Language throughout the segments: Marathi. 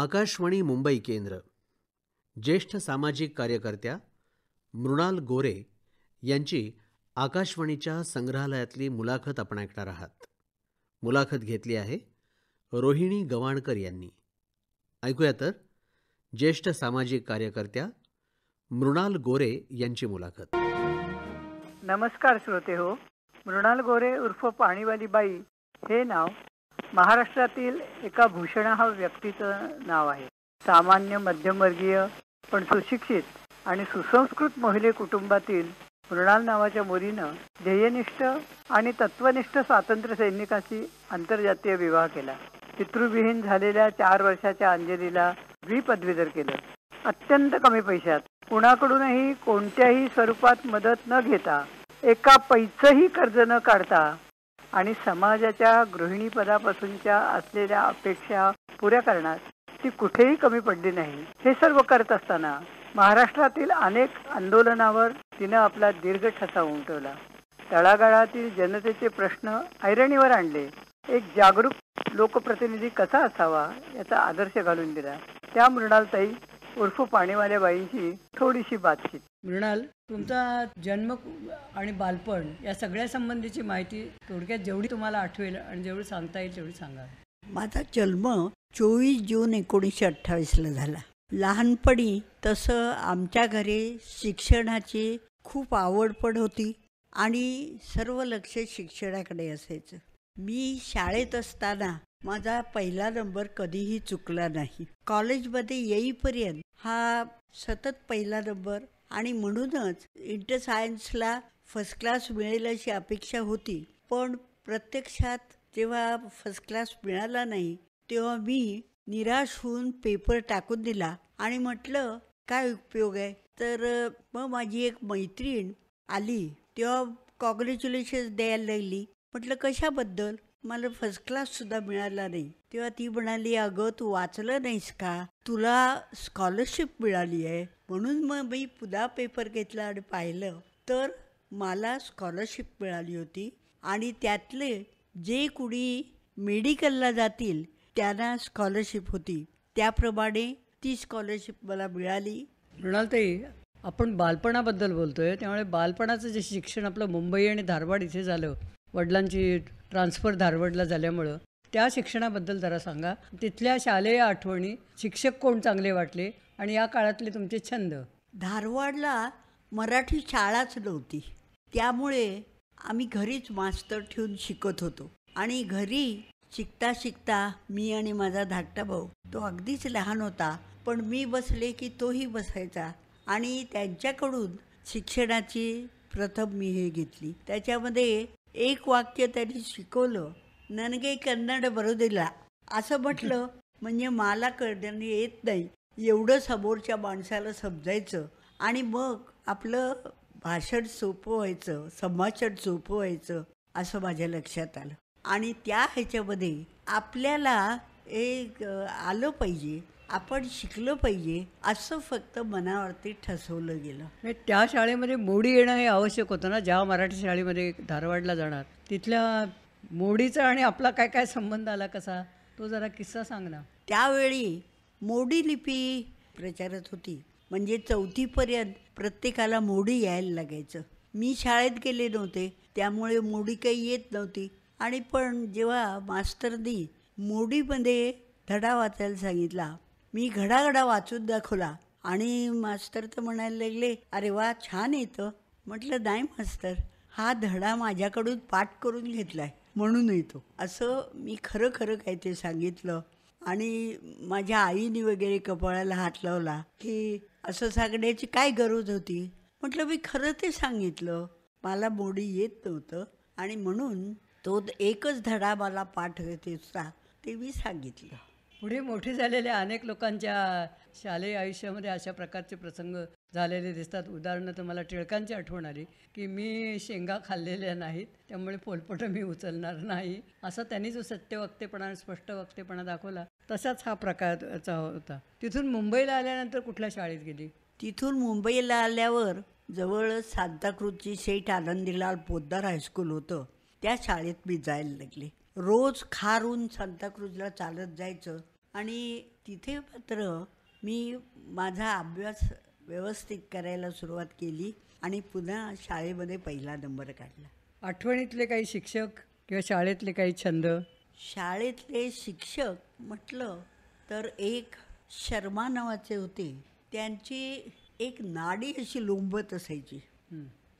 आकाशवाणी मुंबई केंद्र ज्येष्ठ सामाजिक कार्यकर्त्या मृणाल गोरे यांची आकाशवाणीच्या संग्रहालयातली मुलाखत आपण ऐकणार आहात मुलाखत घेतली आहे रोहिणी गवाणकर यांनी ऐकूया तर ज्येष्ठ सामाजिक कार्यकर्त्या मृणाल गोरे यांची मुलाखत नमस्कार श्रोते हो मृणाल गोरे उर्फ पाणीवाली बाई हे नाव महाराष्ट्रातील एका भूषण हा व्यक्तीचं नाव आहे सामान्य मध्यमवर्गीय पण सुशिक्षित आणि सुसंस्कृत महिले कुटुंबातील मृणाल नावाच्या मुलीनं ध्येयनिष्ठ आणि तत्वनिष्ठ स्वातंत्र्य सैनिकाशी आंतरजातीय विवाह केला पितृविहीन झालेल्या चार वर्षाच्या अंजलीला द्विपदवीधर केलं अत्यंत कमी पैशात कुणाकडूनही कोणत्याही स्वरूपात मदत न घेता एका पैसही कर्ज न काढता आणि समाजाच्या गृहिणीपदापासूनच्या असलेल्या अपेक्षा पुऱ्या करण्यात ती कुठेही कमी पडली नाही हे सर्व करत असताना महाराष्ट्रातील अनेक आंदोलनावर तिनं आपला दीर्घ ठसा उमटवला तळागाळातील जनतेचे प्रश्न ऐरणीवर आणले एक जागरूक लोकप्रतिनिधी कसा असावा याचा आदर्श घालून दिला त्या मृणालताई उर्फ पाणीवाल्या बाईंची थोडीशी बातचीत मृणाल तुमचा जन्म आणि बालपण या सगळ्या संबंधीची माहिती थोडक्यात जेवढी तुम्हाला आठवेल आणि जेवढी सांगता येईल तेवढी सांगा माझा जन्म चोवीस जून एकोणीसशे अठ्ठावीसला झाला लहानपणी तसं आमच्या घरी शिक्षणाची खूप आवडपड होती आणि सर्व लक्ष शिक्षणाकडे असायचं मी शाळेत असताना माझा पहिला नंबर कधीही चुकला नाही कॉलेजमध्ये येईपर्यंत हा सतत पहिला नंबर आणि म्हणूनच इंटर सायन्सला फर्स्ट क्लास मिळेल अशी अपेक्षा होती पण प्रत्यक्षात जेव्हा फर्स्ट क्लास मिळाला नाही तेव्हा मी निराश होऊन पेपर टाकून दिला आणि म्हटलं काय उपयोग आहे तर मग माझी एक मैत्रीण आली तेव्हा कॉंग्रॅच्युलेशन द्यायला लागली म्हटलं कशाबद्दल मला फर्स्ट क्लास सुद्धा मिळाला नाही तेव्हा ती म्हणाली अगं तू वाचलं नाहीस का तुला स्कॉलरशिप मिळाली आहे म्हणून मग मी पुन्हा पेपर घेतला आणि पाहिलं तर मला स्कॉलरशिप मिळाली होती आणि त्यातले जे कुणी मेडिकलला जातील त्यांना स्कॉलरशिप होती त्याप्रमाणे ती स्कॉलरशिप मला मिळाली मृणालताई आपण बालपणाबद्दल बोलतोय त्यामुळे बालपणाचं जे शिक्षण आपलं मुंबई आणि धारवाड इथे झालं वडिलांची ट्रान्सफर धारवाडला झाल्यामुळं त्या शिक्षणाबद्दल जरा सांगा तिथल्या शालेय आठवणी शिक्षक कोण चांगले वाटले आणि या काळातले तुमचे छंद धारवाडला मराठी शाळाच नव्हती त्यामुळे आम्ही घरीच मास्तर ठेवून शिकत होतो आणि घरी शिकता शिकता मी आणि माझा धाकटा भाऊ तो अगदीच लहान होता पण मी बसले की तोही बसायचा आणि त्यांच्याकडून शिक्षणाची प्रथम मी हे घेतली त्याच्यामध्ये एक वाक्य त्यांनी शिकवलं ನನಗೆ कन्नड दिला असं म्हटलं म्हणजे मला कळण्याने येत नाही एवढं समोरच्या माणसाला समजायचं आणि मग आपलं भाषण सोपं व्हायचं समाचार सोपं व्हायचं असं माझ्या लक्षात आलं आणि त्या ह्याच्यामध्ये आपल्याला एक आलं पाहिजे आपण शिकलं पाहिजे असं फक्त मनावरती ठसवलं गेलं त्या शाळेमध्ये मोडी येणं हे आवश्यक होतं ना ज्या मराठी शाळेमध्ये धारवाडला जाणार तिथल्या मोडीचा आणि आपला काय काय संबंध आला कसा तो जरा किस्सा सांग ना त्यावेळी मोडी लिपी प्रचारात होती म्हणजे चौथीपर्यंत प्रत्येकाला मोडी यायला लागायचं मी शाळेत गेले नव्हते त्यामुळे मोडी काही येत नव्हती आणि पण जेव्हा मास्तरनी मोडीमध्ये धडा वाचायला सांगितला मी घडाघडा वाचून दाखवला आणि मास्तर तर म्हणायला लागले अरे वा छान येतं म्हटलं नाही मास्तर हा धडा माझ्याकडून पाठ करून घेतला आहे म्हणून येतो असं मी खरं खरं काही ते सांगितलं आणि माझ्या आईने वगैरे कपाळाला हात लावला की असं सांगण्याची काय गरज होती म्हटलं मी खरं ते सांगितलं मला बोडी येत नव्हतं आणि म्हणून तो एकच धडा मला पाठ ते मी सांगितलं पुढे मोठे झालेल्या अनेक लोकांच्या शालेय आयुष्यामध्ये अशा प्रकारचे प्रसंग झालेले दिसतात उदाहरणार्थ मला टिळकांची आठवण आली की मी शेंगा खाल्लेल्या नाहीत त्यामुळे पोलपटं मी उचलणार नाही असा त्यांनी जो सत्य वक्तेपणा स्पष्ट वक्तेपणा दाखवला तसाच हा प्रकारचा होता तिथून मुंबईला आल्यानंतर कुठल्या शाळेत गेली तिथून मुंबईला आल्यावर जवळ सांताक्रूजची शेठ आनंदीलाल पोद्दार हायस्कूल होतं त्या शाळेत मी जायला लागले रोज खारून सांताक्रुजला चालत जायचं आणि तिथे मात्र मी माझा अभ्यास व्यवस्थित करायला सुरुवात केली आणि पुन्हा शाळेमध्ये पहिला नंबर काढला आठवणीतले काही शिक्षक किंवा शाळेतले काही छंद शाळेतले शिक्षक म्हटलं तर एक शर्मा नावाचे होते त्यांची एक नाडी अशी लोंबत असायची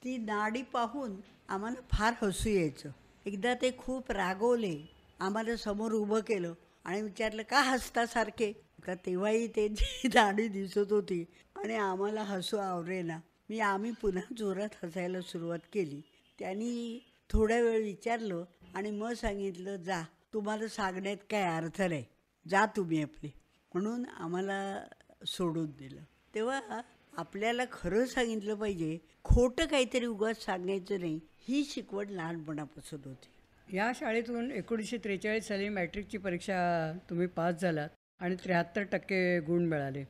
ती नाडी पाहून आम्हाला फार हसू यायचं एकदा ते खूप रागवले आम्हाला समोर उभं केलं आणि विचारलं का हसता सारखे का तेव्हाही त्यांची दाढी दिसत होती आणि आम्हाला हसू आवरेना मी आम्ही पुन्हा जोरात हसायला सुरुवात केली त्यांनी थोड्या वेळ विचारलं आणि मग सांगितलं जा तुम्हाला सांगण्यात काय अर्थ नाही जा तुम्ही आपले म्हणून आम्हाला सोडून दिलं तेव्हा आपल्याला खरं सांगितलं पाहिजे खोटं काहीतरी उगाच सांगायचं नाही ही शिकवण लहानपणापासून होती या शाळेतून एकोणीसशे त्रेचाळीस साली मॅट्रिकची परीक्षा तुम्ही पास झालात आणि त्र्याहत्तर टक्के गुण मिळाले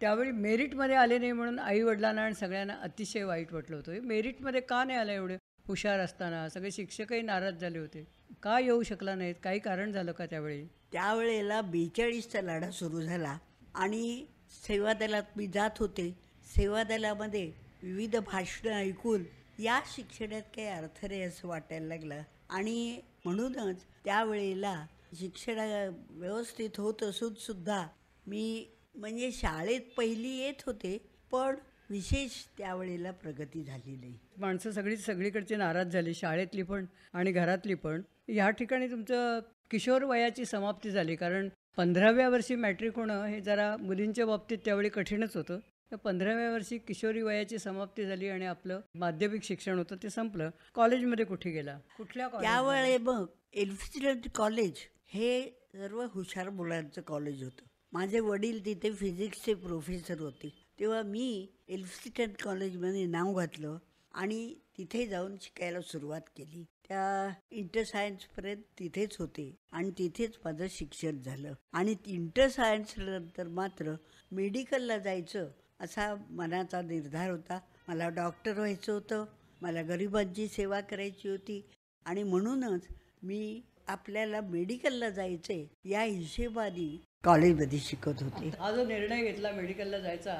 त्यावेळी मेरिटमध्ये आले नाही म्हणून आईवडिलांना आणि सगळ्यांना अतिशय वाईट वाटलं होतं मेरिटमध्ये का नाही आलं एवढे हुशार असताना सगळे शिक्षकही नाराज झाले होते का येऊ शकला नाहीत काही कारण झालं का त्यावेळी त्यावेळेला बेचाळीसचा लढा सुरू झाला आणि सेवादलात मी जात होते सेवादलामध्ये विविध भाषणं ऐकून या शिक्षणात काही अर्थ नाही असं वाटायला लागलं आणि म्हणूनच त्यावेळेला शिक्षण व्यवस्थित होत सुद्धा मी म्हणजे शाळेत पहिली येत होते पण विशेष त्यावेळेला प्रगती झाली नाही माणसं सगळी सगळीकडची नाराज झाली शाळेतली पण आणि घरातली पण या ठिकाणी तुमचं किशोर वयाची समाप्ती झाली कारण पंधराव्या वर्षी मॅट्रिक होणं हे जरा मुलींच्या बाबतीत त्यावेळी कठीणच होतं तर पंधराव्या वर्षी किशोरी वयाची समाप्ती झाली आणि आपलं माध्यमिक शिक्षण होतं ते संपलं कॉलेजमध्ये कुठे गेला कुठल्या त्यावेळे मग एल्फिस्टल कॉलेज हे सर्व हुशार मुलांचं कॉलेज होतं माझे वडील तिथे फिजिक्सचे प्रोफेसर होते तेव्हा मी एल्फिस्टन कॉलेजमध्ये नाव घातलं आणि तिथे जाऊन शिकायला सुरुवात केली त्या इंटर सायन्स पर्यंत तिथेच होते आणि तिथेच माझं शिक्षण झालं आणि इंटर सायन्स नंतर मात्र मेडिकलला जायचं असा मनाचा निर्धार होता मला डॉक्टर व्हायचं होतं मला गरिबांची सेवा करायची होती आणि म्हणूनच मी आपल्याला मेडिकलला जायचे या हिशेबाने कॉलेजमध्ये शिकत होते हा जो निर्णय घेतला मेडिकलला जायचा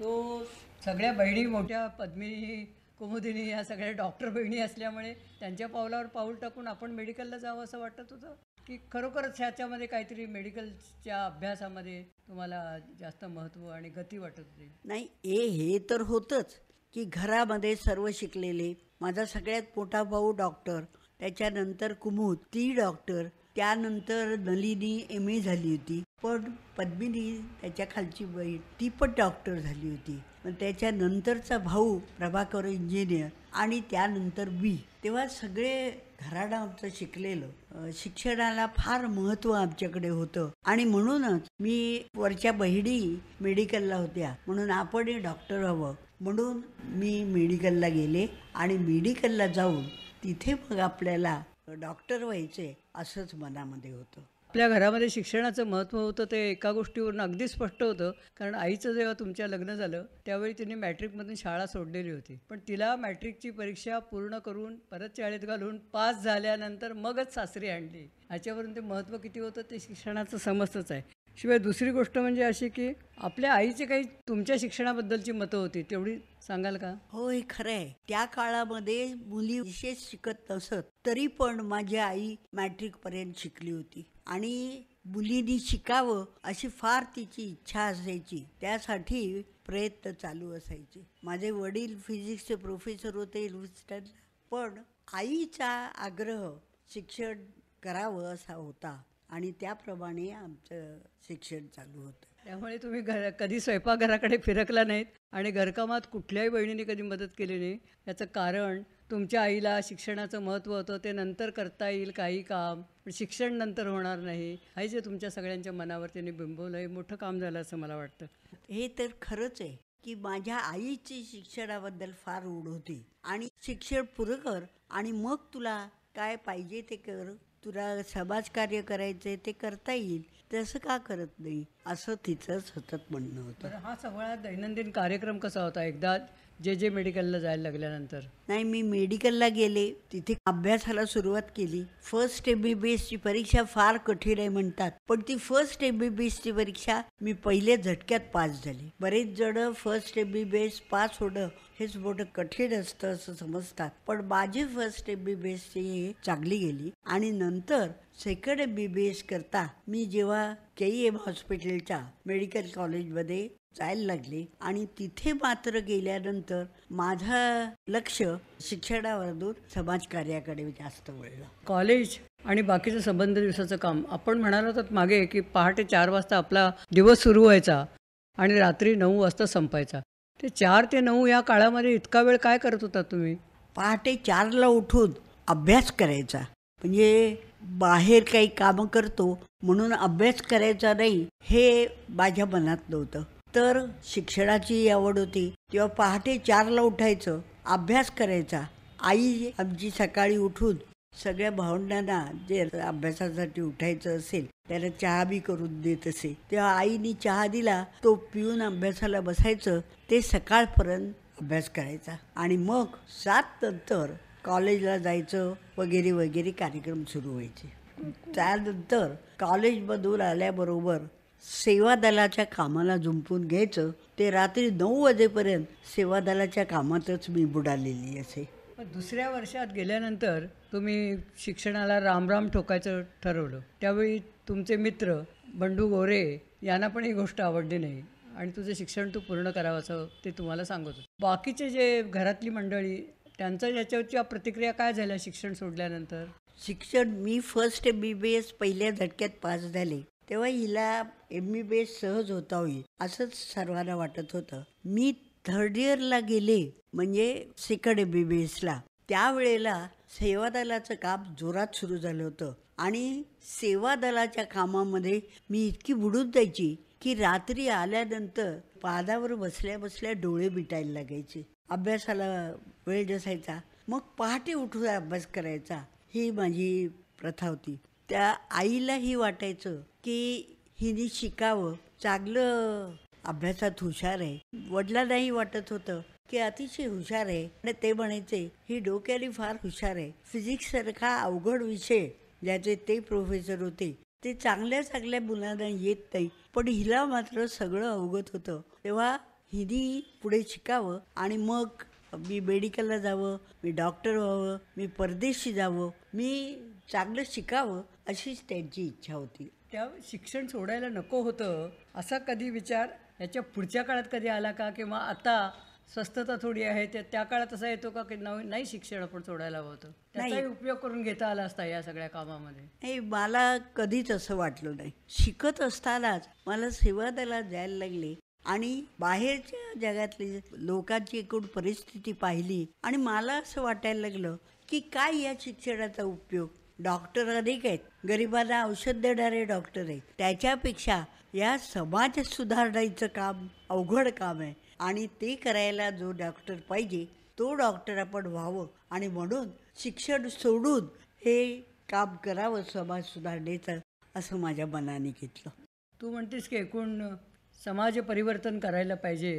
तो सगळ्या बहिणी मोठ्या पद्मिनी कुमुदिनी या सगळ्या डॉक्टर बहिणी असल्यामुळे त्यांच्या पावलावर पाऊल टाकून आपण मेडिकलला जावं असं वाटत होतं की खरोखरच ह्याच्यामध्ये काहीतरी मेडिकलच्या अभ्यासामध्ये तुम्हाला जास्त महत्त्व आणि गती वाटत होती नाही ए हे तर होतंच की घरामध्ये सर्व शिकलेले माझा सगळ्यात मोठा भाऊ डॉक्टर त्याच्यानंतर कुमुद ती डॉक्टर त्यानंतर नलिनी एम ए झाली होती पण पद्मिनी त्याच्या खालची बहीण ती पण डॉक्टर झाली होती पण त्याच्यानंतरचा भाऊ प्रभाकर इंजिनियर आणि त्यानंतर बी तेव्हा सगळे घराडं आमचं शिकलेलं शिक्षणाला फार महत्त्व आमच्याकडे होतं आणि म्हणूनच मी वरच्या बहिणी मेडिकलला होत्या म्हणून आपणही डॉक्टर व्हावं म्हणून मी मेडिकलला गेले आणि मेडिकलला जाऊन तिथे मग आपल्याला डॉक्टर व्हायचे असंच मनामध्ये होतं आपल्या घरामध्ये शिक्षणाचं महत्त्व होतं ते एका गोष्टीवरून अगदी स्पष्ट होतं कारण आईचं जेव्हा तुमच्या लग्न झालं त्यावेळी तिने मॅट्रिकमधून शाळा सोडलेली होती पण तिला मॅट्रिकची परीक्षा पूर्ण करून परत शाळेत घालून पास झाल्यानंतर मगच सासरी आणली ह्याच्यावरून ते महत्त्व किती होतं ते शिक्षणाचं समजतंच आहे शिवाय दुसरी गोष्ट म्हणजे अशी की आपल्या आईचे काही तुमच्या शिक्षणाबद्दलची मतं होती तेवढी सांगाल का हो हे खरं आहे त्या काळामध्ये मुली विशेष शिकत नसत तरी पण माझी आई मॅट्रिक पर्यंत शिकली होती आणि मुलींनी शिकावं अशी फार तिची इच्छा असायची त्यासाठी प्रयत्न चालू असायचे माझे वडील फिजिक्सचे प्रोफेसर होते पण आईचा आग्रह शिक्षण करावं असा होता आणि त्याप्रमाणे आमचं शिक्षण चालू होतं त्यामुळे तुम्ही घर कधी स्वयंपाकघराकडे फिरकला नाहीत आणि घरकामात कुठल्याही बहिणीने कधी मदत केली नाही याचं कारण तुमच्या आईला शिक्षणाचं महत्त्व होतं ते नंतर करता येईल काही काम पण शिक्षण नंतर होणार नाही हे जे तुमच्या सगळ्यांच्या मनावर त्यांनी बिंबवलं हे मोठं काम झालं असं मला वाटतं हे तर खरंच आहे की माझ्या आईची शिक्षणाबद्दल फार ओढ होती आणि शिक्षण पुरं कर आणि मग तुला काय पाहिजे ते कर तुला समाजकार्य करायचंय ते करता येईल तसं का करत नाही असं तिचं सतत म्हणणं होतं हा सगळा दैनंदिन कार्यक्रम कसा होता एकदा जे जे मेडिकलला जायला लागल्यानंतर नाही मी मेडिकलला गेले तिथे अभ्यासाला सुरुवात केली फर्स्ट एस ची परीक्षा फार कठीण आहे म्हणतात पण ती फर्स्ट एमबीबीएस ची परीक्षा मी पहिले झटक्यात पास झाली बरेच जण फर्स्ट एमबीबीएस पास होणं हेच मोठं कठीण असतं असं समजतात पण माझी फर्स्ट एमबीबीएस ची चांगली गेली आणि नंतर सेकंड एमबीबीएस करता मी जेव्हा के एम हॉस्पिटलच्या मेडिकल कॉलेजमध्ये जायला लागले आणि तिथे मात्र गेल्यानंतर माझं लक्ष शिक्षणावर समाजकार्याकडे जास्त वळलं कॉलेज आणि बाकीचं संबंध दिवसाचं काम आपण म्हणालो तर मागे की पहाटे चार वाजता आपला दिवस सुरू व्हायचा आणि रात्री नऊ वाजता संपायचा ते चार ते नऊ या काळामध्ये इतका वेळ काय करत होता तुम्ही पहाटे चारला उठून अभ्यास करायचा म्हणजे बाहेर काही कामं करतो म्हणून अभ्यास करायचा नाही हे माझ्या मनात नव्हतं तर शिक्षणाची आवड होती तेव्हा पहाटे चारला उठायचं अभ्यास करायचा आई आमची सकाळी उठून सगळ्या भावंडांना जे अभ्यासासाठी उठायचं असेल त्याला चहा बी करून देत असे तेव्हा आईनी चहा दिला तो पिऊन अभ्यासाला बसायचं ते सकाळपर्यंत अभ्यास करायचा आणि मग सात नंतर कॉलेजला जायचं वगैरे वगैरे कार्यक्रम सुरू व्हायचे त्यानंतर कॉलेजमधून आल्याबरोबर सेवा दलाच्या कामाला जुंपून घ्यायचं ते रात्री नऊ वाजेपर्यंत सेवा दलाच्या कामातच मी बुडालेली असे दुसऱ्या वर्षात गेल्यानंतर तुम्ही शिक्षणाला रामराम ठोकायचं ठरवलं त्यावेळी तुमचे मित्र बंडू गोरे यांना पण ही गोष्ट आवडली नाही आणि तुझं शिक्षण तू पूर्ण करावं असं ते तुम्हाला सांगत होतं बाकीचे जे घरातली मंडळी त्यांचा याच्यावरच्या प्रतिक्रिया काय झाल्या शिक्षण सोडल्यानंतर शिक्षण मी first M B B S पहिल्या झटक्यात पास झाले तेव्हा हिला एम बी बी एस सहज होता होईल असंच सर्वांना वाटत होतं मी थर्ड इयरला गेले म्हणजे सेकंड एम बी बी एसला त्यावेळेला सेवा दलाचं काम जोरात सुरू झालं होतं आणि सेवा दलाच्या कामामध्ये मी इतकी बुडून द्यायची की रात्री आल्यानंतर पादावर बसल्या बसल्या डोळे मिटायला लागायचे अभ्यासाला वेळ जसायचा मग पहाटे उठून अभ्यास करायचा ही माझी प्रथा होती त्या आईलाही वाटायचं की हिंदी शिकावं चांगलं अभ्यासात हुशार आहे वडिलांनाही वाटत होतं की अतिशय हुशार आहे आणि ते म्हणायचे ही डोक्याली फार हुशार आहे फिजिक्स सारखा अवघड विषय ज्याचे ते प्रोफेसर होते ते चांगल्या चांगल्या मुलांना येत नाही पण हिला मात्र सगळं अवगत होतं तेव्हा हिंदी पुढे शिकावं आणि मग मी मेडिकलला जावं मी डॉक्टर व्हावं मी परदेशी जावं मी चांगलं शिकावं अशीच त्यांची इच्छा होती त्या शिक्षण सोडायला नको होतं असा कधी विचार याच्या पुढच्या काळात कधी आला का किंवा आता स्वस्थता थोडी आहे त्या त्या काळात असा येतो का की नवीन नाही शिक्षण आपण सोडायला हवं होतं त्याचाही उपयोग करून घेता आला असता या सगळ्या कामामध्ये नाही मला कधीच असं वाटलं नाही शिकत असतानाच मला सेवा द्यायला जायला लागली आणि बाहेरच्या जगातली लोकांची एकूण परिस्थिती पाहिली आणि मला असं वाटायला लागलं की काय या शिक्षणाचा उपयोग डॉक्टर अधिक आहेत गरिबांना औषध देणारे डॉक्टर आहेत त्याच्यापेक्षा या समाज सुधारण्याचं काम अवघड काम आहे आणि ते करायला जो डॉक्टर पाहिजे तो डॉक्टर आपण व्हावं आणि म्हणून शिक्षण सोडून हे काम करावं समाज सुधारणेचं असं माझ्या मनाने घेतलं तू म्हणतेस की एकूण समाज परिवर्तन करायला पाहिजे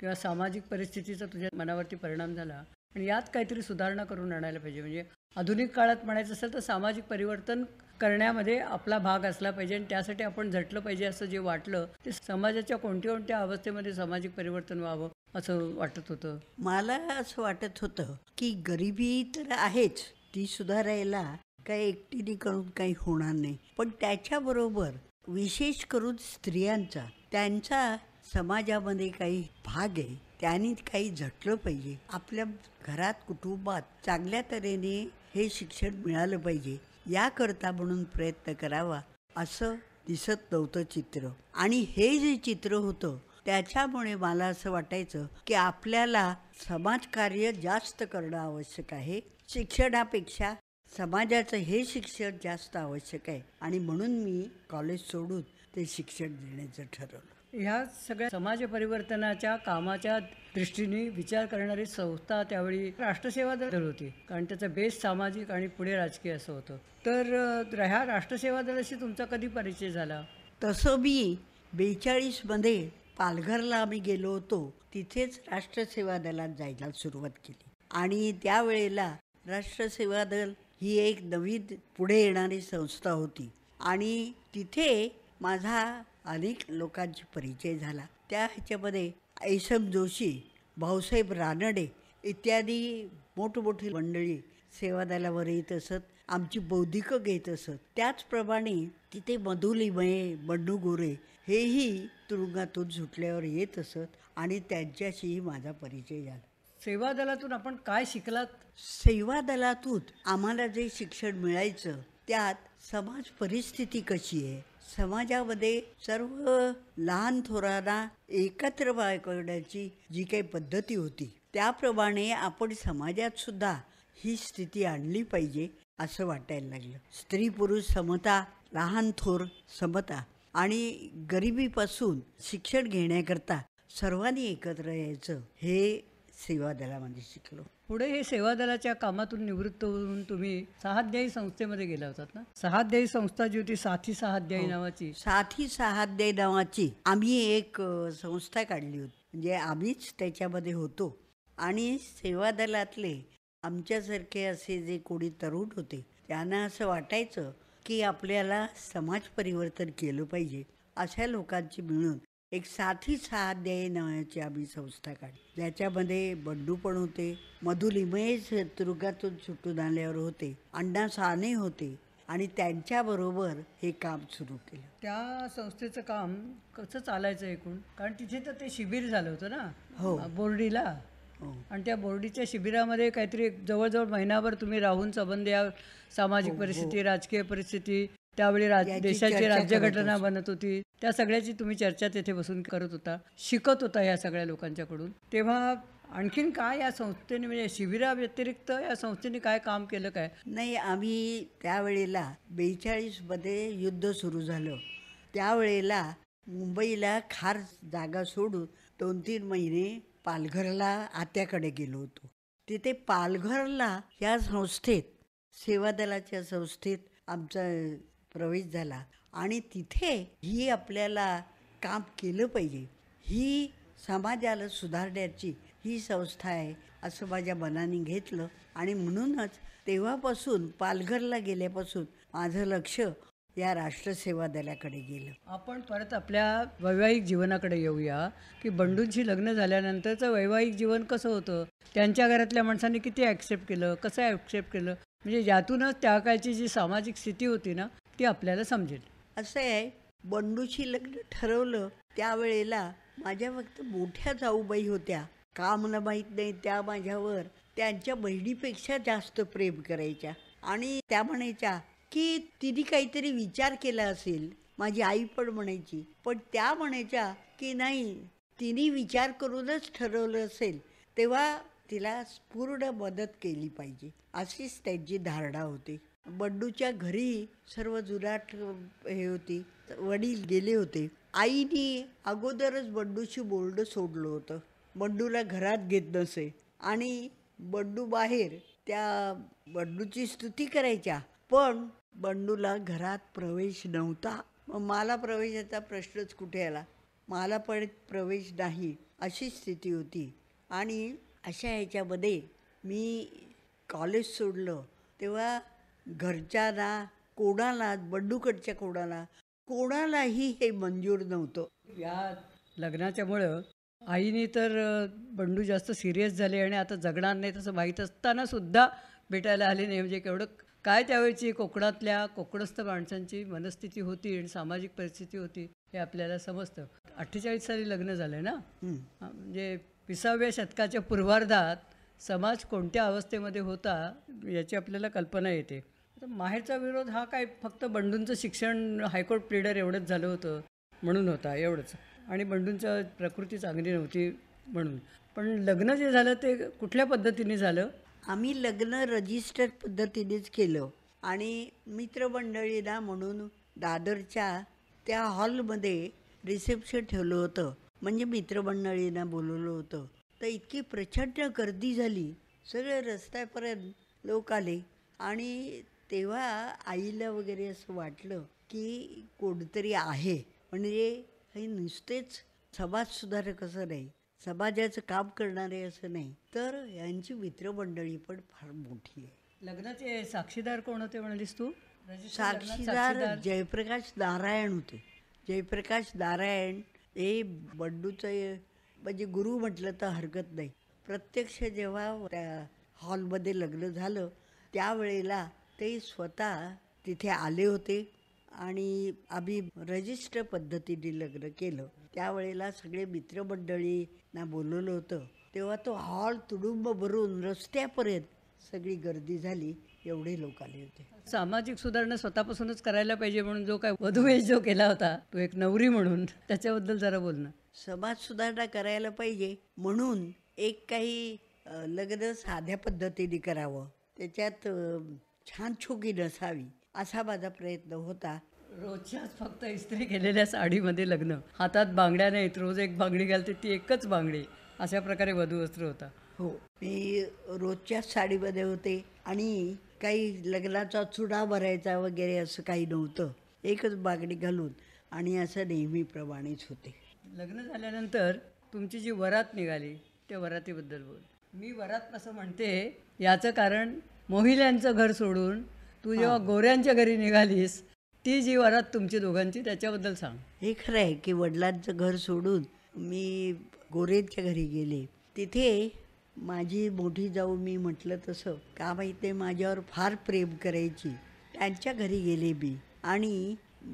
किंवा सामाजिक परिस्थितीचा तुझ्या मनावरती परिणाम झाला आणि यात काहीतरी सुधारणा करून आणायला पाहिजे म्हणजे आधुनिक काळात म्हणायचं असेल तर सामाजिक परिवर्तन करण्यामध्ये आपला भाग असला पाहिजे आणि त्यासाठी आपण झटलं पाहिजे असं जे वाटलं ते समाजाच्या कोणत्या कोणत्या अवस्थेमध्ये सामाजिक परिवर्तन व्हावं असं वाटत होतं मला असं वाटत होतं की गरिबी तर आहेच ती सुधारायला काही एकटीने करून काही होणार नाही पण त्याच्याबरोबर विशेष करून स्त्रियांचा त्यांचा समाजामध्ये काही भाग आहे त्यांनी काही झटलं पाहिजे आपल्या घरात कुटुंबात चांगल्या तऱ्हेने हे शिक्षण मिळालं पाहिजे याकरता म्हणून प्रयत्न करावा असं दिसत नव्हतं चित्र आणि हे जे चित्र होतं त्याच्यामुळे मला असं वाटायचं की आपल्याला समाजकार्य जास्त करणं आवश्यक आहे शिक्षणापेक्षा समाजाचं हे शिक्षण जास्त आवश्यक आहे आणि म्हणून मी कॉलेज सोडून ते शिक्षण देण्याचं ठरवलं ह्या सगळ्या समाज परिवर्तनाच्या कामाच्या दृष्टीने विचार करणारी संस्था त्यावेळी राष्ट्रसेवा दल होती कारण त्याचा बेस सामाजिक आणि पुढे राजकीय असं होतं तर ह्या राष्ट्रसेवा दलाशी तुमचा कधी परिचय झाला तसं मी बेचाळीसमध्ये पालघरला आम्ही गेलो होतो तिथेच राष्ट्रसेवा दलात जायला सुरुवात केली आणि त्यावेळेला राष्ट्रसेवा दल ही एक नवीन पुढे येणारी संस्था होती आणि तिथे माझा अनेक लोकांची परिचय झाला त्या ह्याच्यामध्ये ऐसम जोशी भाऊसाहेब रानडे इत्यादी मोठमोठी मंडळी सेवा येत असत आमची बौद्धिकं घेत असत त्याचप्रमाणे तिथे मधुलिमये बंडू गोरे हेही तुरुंगातून झुटल्यावर येत असत आणि त्यांच्याशीही माझा परिचय झाला सेवा दलातून आपण काय शिकलात सेवा दलातून आम्हाला जे शिक्षण मिळायचं त्यात समाज परिस्थिती कशी आहे समाजामध्ये सर्व लहान थोरांना एकत्र करण्याची जी काही पद्धती होती त्याप्रमाणे आपण समाजात सुद्धा ही स्थिती आणली पाहिजे असं वाटायला लागलं स्त्री पुरुष समता लहान थोर समता आणि गरिबीपासून शिक्षण घेण्याकरता सर्वांनी एकत्र यायचं हे सेवा दलामध्ये शिकलो पुढे हे सेवा दलाच्या कामातून निवृत्त होऊन तुम्ही सहाध्यायी संस्थेमध्ये गेला होतात ना सहाध्यायी संस्था जी होती साथी सहाध्यायी हो. नावाची साथी सहाध्यायी नावाची आम्ही एक संस्था काढली होती म्हणजे आम्हीच त्याच्यामध्ये होतो आणि सेवा दलातले आमच्यासारखे असे जे कोणी तरुण होते त्यांना असं वाटायचं की आपल्याला समाज परिवर्तन केलं पाहिजे अशा लोकांची मिळून एक साथी साथ दे नावाची आम्ही संस्था काढली ज्याच्यामध्ये बंडू पण होते मधु लिमयेच सुटून आल्यावर होते अण्णा साने होते आणि त्यांच्याबरोबर हे काम सुरू केलं त्या संस्थेचं काम कसं चालायचं एकूण कारण तिथे तर ते शिबिर झालं होतं ना हो बोर्डीला हो. आणि त्या बोर्डीच्या शिबिरामध्ये काहीतरी जवळजवळ महिनाभर तुम्ही राहून संबंध या सामाजिक हो, हो. परिस्थिती राजकीय परिस्थिती त्यावेळी देशाची राज्यघटना बनत होती त्या सगळ्याची तुम्ही चर्चा तेथे बसून करत होता शिकत होता या सगळ्या लोकांच्याकडून तेव्हा आणखीन काय या संस्थेने म्हणजे शिबिराव्यतिरिक्त या संस्थेने काय काम केलं काय नाही आम्ही त्यावेळेला बेचाळीस मध्ये युद्ध सुरू झालं त्यावेळेला मुंबईला खार जागा सोडून दोन तीन महिने पालघरला आत्याकडे गेलो होतो तिथे पालघरला या संस्थेत सेवा दलाच्या संस्थेत आमचं प्रवेश झाला आणि तिथे ही आपल्याला काम केलं पाहिजे ही समाजाला सुधारण्याची ही संस्था आहे असं माझ्या मनाने घेतलं आणि म्हणूनच तेव्हापासून पालघरला गेल्यापासून माझं लक्ष या राष्ट्रसेवा दलाकडे गेलं आपण परत आपल्या वैवाहिक जीवनाकडे येऊया की बंडूंशी लग्न झाल्यानंतरचं वैवाहिक जीवन कसं होतं त्यांच्या घरातल्या माणसांनी किती ॲक्सेप्ट केलं कसं ॲक्सेप्ट केलं म्हणजे यातूनच त्या काळची जी सामाजिक स्थिती होती ना ती आपल्याला समजेल असं आहे बंडूशी लग्न ठरवलं त्यावेळेला माझ्या फक्त मोठ्या जाऊबाई होत्या का मला माहीत नाही त्या माझ्यावर त्यांच्या बहिणीपेक्षा जास्त प्रेम करायच्या आणि त्या म्हणायच्या की तिने काहीतरी विचार केला असेल माझी आई पण म्हणायची पण त्या म्हणायच्या की नाही तिने विचार करूनच ठरवलं असेल तेव्हा तिला पूर्ण मदत केली पाहिजे अशीच त्यांची धारणा होती बंडूच्या घरी सर्व जुनाट हे होती वडील गेले होते आईने अगोदरच बंडूशी बोलणं सोडलं होतं बंडूला घरात घेत नसे आणि बंडू बाहेर त्या बंडूची स्तुती करायच्या पण बंडूला घरात प्रवेश नव्हता मग मला प्रवेशाचा प्रश्नच कुठे आला मला पण प्रवेश नाही अशी स्थिती होती आणि अशा ह्याच्यामध्ये मी कॉलेज सोडलं तेव्हा घरच्यांना कोणाला बंडूकडच्या कोणाला कोणालाही हे मंजूर नव्हतं या लग्नाच्यामुळं आईने तर बंडू जास्त सिरियस झाले आणि आता जगणार नाही तसं माहीत असताना सुद्धा भेटायला आले नाही म्हणजे केवढं काय त्यावेळची कोकणातल्या कोकणस्थ माणसांची मनस्थिती होती आणि सामाजिक परिस्थिती होती हे आपल्याला समजतं अठ्ठेचाळीस साली लग्न झालं ना म्हणजे विसाव्या शतकाच्या पूर्वार्धात समाज कोणत्या अवस्थेमध्ये होता याची आपल्याला कल्पना येते तर माहेरचा विरोध हा काय फक्त बंडूंचं शिक्षण हायकोर्ट प्लीडर एवढंच झालं होतं म्हणून होता एवढंच आणि बंडूंचं प्रकृती चांगली नव्हती म्हणून पण लग्न जे झालं ते कुठल्या पद्धतीने झालं आम्ही लग्न रजिस्टर पद्धतीनेच केलं आणि मित्रमंडळीला म्हणून दादरच्या त्या हॉलमध्ये रिसेप्शन ठेवलं होतं म्हणजे मित्रमंडळींना बोलवलं होतं तर इतकी प्रचंड गर्दी झाली सगळे रस्त्यापर्यंत लोक आले आणि तेव्हा आईला वगैरे असं वाटलं की कोणतरी आहे म्हणजे हे नुसतेच सुधारक असं नाही समाजाचं काम करणारे असं नाही तर यांची मित्रमंडळी पण फार मोठी आहे लग्नाचे साक्षीदार कोण होते म्हणलीस तू साक्षीदार जयप्रकाश नारायण होते जयप्रकाश नारायण हे बंडूचं म्हणजे गुरु म्हटलं तर हरकत नाही प्रत्यक्ष जेव्हा त्या हॉलमध्ये लग्न झालं त्यावेळेला ते स्वतः तिथे आले होते आणि आम्ही रजिस्टर पद्धतीने लग्न केलं त्यावेळेला सगळे मित्रमंडळी ना बोलवलं होतं तेव्हा तो हॉल तुडुंब भरून रस्त्यापर्यंत सगळी गर्दी झाली एवढे लोक आले होते सामाजिक सुधारणा स्वतःपासूनच करायला पाहिजे म्हणून जो काय वधूवेश जो केला होता तो एक नवरी म्हणून त्याच्याबद्दल जरा बोलणं समाज सुधारणा करायला पाहिजे म्हणून एक काही लग्न साध्या पद्धतीने करावं त्याच्यात छान छोकी नसावी असा माझा प्रयत्न होता रोजच्याच फक्त इस्त्री केलेल्या साडीमध्ये लग्न हातात बांगड्या नाहीत रोज एक बांगडी घालते ती एकच बांगडी अशा प्रकारे वधू वस्त्र होता हो मी रोजच्याच साडीमध्ये होते आणि काही लग्नाचा चुडा भरायचा वगैरे असं काही नव्हतं एकच बांगडी घालून आणि असं नेहमीप्रमाणेच होते लग्न झाल्यानंतर तुमची जी वरात निघाली त्या वरातीबद्दल बोल मी वरात असं म्हणते याचं कारण मोहिल्यांचं घर सोडून तू जेव्हा गोऱ्यांच्या घरी निघालीस ती जी वरात तुमची दोघांची त्याच्याबद्दल सांग हे खरं आहे की वडिलांचं घर सोडून मी गोरेच्या घरी गेले तिथे माझी मोठी जाऊ मी म्हटलं तसं का माहिती माझ्यावर फार प्रेम करायची त्यांच्या घरी गेले मी आणि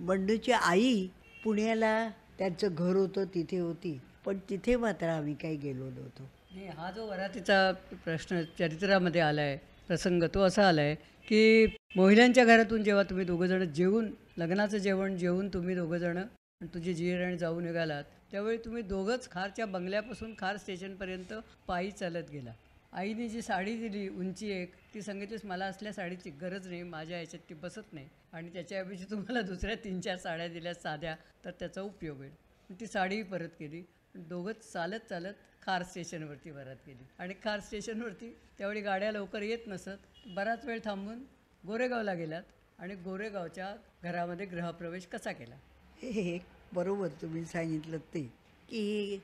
बंडूची आई पुण्याला त्यांचं घर होतं तिथे होती पण तिथे मात्र आम्ही काही गेलो नव्हतो हा जो वरातीचा प्रश्न चरित्रामध्ये आला आहे प्रसंग तो असा आला आहे की महिलांच्या घरातून जेव्हा तुम्ही दोघंजणं जेवून लग्नाचं जेवण जेवून तुम्ही दोघंजणं तुझी जिरण जाऊन निघालात त्यावेळी तुम्ही दोघंच खारच्या बंगल्यापासून खार स्टेशनपर्यंत पायी चालत गेला आईने जी साडी दिली उंची एक ती सांगितलीस मला असल्या साडीची गरज नाही माझ्या याच्यात ती बसत नाही आणि त्याच्याऐवजी तुम्हाला दुसऱ्या तीन चार साड्या दिल्या साध्या तर त्याचा उपयोग होईल ती साडीही परत केली दोघंच चालत चालत खार स्टेशनवरती परत गेली आणि खार स्टेशनवरती त्यावेळी गाड्या लवकर येत नसत बराच वेळ थांबून गोरेगावला गेलात आणि गोरेगावच्या घरामध्ये गृहप्रवेश कसा केला हे बरोबर तुम्ही सांगितलं ते की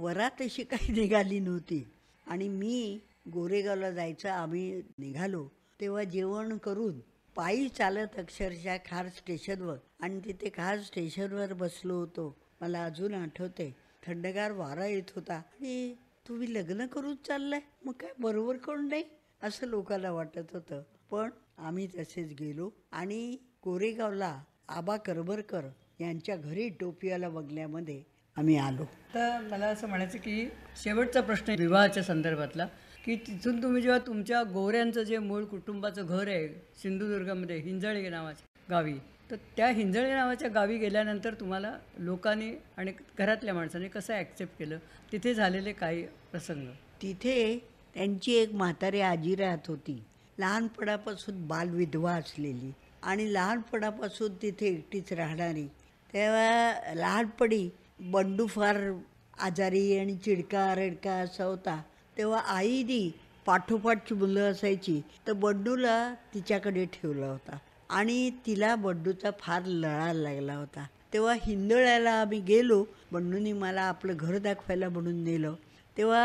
वरात अशी काही निघाली नव्हती आणि मी गोरेगावला जायचं आम्ही निघालो तेव्हा जेवण करून पायी चालत अक्षरशः खार स्टेशनवर आणि तिथे खार स्टेशनवर बसलो होतो मला अजून आठवते थंडगार वारा येत होता आणि तुम्ही लग्न करून चाललाय मग काय बरोबर कोण नाही असं लोकांना वाटत होतं पण आम्ही तसेच गेलो आणि कोरेगावला आबा करबरकर यांच्या घरी टोपियाला बघण्यामध्ये आम्ही आलो तर मला असं म्हणायचं की शेवटचा प्रश्न विवाहाच्या संदर्भातला की तिथून तुम्ही जेव्हा तुमच्या गोऱ्यांचं जे मूळ कुटुंबाचं घर आहे सिंधुदुर्गामध्ये हिंजळे नावाच्या गावी तर त्या हिंजळे नावाच्या गावी गेल्यानंतर तुम्हाला लोकांनी आणि घरातल्या माणसाने कसं ॲक्सेप्ट केलं तिथे झालेले काही प्रसंग तिथे त्यांची एक म्हातारी आजी राहत होती लहानपणापासून बालविधवा असलेली आणि लहानपणापासून तिथे एकटीच राहणारी तेव्हा लहानपणी बंडू फार आजारी आणि चिडका रेडका असा होता तेव्हा आईदी पाठोपाठची मुलं असायची तर बंडूला तिच्याकडे ठेवला होता आणि तिला बंडूचा फार लळा लागला होता तेव्हा हिंदळ्याला आम्ही गेलो बंडूनी मला आपलं घर दाखवायला म्हणून नेलं तेव्हा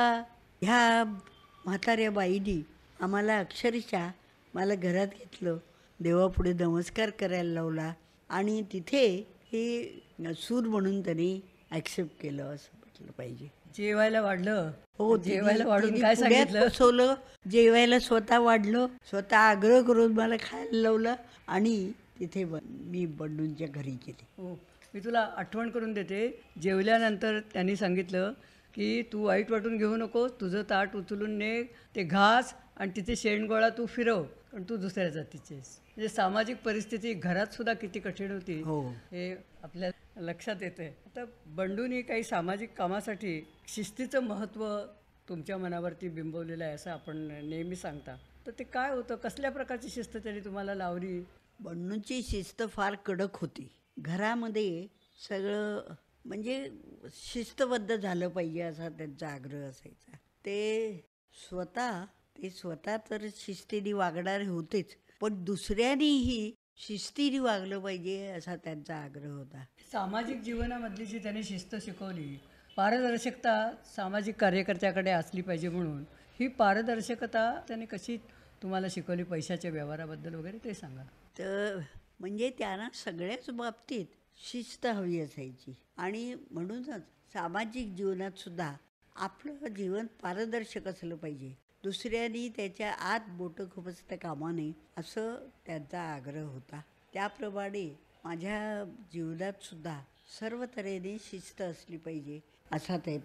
ह्या म्हाताऱ्या बाईनी आम्हाला अक्षरशः मला घरात घेतलं देवापुढे नमस्कार करायला लावला आणि तिथे हे सूर म्हणून त्यांनी ॲक्सेप्ट केलं असं म्हटलं पाहिजे जेवायला वाढलं हो जेवायला वाढून काय सांगितलं सोलं जेवायला स्वतः वाढलं स्वतः आग्रह करून मला खायला लावलं आणि तिथे मी बंडूंच्या घरी गेले हो मी तुला आठवण करून देते जेवल्यानंतर त्यांनी सांगितलं की तू वाईट वाटून घेऊ नको तुझं ताट उचलून ने ते घास आणि तिथे शेणगोळा तू फिरव पण तू दुसऱ्या जातीचीस म्हणजे सामाजिक परिस्थिती घरात सुद्धा किती कठीण होती हो हे आपल्या लक्षात येते आता बंडूनी काही सामाजिक कामासाठी शिस्तीचं महत्त्व तुमच्या मनावरती बिंबवलेलं आहे असं आपण नेहमी सांगता तर ते काय होतं कसल्या प्रकारची शिस्त त्यांनी तुम्हाला लावली बंडूंची शिस्त फार कडक होती घरामध्ये सगळं म्हणजे शिस्तबद्ध झालं पाहिजे असा त्यांचा आग्रह असायचा ते स्वतः ते स्वतः तर शिस्तीने वागणारे होतेच पण दुसऱ्यांनीही शिस्तीने वागलं पाहिजे असा त्यांचा आग्रह होता सामाजिक जीवनामधली जी त्यांनी शिस्त शिकवली पारदर्शकता सामाजिक कार्यकर्त्याकडे असली पाहिजे म्हणून ही पारदर्शकता त्याने कशी तुम्हाला शिकवली पैशाच्या व्यवहाराबद्दल वगैरे ते सांगा तर म्हणजे त्यांना सगळ्याच बाबतीत शिस्त हवी असायची आणि म्हणूनच सामाजिक जीवनात सुद्धा आपलं जीवन पारदर्शक असलं पाहिजे दुसऱ्यांनी त्याच्या आत बोटं खुपसता कामा नये असं त्यांचा आग्रह होता त्याप्रमाणे माझ्या जीवनात सुद्धा सर्व तऱ्हेने शिस्त असली पाहिजे असा ते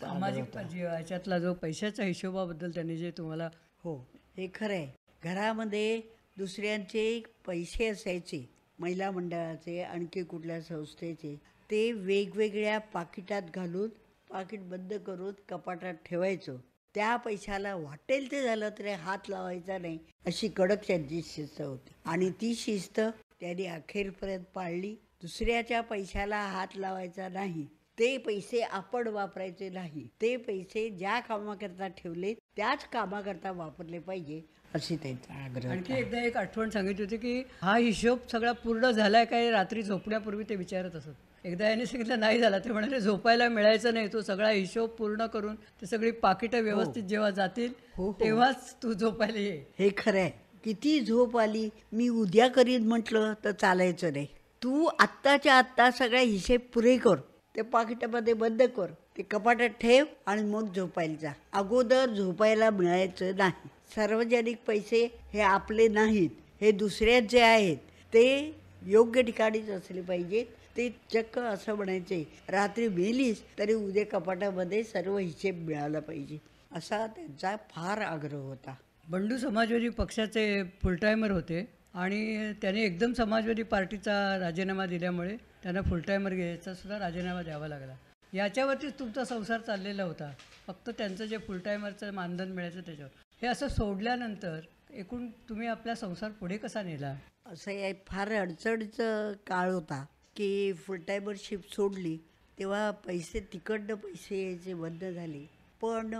सामाजिक याच्यातला जो पैशाच्या हिशोबाबद्दल त्यांनी जे तुम्हाला हो हे खरं आहे घरामध्ये दुसऱ्यांचे पैसे असायचे महिला मंडळाचे आणखी कुठल्या संस्थेचे ते वेगवेगळ्या पाकिटात घालून पाकिट बंद करून कपाटात ठेवायचो त्या पैशाला वाटेल ते झालं तरी हात लावायचा नाही अशी कडक त्यांची शिस्त होती आणि ती शिस्त त्यांनी अखेरपर्यंत पाळली दुसऱ्याच्या पैशाला हात लावायचा नाही ते पैसे आपण वापरायचे नाही ते पैसे ज्या कामाकरता ठेवले त्याच कामाकरता वापरले पाहिजे अशी त्यांचा आग्रह आणखी एकदा एक आठवण सांगितली होती की हा हिशोब सगळा पूर्ण झालाय काय रात्री झोपण्यापूर्वी ते विचारत असत एकदा यांनी सांगितलं नाही झाला ते म्हणाले झोपायला मिळायचं नाही तू सगळा हिशोब पूर्ण करून ते सगळी पाकिटं हो. व्यवस्थित जेव्हा जातील हो, हो. तेव्हाच तू झोपायला ये हे खरं आहे किती झोप आली मी उद्या करीन म्हटलं तर चालायचं नाही तू आत्ताच्या आत्ता सगळ्या हिशेब पुरे कर ते पाकिटामध्ये बंद कर ते कपाटात ठेव आणि मग झोपायला जा अगोदर झोपायला मिळायचं नाही सार्वजनिक पैसे हे आपले नाहीत हे दुसऱ्यात जे आहेत ते योग्य ठिकाणीच असले पाहिजेत ते चक्क असं म्हणायचे रात्री मेलीस तरी उद्या कपाटामध्ये सर्व हिशेब मिळाला पाहिजे असा त्यांचा फार आग्रह होता बंडू समाजवादी पक्षाचे फुलटायमर होते आणि त्याने एकदम समाजवादी पार्टीचा राजीनामा दिल्यामुळे त्यांना फुलटायमर घ्यायचा सुद्धा राजीनामा द्यावा लागला याच्यावरतीच तुमचा संसार चाललेला होता फक्त त्यांचं जे फुलटायमरचं मानधन मिळायचं त्याच्यावर हे असं सोडल्यानंतर एकूण तुम्ही आपला संसार पुढे कसा नेला असं फार अडचणीचं काळ होता की फुल सोडली तेव्हा पैसे तिकडनं पैसे यायचे बंद झाले पण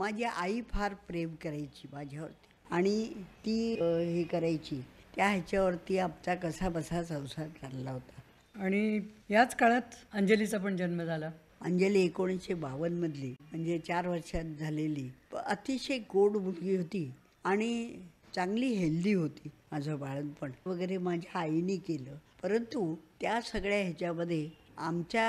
माझी आई फार प्रेम करायची माझ्यावरती आणि ती हे करायची त्या ह्याच्यावरती आमचा कसा बसा संसार चालला होता आणि याच काळात अंजलीचा पण जन्म झाला अंजली एकोणीसशे बावन्नमधली म्हणजे चार वर्षात झालेली अतिशय गोड मुलगी होती आणि चांगली हेल्दी होती माझं बाळणपण वगैरे माझ्या आईने केलं परंतु त्या सगळ्या ह्याच्यामध्ये आमच्या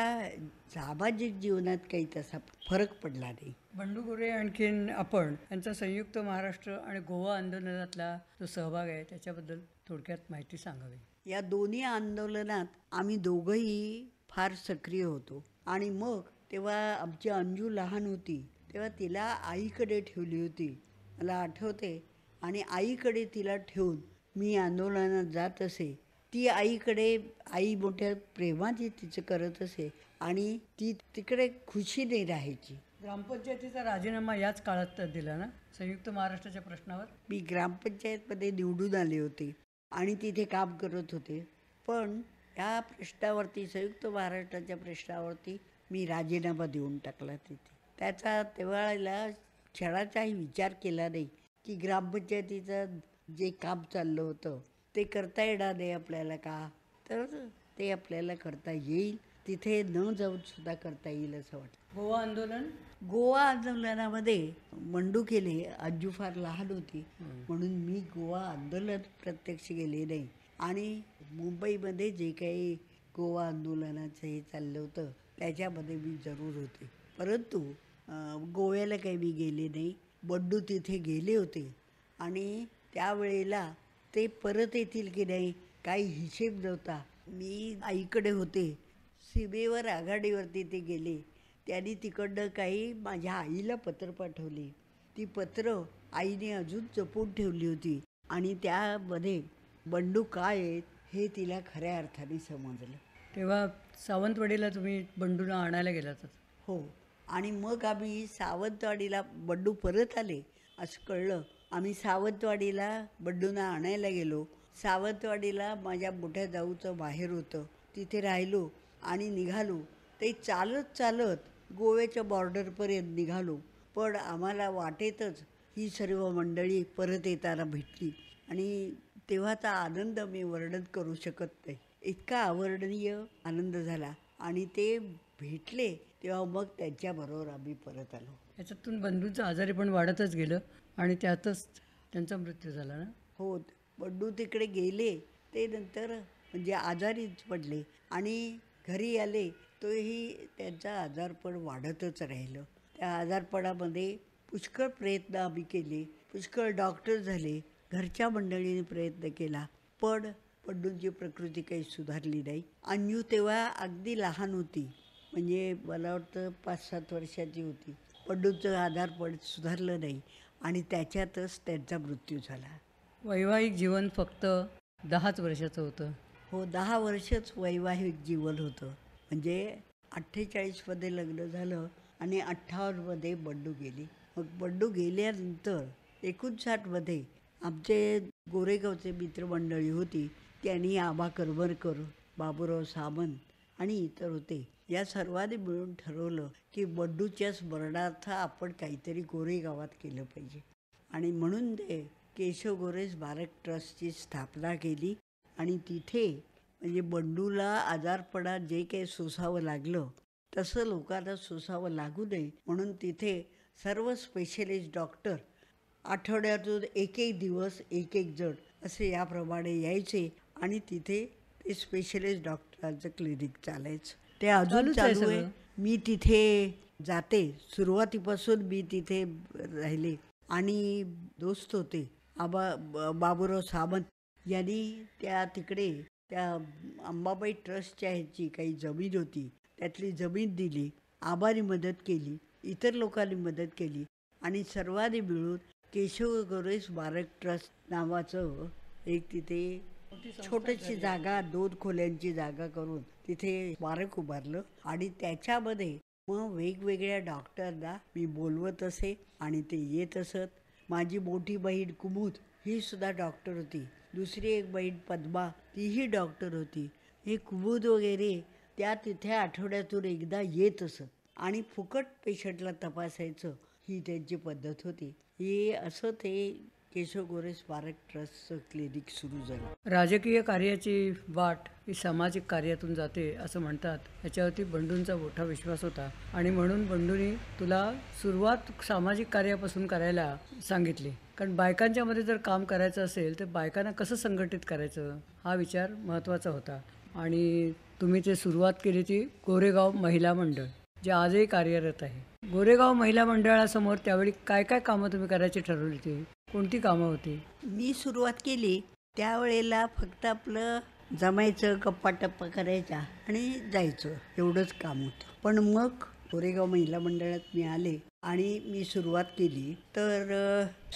सामाजिक जीवनात काही तसा फरक पडला नाही बंडू गोरे आणखीन आपण यांचा संयुक्त महाराष्ट्र आणि गोवा आंदोलनातला जो सहभाग आहे त्याच्याबद्दल थोडक्यात माहिती सांगावी या दोन्ही आंदोलनात आम्ही दोघंही फार सक्रिय होतो आणि मग तेव्हा आमची अंजू लहान होती तेव्हा तिला आईकडे ठेवली होती मला आठवते आणि आईकडे तिला ठेवून मी आंदोलनात जात असे ती आईकडे आई मोठ्या प्रेमाने तिचं करत असे आणि ती तिकडे खुशी नाही राहायची ग्रामपंचायतीचा राजीनामा याच काळात दिला ना संयुक्त महाराष्ट्राच्या प्रश्नावर मी ग्रामपंचायतमध्ये निवडून आले होते आणि तिथे काम करत होते पण या प्रश्नावरती संयुक्त महाराष्ट्राच्या प्रश्नावरती मी राजीनामा देऊन टाकला तिथे त्याचा तेव्हाला क्षणाचाही विचार केला नाही की ग्रामपंचायतीचं जे काम चाललं होतं ते करता येणार नाही आपल्याला का तर ते आपल्याला करता येईल तिथे न जाऊन सुद्धा करता येईल असं वाटतं गोवा आंदोलन गोवा आंदोलनामध्ये मंडू केले आजू फार लहान होती म्हणून मी गोवा आंदोलन प्रत्यक्ष गेले नाही आणि मुंबईमध्ये जे काही गोवा आंदोलनाचं हे चाललं होतं त्याच्यामध्ये मी जरूर होते परंतु गोव्याला काही मी गेले नाही बंडू तिथे गेले होते आणि त्यावेळेला ते परत येतील की नाही काही हिशेब नव्हता मी आईकडे होते सीमेवर आघाडीवरती ते गेले त्यांनी तिकडनं काही माझ्या आईला पत्र पाठवले ती पत्र आईने अजून जपून ठेवली होती आणि त्यामध्ये बंडू काय आहेत हे तिला खऱ्या अर्थाने समजलं तेव्हा सावंतवाडीला तुम्ही बंडूला आणायला गेलात हो आणि मग आम्ही सावंतवाडीला बंडू परत आले असं कळलं आम्ही सावंतवाडीला बड्डूंना आणायला गेलो सावंतवाडीला माझ्या मोठ्या जाऊचं बाहेर होतं तिथे राहिलो आणि निघालो ते चालत चालत गोव्याच्या बॉर्डरपर्यंत निघालो पण आम्हाला वाटेतच ही सर्व मंडळी परत येताना भेटली आणि तेव्हाचा आनंद मी वर्णन करू शकत नाही इतका आवर्णनीय आनंद झाला आणि ते भेटले तेव्हा मग त्यांच्याबरोबर आम्ही परत आलो याच्यातून बंधूचं आजारी पण वाढतच गेलं आणि त्यातच त्यांचा मृत्यू झाला ना हो बड्डू तिकडे गेले ते नंतर म्हणजे आजारी पडले आणि घरी आले तोही त्यांचा आजारपण वाढतच राहिलं त्या आजारपणामध्ये पुष्कळ प्रयत्न आम्ही केले पुष्कळ डॉक्टर झाले घरच्या मंडळीने प्रयत्न केला पण पड्डूंची प्रकृती काही सुधारली नाही अंजू तेव्हा अगदी लहान होती म्हणजे मला वाटतं पाच सात वर्षाची होती पड्डूंचं आधारपण सुधारलं नाही आणि त्याच्यातच त्यांचा मृत्यू झाला वैवाहिक जीवन फक्त दहाच वर्षाचं होतं हो दहा वर्षच वैवाहिक जीवन होतं म्हणजे अठ्ठेचाळीसमध्ये लग्न झालं आणि अठ्ठावन्नमध्ये बंडू गेली मग बंडू गेल्यानंतर एकोणसाठमध्ये आमचे गोरेगावचे मित्रमंडळी होती त्यांनी आबा करमरकर बाबूराव सामंत आणि इतर होते या सर्वांनी मिळून ठरवलं की बंडूच्या स्मरणार्थ आपण काहीतरी गोरे गावात केलं पाहिजे आणि म्हणून ते केशव गोरेस बारक ट्रस्टची स्थापना केली आणि तिथे म्हणजे बंडूला आजारपणा जे काही सोसावं लागलं तसं लोकांना सोसावं लागू नये म्हणून तिथे सर्व स्पेशलिस्ट डॉक्टर आठवड्यातून एक एक दिवस एक एक जण असे याप्रमाणे यायचे आणि तिथे ते स्पेशलिस्ट डॉक्टरांचं क्लिनिक चालायचं ते अजून चालू आहे मी तिथे जाते सुरुवातीपासून मी तिथे राहिले आणि दोस्त होते आबा बाबूराव सावंत यांनी त्या तिकडे त्या अंबाबाई ट्रस्टच्या ह्याची काही जमीन होती त्यातली जमीन दिली आबाने मदत केली इतर लोकांनी मदत केली आणि सर्वांनी मिळून केशव गोरेस बारक ट्रस्ट नावाचं एक तिथे छोटीशी जागा दोन खोल्यांची जागा करून तिथे स्मारक उभारलं आणि त्याच्यामध्ये मग वेगवेगळ्या डॉक्टरला मी बोलवत असे आणि ते येत असत माझी मोठी बहीण कुमुद ही सुद्धा डॉक्टर होती दुसरी एक बहीण पद्मा तीही डॉक्टर होती हे कुमुद वगैरे त्या तिथे आठवड्यातून एकदा येत असत आणि फुकट पेशंटला तपासायचं ही त्यांची पद्धत होती हे असं ते केशव गोरे स्मारक ट्रस्टचं क्लिनिक सुरू झालं राजकीय कार्याची वाट ही सामाजिक कार्यातून जाते असं म्हणतात याच्यावरती बंडूंचा मोठा विश्वास होता आणि म्हणून बंडूनी तुला सुरुवात सामाजिक कार्यापासून करायला सांगितली कारण बायकांच्या मध्ये जर काम करायचं असेल तर बायकांना कसं संघटित करायचं हा विचार महत्त्वाचा होता आणि तुम्ही ते सुरुवात केली ती गोरेगाव महिला मंडळ जे आजही कार्यरत आहे गोरेगाव महिला मंडळासमोर त्यावेळी काय काय कामं तुम्ही करायची ठरवली होती कोणती कामं होती मी सुरुवात केली त्यावेळेला फक्त आपलं जमायचं गप्पा टप्पा करायचा आणि जायचं एवढंच काम होतं पण मग कोरेगाव महिला मंडळात मी आले आणि मी सुरुवात केली तर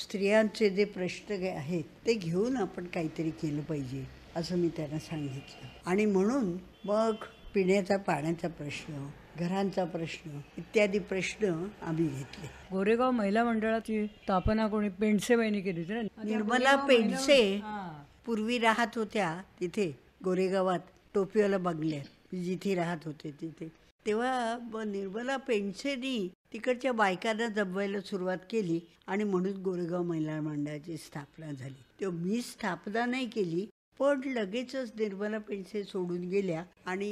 स्त्रियांचे जे प्रश्न आहेत ते घेऊन आपण काहीतरी केलं पाहिजे असं मी त्यांना सांगितलं आणि म्हणून मग पिण्याचा पाण्याचा प्रश्न घरांचा प्रश्न इत्यादी प्रश्न आम्ही घेतले गोरेगाव महिला मंडळाची स्थापना कोणी पेंडसे केली होती निर्मला पेंडसे पूर्वी राहत होत्या तिथे गोरेगावात टोपीवाला बंगल्या जिथे राहत होते तिथे तेव्हा निर्मला पेंडसेनी तिकडच्या बायकांना जमवायला सुरुवात केली आणि म्हणून गोरेगाव महिला मंडळाची स्थापना झाली तेव्हा मी स्थापना नाही केली पण लगेचच निर्मला पेंडसे सोडून गेल्या आणि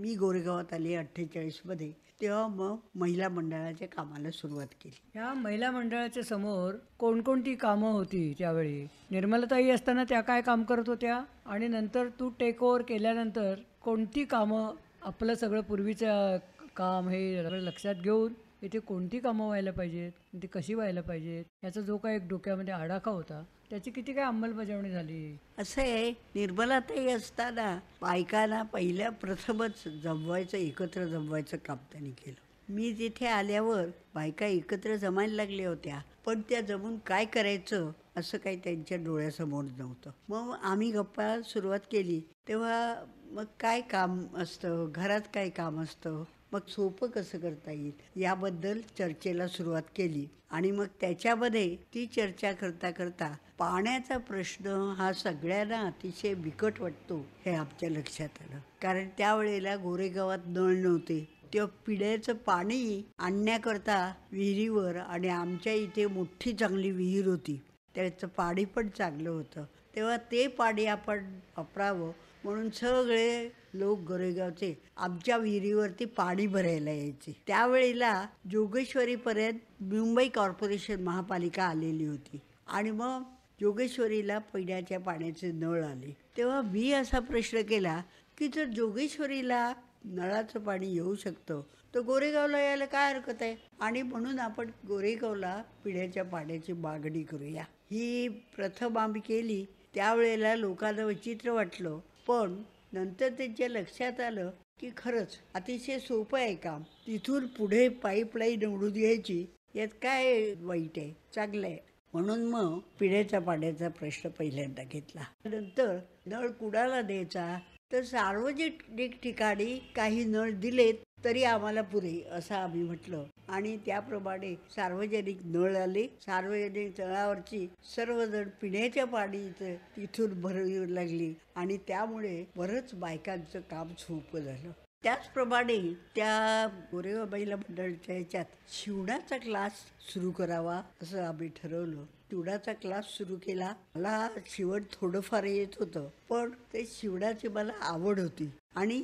मी गोरेगावात आले अठ्ठेचाळीसमध्ये तेव्हा मग महिला मंडळाच्या कामाला सुरुवात केली ह्या महिला मंडळाच्या समोर कोणकोणती कामं होती त्यावेळी निर्मलताई असताना त्या काय काम करत होत्या आणि नंतर तू टेक ओव्हर केल्यानंतर कोणती कामं आपलं सगळं पूर्वीचं काम हे लक्षात घेऊन इथे कोणती कामं व्हायला पाहिजेत ते कशी व्हायला पाहिजेत याचा जो काही एक डोक्यामध्ये आडाखा होता त्याची किती काय अंमलबजावणी झाली असं आहे निर्मलाताई असताना बायकांना पहिल्या प्रथमच जमवायचं एकत्र जमवायचं काम त्यांनी केलं मी तिथे आल्यावर बायका एकत्र जमायला लागल्या होत्या पण त्या जमून काय करायचं असं काही त्यांच्या डोळ्यासमोर नव्हतं मग आम्ही गप्पा सुरुवात केली तेव्हा मग काय काम असतं घरात काय काम असतं मग सोपं कसं करता येईल याबद्दल चर्चेला सुरुवात केली आणि मग त्याच्यामध्ये ती चर्चा करता करता पाण्याचा प्रश्न हा सगळ्यांना अतिशय बिकट वाटतो हे आमच्या लक्षात आलं कारण त्यावेळेला गोरेगावात नळ नव्हते तेव्हा पिण्याचं पाणी आणण्याकरता विहिरीवर आणि आमच्या इथे मोठी चांगली विहीर होती त्याचं पाणी पण चांगलं होतं तेव्हा ते पाणी आपण वापरावं म्हणून सगळे लोक गोरेगावचे आमच्या विहिरीवरती पाणी भरायला यायचे त्यावेळेला जोगेश्वरीपर्यंत मुंबई कॉर्पोरेशन महापालिका आलेली होती आणि मग जोगेश्वरीला पिण्याच्या पाण्याचे नळ आले तेव्हा मी असा प्रश्न केला की जर जोगेश्वरीला नळाचं पाणी येऊ शकतं तर गोरेगावला यायला काय हरकत आहे आणि म्हणून आपण गोरेगावला पिण्याच्या पाण्याची मागणी करूया ही प्रथम आम्ही केली त्यावेळेला लोकांना विचित्र वाटलं पण नंतर त्यांच्या लक्षात आलं की खरंच अतिशय सोपं आहे काम तिथून पुढे पाईपलाईन उडून द्यायची यात काय वाईट आहे चांगलं आहे म्हणून मग पिण्याच्या पाण्याचा प्रश्न पहिल्यांदा घेतला नंतर नळ कुणाला द्यायचा तर सार्वजनिक ठिकाणी काही नळ दिलेत तरी आम्हाला पुरे असं आम्ही म्हटलं आणि त्याप्रमाणे सार्वजनिक नळ आले सार्वजनिक तळावरची सर्वजण पिण्याच्या पाणी तिथून भर लागली आणि त्यामुळे बरंच बायकांचं काम सोपं झालं त्याचप्रमाणे त्या गोरेबाईला मंडळच्या ह्याच्यात शिवणाचा क्लास सुरू करावा असं आम्ही ठरवलं शिवडाचा क्लास सुरू केला मला शिवण थोडंफार येत होतं पण ते शिवडाची मला आवड होती आणि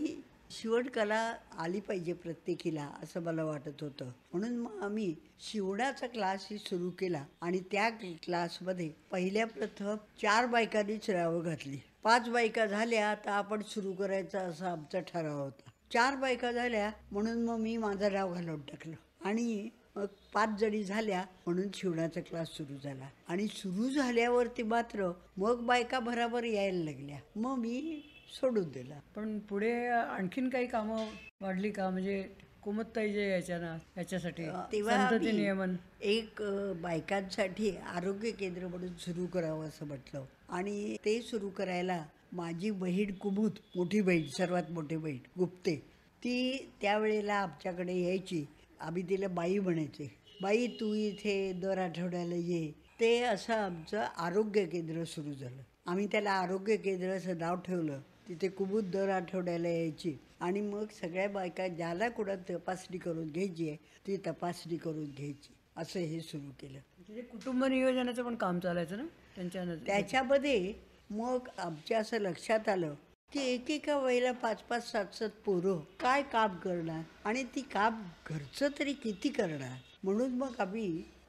कला आली पाहिजे प्रत्येकीला असं मला वाटत होतं म्हणून मग आम्ही शिवण्याचा क्लास ही सुरू केला आणि त्या क्लासमध्ये पहिल्या प्रथम चार बायकांनीच चिरावं घातली पाच बायका झाल्या तर आपण सुरू करायचा असा आमचा ठराव होता चार बायका झाल्या म्हणून मग मी माझा राव घालवून टाकलं आणि मग पाच जणी झाल्या म्हणून शिवणाचा क्लास सुरू झाला आणि सुरू झाल्यावरती मात्र मग बायका भराभर यायला लागल्या मग मी सोडून दिला पण पुढे आणखीन काही कामं वाढली का म्हणजे कुमतताई जे याच्या ना याच्यासाठी तेव्हा नियमन एक बायकांसाठी आरोग्य केंद्र म्हणून सुरू करावं असं म्हटलं आणि ते सुरू करायला माझी बहीण कुमुद मोठी बहीण सर्वात मोठी बहीण गुप्ते ती त्यावेळेला आमच्याकडे यायची आम्ही तिला बाई म्हणायचे बाई तू इथे दर आठवड्याला ये ते असं आमचं आरोग्य केंद्र सुरू झालं आम्ही त्याला आरोग्य केंद्र असं नाव ठेवलं तिथे कुबूत दर आठवड्याला यायची आणि मग सगळ्या बायका ज्याला कुठं तपासणी करून घ्यायची आहे ती तपासणी करून घ्यायची असं हे सुरू केलं म्हणजे कुटुंब नियोजनाचं पण काम चालायचं ना त्यांच्या त्याच्यामध्ये मग आमच्या असं लक्षात आलं की एकेका वेळेला पाच पाच सात सात पोरं काय काम करणार आणि ती काम घरचं तरी किती करणार म्हणून मग आम्ही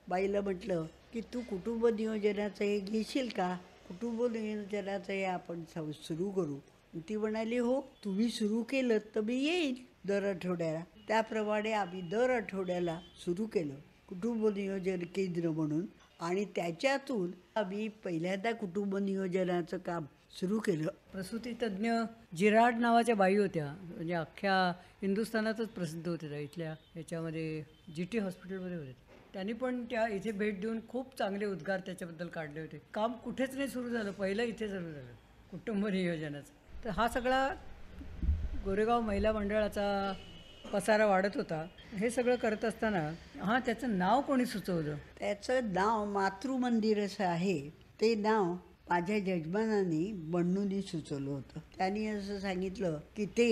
बाईला म्हटलं की तू कुटुंब नियोजनाचं हे घेशील का कुटुंब नियोजनाचं हे आपण सुरू करू ती म्हणाली हो तुम्ही सुरू केलं तर मी येईल दर आठवड्याला त्याप्रमाणे आम्ही दर आठवड्याला सुरू केलं कुटुंब नियोजन केंद्र म्हणून आणि त्याच्यातून आम्ही पहिल्यांदा कुटुंब नियोजनाचं काम सुरू केलं प्रसूती तज्ज्ञ जिराड नावाच्या बाई होत्या म्हणजे अख्ख्या हिंदुस्थानातच प्रसिद्ध होत्या इथल्या याच्यामध्ये जी टी हॉस्पिटलमध्ये होते त्यांनी पण त्या इथे भेट देऊन खूप चांगले उद्गार त्याच्याबद्दल काढले होते काम कुठेच नाही सुरू झालं पहिलं इथे सुरू झालं कुटुंब नियोजनाचं तर हा सगळा गोरेगाव महिला मंडळाचा पसारा वाढत होता हे सगळं करत असताना हा त्याचं नाव कोणी सुचवलं त्याचं नाव मातृमंदिर असं आहे ते नाव माझ्या जजमानाने बण्णूनी सुचवलं होतं त्यांनी असं सांगितलं की ते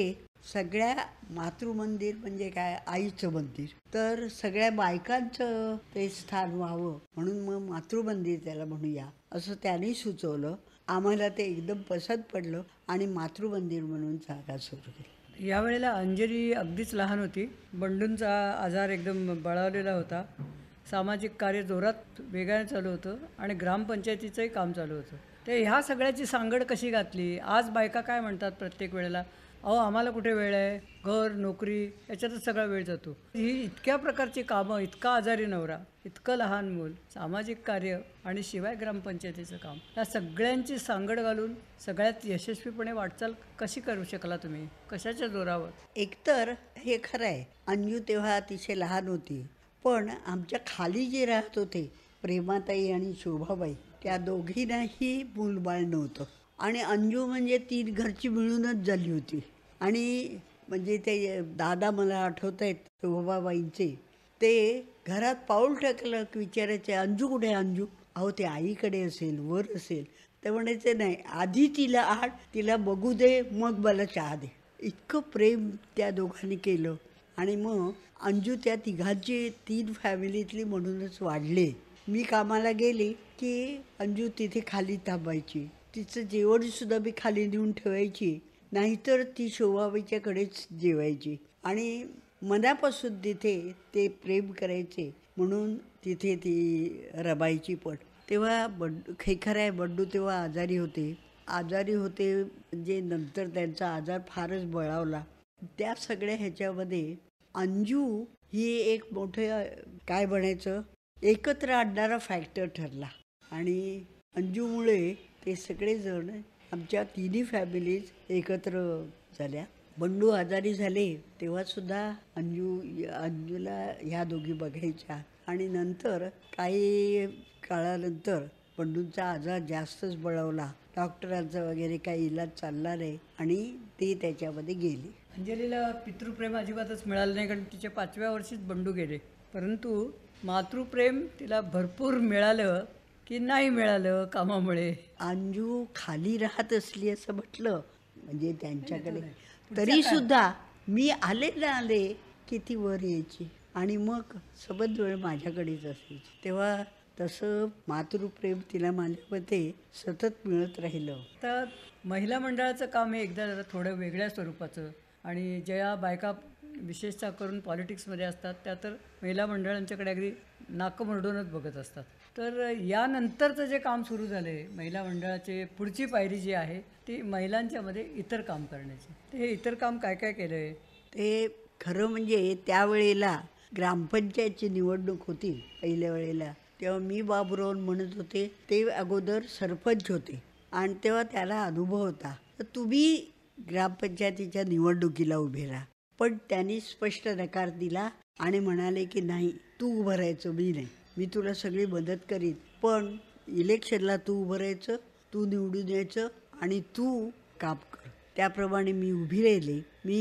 सगळ्या मातृमंदिर म्हणजे काय आईचं मंदिर तर सगळ्या बायकांचं ते स्थान व्हावं म्हणून मग मातृमंदिर त्याला म्हणूया असं त्याने सुचवलं आम्हाला ते एकदम पसंत पडलं आणि मातृमंदिर म्हणून जागा सुरू केली यावेळेला अंजली अगदीच लहान होती बंडूंचा आजार एकदम बळावलेला होता सामाजिक कार्य जोरात वेगाने चालू होतं आणि ग्रामपंचायतीचंही काम चालू होतं ते ह्या सगळ्याची सांगड कशी घातली आज बायका काय म्हणतात प्रत्येक वेळेला अहो आम्हाला कुठे वेळ आहे घर नोकरी याच्यातच सगळा वेळ जातो ही इतक्या प्रकारची कामं इतका आजारी नवरा इतकं लहान मूल सामाजिक कार्य आणि शिवाय ग्रामपंचायतीचं काम या सगळ्यांची सांगड घालून सगळ्यात यशस्वीपणे वाटचाल कशी करू शकला तुम्ही कशाच्या जोरावर एकतर हे खरं आहे अंजू तेव्हा अतिशय लहान होती पण आमच्या खाली जे राहत होते प्रेमाताई आणि शोभाबाई त्या दोघींनाही मूलबाळ नव्हतं आणि अंजू म्हणजे तीन घरची मिळूनच झाली होती आणि म्हणजे ते दादा मला आठवत आहेत शोभाबाईंचे ते घरात पाऊल टाकलं की विचारायचे अंजू कुठे अंजू अहो ते आईकडे असेल वर असेल ते म्हणायचे नाही आधी तिला आड तिला बघू दे मग मला चहा दे इतकं प्रेम त्या दोघांनी केलं आणि मग अंजू त्या तिघांची तीन फॅमिलीतली म्हणूनच वाढले मी कामाला गेले की अंजू तिथे खाली थांबायची तिचं जेवणसुद्धा मी खाली देऊन ठेवायची नाहीतर ती शोभाबाईच्याकडेच जेवायची आणि मनापासून तिथे ते प्रेम करायचे म्हणून तिथे ती रबायची पट तेव्हा बड्डू आहे बड्डू तेव्हा आजारी होते आजारी होते म्हणजे नंतर त्यांचा आजार फारच बळावला त्या सगळ्या ह्याच्यामध्ये अंजू ही एक मोठं काय बनायचं एकत्र आणणारा फॅक्टर ठरला आणि अंजूमुळे ते सगळेजण आमच्या तिन्ही फॅमिलीज एकत्र झाल्या बंडू आजारी झाले तेव्हासुद्धा अंजू अंजूला ह्या दोघी बघायच्या आणि नंतर काही काळानंतर बंडूंचा आजार जास्तच बळवला डॉक्टरांचा वगैरे काही इलाज चालला नाही आणि ते त्याच्यामध्ये गेले अंजलीला पितृप्रेम अजिबातच मिळालं नाही कारण तिच्या पाचव्या वर्षीच बंडू गेले परंतु मातृप्रेम तिला भरपूर मिळालं की नाही मिळालं कामामुळे अंजू खाली राहत असली असं म्हटलं म्हणजे त्यांच्याकडे तरी सुद्धा मी आले ना आले किती वर यायची आणि मग सबद वेळ माझ्याकडेच असायची तेव्हा तसं मातृप्रेम तिला माझ्यामध्ये सतत मिळत राहिलं तर महिला मंडळाचं काम हे एकदा जरा थोडं वेगळ्या स्वरूपाचं आणि ज्या बायका विशेषतः करून पॉलिटिक्समध्ये असतात त्या तर महिला मंडळांच्याकडे अगदी मरडूनच बघत असतात तर यानंतरचं जे काम सुरू झालं आहे महिला मंडळाचे पुढची पायरी जी आहे ती महिलांच्यामध्ये इतर काम करण्याची ते हे इतर काम काय काय केलं आहे ते खरं म्हणजे त्यावेळेला ग्रामपंचायतची निवडणूक होती पहिल्या वेळेला तेव्हा मी बाबुराव म्हणत होते ते अगोदर सरपंच होते आणि तेव्हा त्याला अनुभव होता तर तुम्ही ग्रामपंचायतीच्या निवडणुकीला उभे राहा पण त्यांनी स्पष्ट नकार दिला आणि म्हणाले की नाही तू उभं राहायचो मी नाही मी तुला सगळी मदत करीन पण इलेक्शनला तू उभं राहायचं तू निवडून यायचं आणि तू काम कर त्याप्रमाणे मी उभी राहिले मी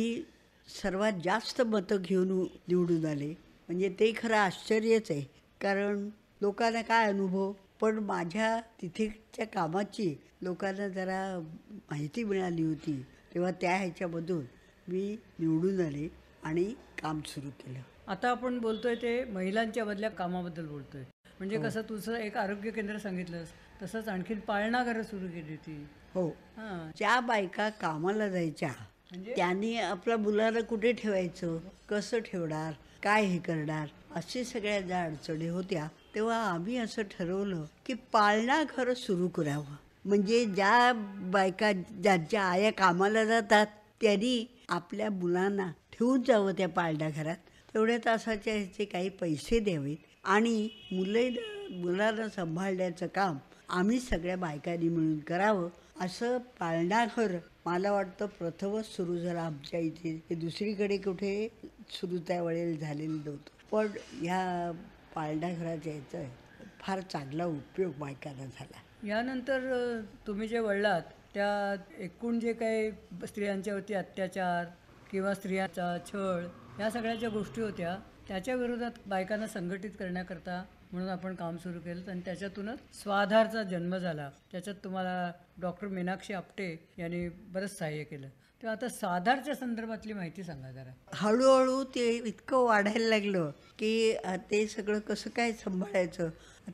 सर्वात जास्त मतं घेऊन निवडून आले म्हणजे ते खरं आश्चर्यच आहे कारण लोकांना काय अनुभव पण माझ्या तिथेच्या कामाची लोकांना जरा माहिती मिळाली होती तेव्हा त्या ह्याच्यामधून मी निवडून आले आणि काम सुरू केलं आता आपण बोलतोय ते महिलांच्या मधल्या कामाबद्दल बोलतोय म्हणजे हो. कसं तुझं एक आरोग्य केंद्र सांगितलंस तसंच आणखीन घर सुरू केली होती हो ज्या बायका कामाला जायच्या म्हणजे? त्यांनी आपल्या मुलाला कुठे ठेवायचं कसं ठेवणार काय हे करणार अशी सगळ्या ज्या अडचणी होत्या तेव्हा आम्ही असं ठरवलं की पाळणा घर सुरू करावं म्हणजे ज्या बायका ज्यांच्या आया कामाला जातात त्यांनी आपल्या मुलांना ठेवून जावं त्या पाळणा घरात एवढ्या तासाच्या ह्याचे काही पैसे द्यावेत आणि मुले मुलांना सांभाळण्याचं काम आम्ही सगळ्या बायकांनी मिळून करावं असं पाळणाघर मला वाटतं प्रथमच सुरू झालं आमच्या इथे हे दुसरीकडे कुठे सुरू त्या झालेलं नव्हतं पण ह्या पाळणाघराच्या याचं फार चांगला उपयोग बायकांना झाला यानंतर तुम्ही जे वळलात त्या एकूण जे काही स्त्रियांच्यावरती अत्याचार किंवा स्त्रियांचा छळ या सगळ्या ज्या गोष्टी होत्या त्याच्या विरोधात बायकांना संघटित करण्याकरता म्हणून आपण काम सुरू केलं आणि त्याच्यातूनच स्वाधारचा जन्म झाला त्याच्यात तुम्हाला डॉक्टर मीनाक्षी आपटे यांनी बरंच सहाय्य केलं तर आता साधारच्या संदर्भातली माहिती सांगा जरा हळूहळू ते इतकं वाढायला लागलं की ते सगळं कसं काय सांभाळायचं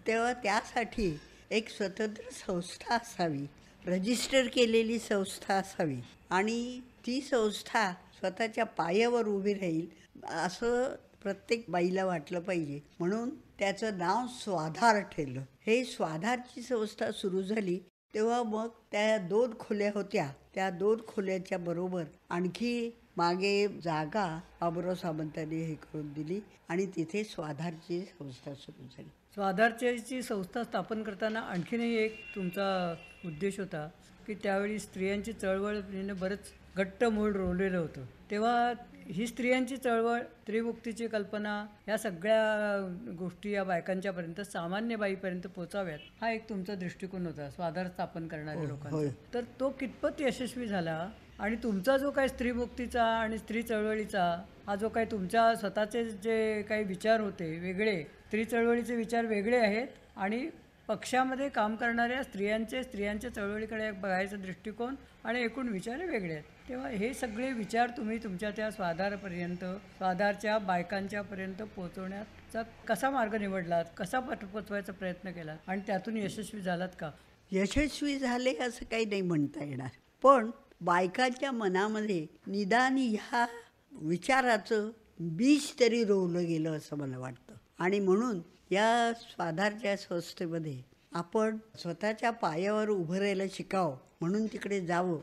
तेव्हा त्यासाठी एक स्वतंत्र संस्था असावी रजिस्टर केलेली संस्था असावी आणि ती संस्था स्वतःच्या पायावर उभी राहील असं प्रत्येक बाईला वाटलं पाहिजे म्हणून त्याचं नाव स्वाधार ठेवलं हे स्वाधारची संस्था सुरू झाली तेव्हा मग त्या दोन खोल्या होत्या त्या दोन खोल्याच्या बरोबर आणखी मागे जागा बाबुराव सामंतांनी हे करून दिली आणि तिथे स्वाधारची संस्था सुरू झाली स्वाधारची संस्था स्थापन करताना आणखीनही एक तुमचा उद्देश होता की त्यावेळी स्त्रियांची चळवळ बरंच घट्ट मूळ रोवलेलं होतं तेव्हा ही स्त्रियांची चळवळ त्रिमुक्तीची कल्पना या सगळ्या गोष्टी या बायकांच्यापर्यंत सामान्य बाईपर्यंत पोचाव्यात हा एक तुमचा दृष्टिकोन होता स्वाधार स्थापन करणाऱ्या हो, लोकांचा तर तो कितपत यशस्वी झाला आणि तुमचा जो काही स्त्रीमुक्तीचा आणि स्त्री चळवळीचा हा जो काही तुमच्या स्वतःचे जे काही विचार होते वेगळे स्त्री चळवळीचे विचार वेगळे आहेत आणि पक्षामध्ये काम करणाऱ्या स्त्रियांचे स्त्रियांच्या चळवळीकडे बघायचा दृष्टिकोन आणि एकूण विचार वेगळे आहेत तेव्हा हे सगळे विचार तुम्ही तुमच्या त्या स्वाधारपर्यंत स्वाधारच्या बायकांच्या पर्यंत पोहोचवण्याचा कसा मार्ग निवडलात कसा पट पोचवायचा प्रयत्न केला आणि त्यातून यशस्वी झालात का यशस्वी झाले असं काही नाही म्हणता येणार पण बायकांच्या मनामध्ये निदान ह्या विचाराचं बीज तरी रोवलं गेलं असं मला वाटतं आणि म्हणून या स्वाधारच्या संस्थेमध्ये आपण स्वतःच्या पायावर उभं राहायला शिकावं म्हणून तिकडे जावं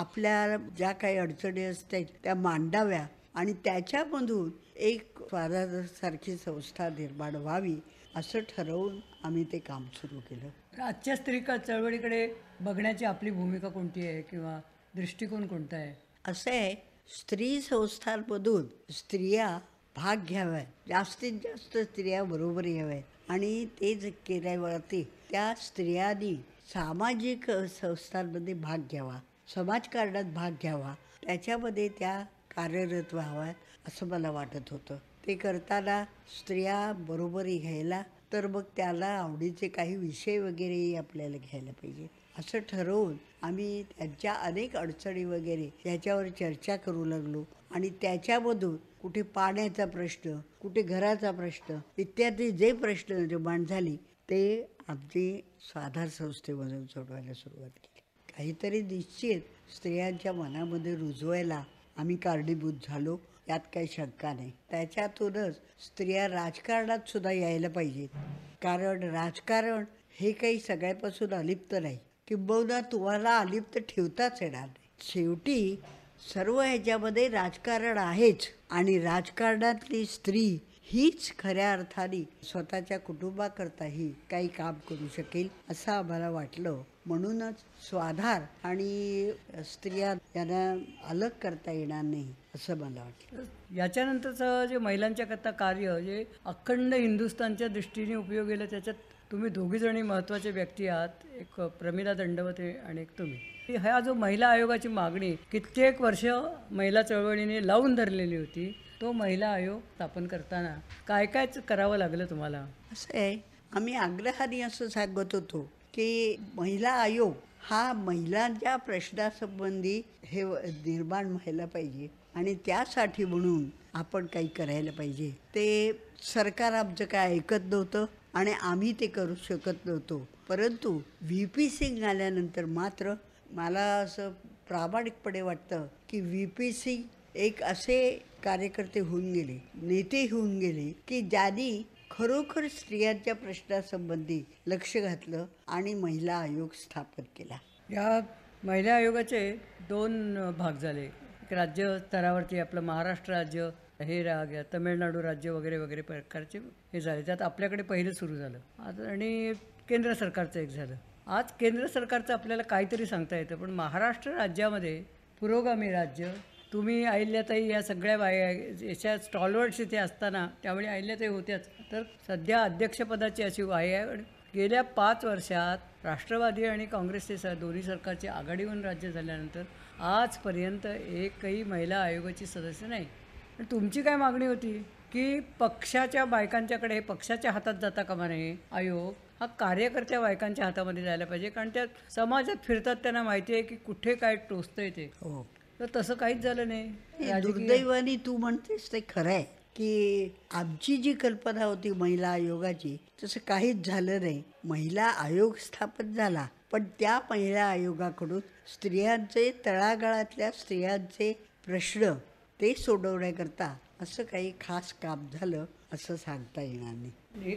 आपल्या ज्या काही अडचणी असतात त्या मांडाव्या आणि त्याच्यामधून एक स्वाधारसारखी संस्था निर्माण व्हावी असं ठरवून आम्ही ते काम सुरू केलं आजच्या का चळवळीकडे बघण्याची आपली भूमिका कोणती आहे किंवा दृष्टिकोन कोणता आहे असं आहे स्त्री संस्थांमधून स्त्रिया भाग घ्यावा जास्तीत जास्त स्त्रिया बरोबर याव्यात आणि तेच केल्यावरती त्या स्त्रियांनी सामाजिक संस्थांमध्ये भाग घ्यावा समाजकारणात भाग घ्यावा त्याच्यामध्ये त्या कार्यरत व्हाव्यात असं मला वाटत होतं ते करताना स्त्रिया बरोबरी घ्यायला तर मग त्याला आवडीचे काही विषय वगैरेही आपल्याला घ्यायला पाहिजे असं ठरवून आम्ही त्यांच्या अनेक अडचणी वगैरे याच्यावर चर्चा करू लागलो आणि त्याच्यामधून कुठे पाण्याचा प्रश्न कुठे घराचा प्रश्न इत्यादी जे प्रश्न निर्माण झाली ते आमची साधार संस्थेमधून सोडवायला सुरुवात केली काहीतरी निश्चित स्त्रियांच्या मनामध्ये रुजवायला आम्ही कारणीभूत झालो यात काही शंका नाही त्याच्यातूनच स्त्रिया राजकारणात सुद्धा यायला पाहिजेत कारण राजकारण हे काही सगळ्यापासून अलिप्त नाही किंबहुना तुम्हाला अलिप्त ठेवताच येणार नाही शेवटी सर्व ह्याच्यामध्ये राजकारण आहेच आणि राजकारणातली स्त्री हीच खऱ्या अर्थाने स्वतःच्या कुटुंबाकरताही काही काम करू शकेल असं आम्हाला वाटलं म्हणूनच स्वाधार आणि स्त्रिया यांना अलग करता येणार नाही असं मला वाटलं याच्यानंतरचं जे महिलांच्या करता कार्य जे अखंड हिंदुस्थानच्या दृष्टीने उपयोग केलं त्याच्यात तुम्ही दोघीजणी महत्त्वाचे व्यक्ती आहात एक प्रमिला दंडवते आणि एक तुम्ही ह्या जो महिला आयोगाची मागणी कित्येक वर्ष महिला चळवळीने लावून धरलेली होती तो महिला आयोग स्थापन करताना काय काय करावं लागलं तुम्हाला असं आहे आम्ही आग्रहानी असं सांगत होतो की महिला आयोग हा महिलांच्या प्रश्नासंबंधी हे निर्माण व्हायला पाहिजे आणि त्यासाठी म्हणून आपण काही करायला पाहिजे ते सरकार आमचं काय ऐकत नव्हतं आणि आम्ही ते करू शकत नव्हतो परंतु व्ही पी सिंग आल्यानंतर मात्र मला असं प्रामाणिकपणे वाटतं की व्ही पी सिंग एक असे कार्यकर्ते होऊन गेले नेते होऊन गेले की ज्यांनी खरोखर स्त्रियांच्या प्रश्नासंबंधी लक्ष घातलं आणि महिला आयोग स्थापन केला या महिला आयोगाचे दोन भाग झाले राज्य स्तरावरती आपलं महाराष्ट्र राज्य हे राग तमिळनाडू राज्य वगैरे वगैरे प्रकारचे हे झाले त्यात आपल्याकडे पहिलं सुरू झालं आता आणि केंद्र सरकारचं एक झालं आज केंद्र सरकारचं आपल्याला काहीतरी सांगता येतं पण महाराष्ट्र राज्यामध्ये पुरोगामी राज्य तुम्ही अहिल्याताई या सगळ्या बाया याच्या स्टॉलवर्ड्स इथे असताना त्यावेळी अहिल्याताई होत्याच तर सध्या अध्यक्षपदाची अशी बाई आहे गेल्या पाच वर्षात राष्ट्रवादी आणि काँग्रेसचे स दोन्ही सरकारचे आघाडीहून राज्य झाल्यानंतर आजपर्यंत एकही महिला आयोगाची सदस्य नाही तुमची काय मागणी होती की पक्षाच्या बायकांच्याकडे पक्षाच्या हातात जाता का नये आयोग हा कार्यकर्त्या बायकांच्या हातामध्ये जायला पाहिजे कारण त्या समाजात फिरतात त्यांना माहिती आहे की कुठे काय टोचतंय ते हो तर तसं काहीच झालं नाही दुर्दैवानी तू म्हणतेस ते खरं आहे की आमची जी कल्पना होती महिला आयोगाची तसं काहीच झालं नाही महिला आयोग स्थापन झाला पण त्या महिला आयोगाकडून स्त्रियांचे तळागाळातल्या स्त्रियांचे प्रश्न ते सोडवण्याकरता असं काही खास काम झालं असं सांगता येणार नाही हे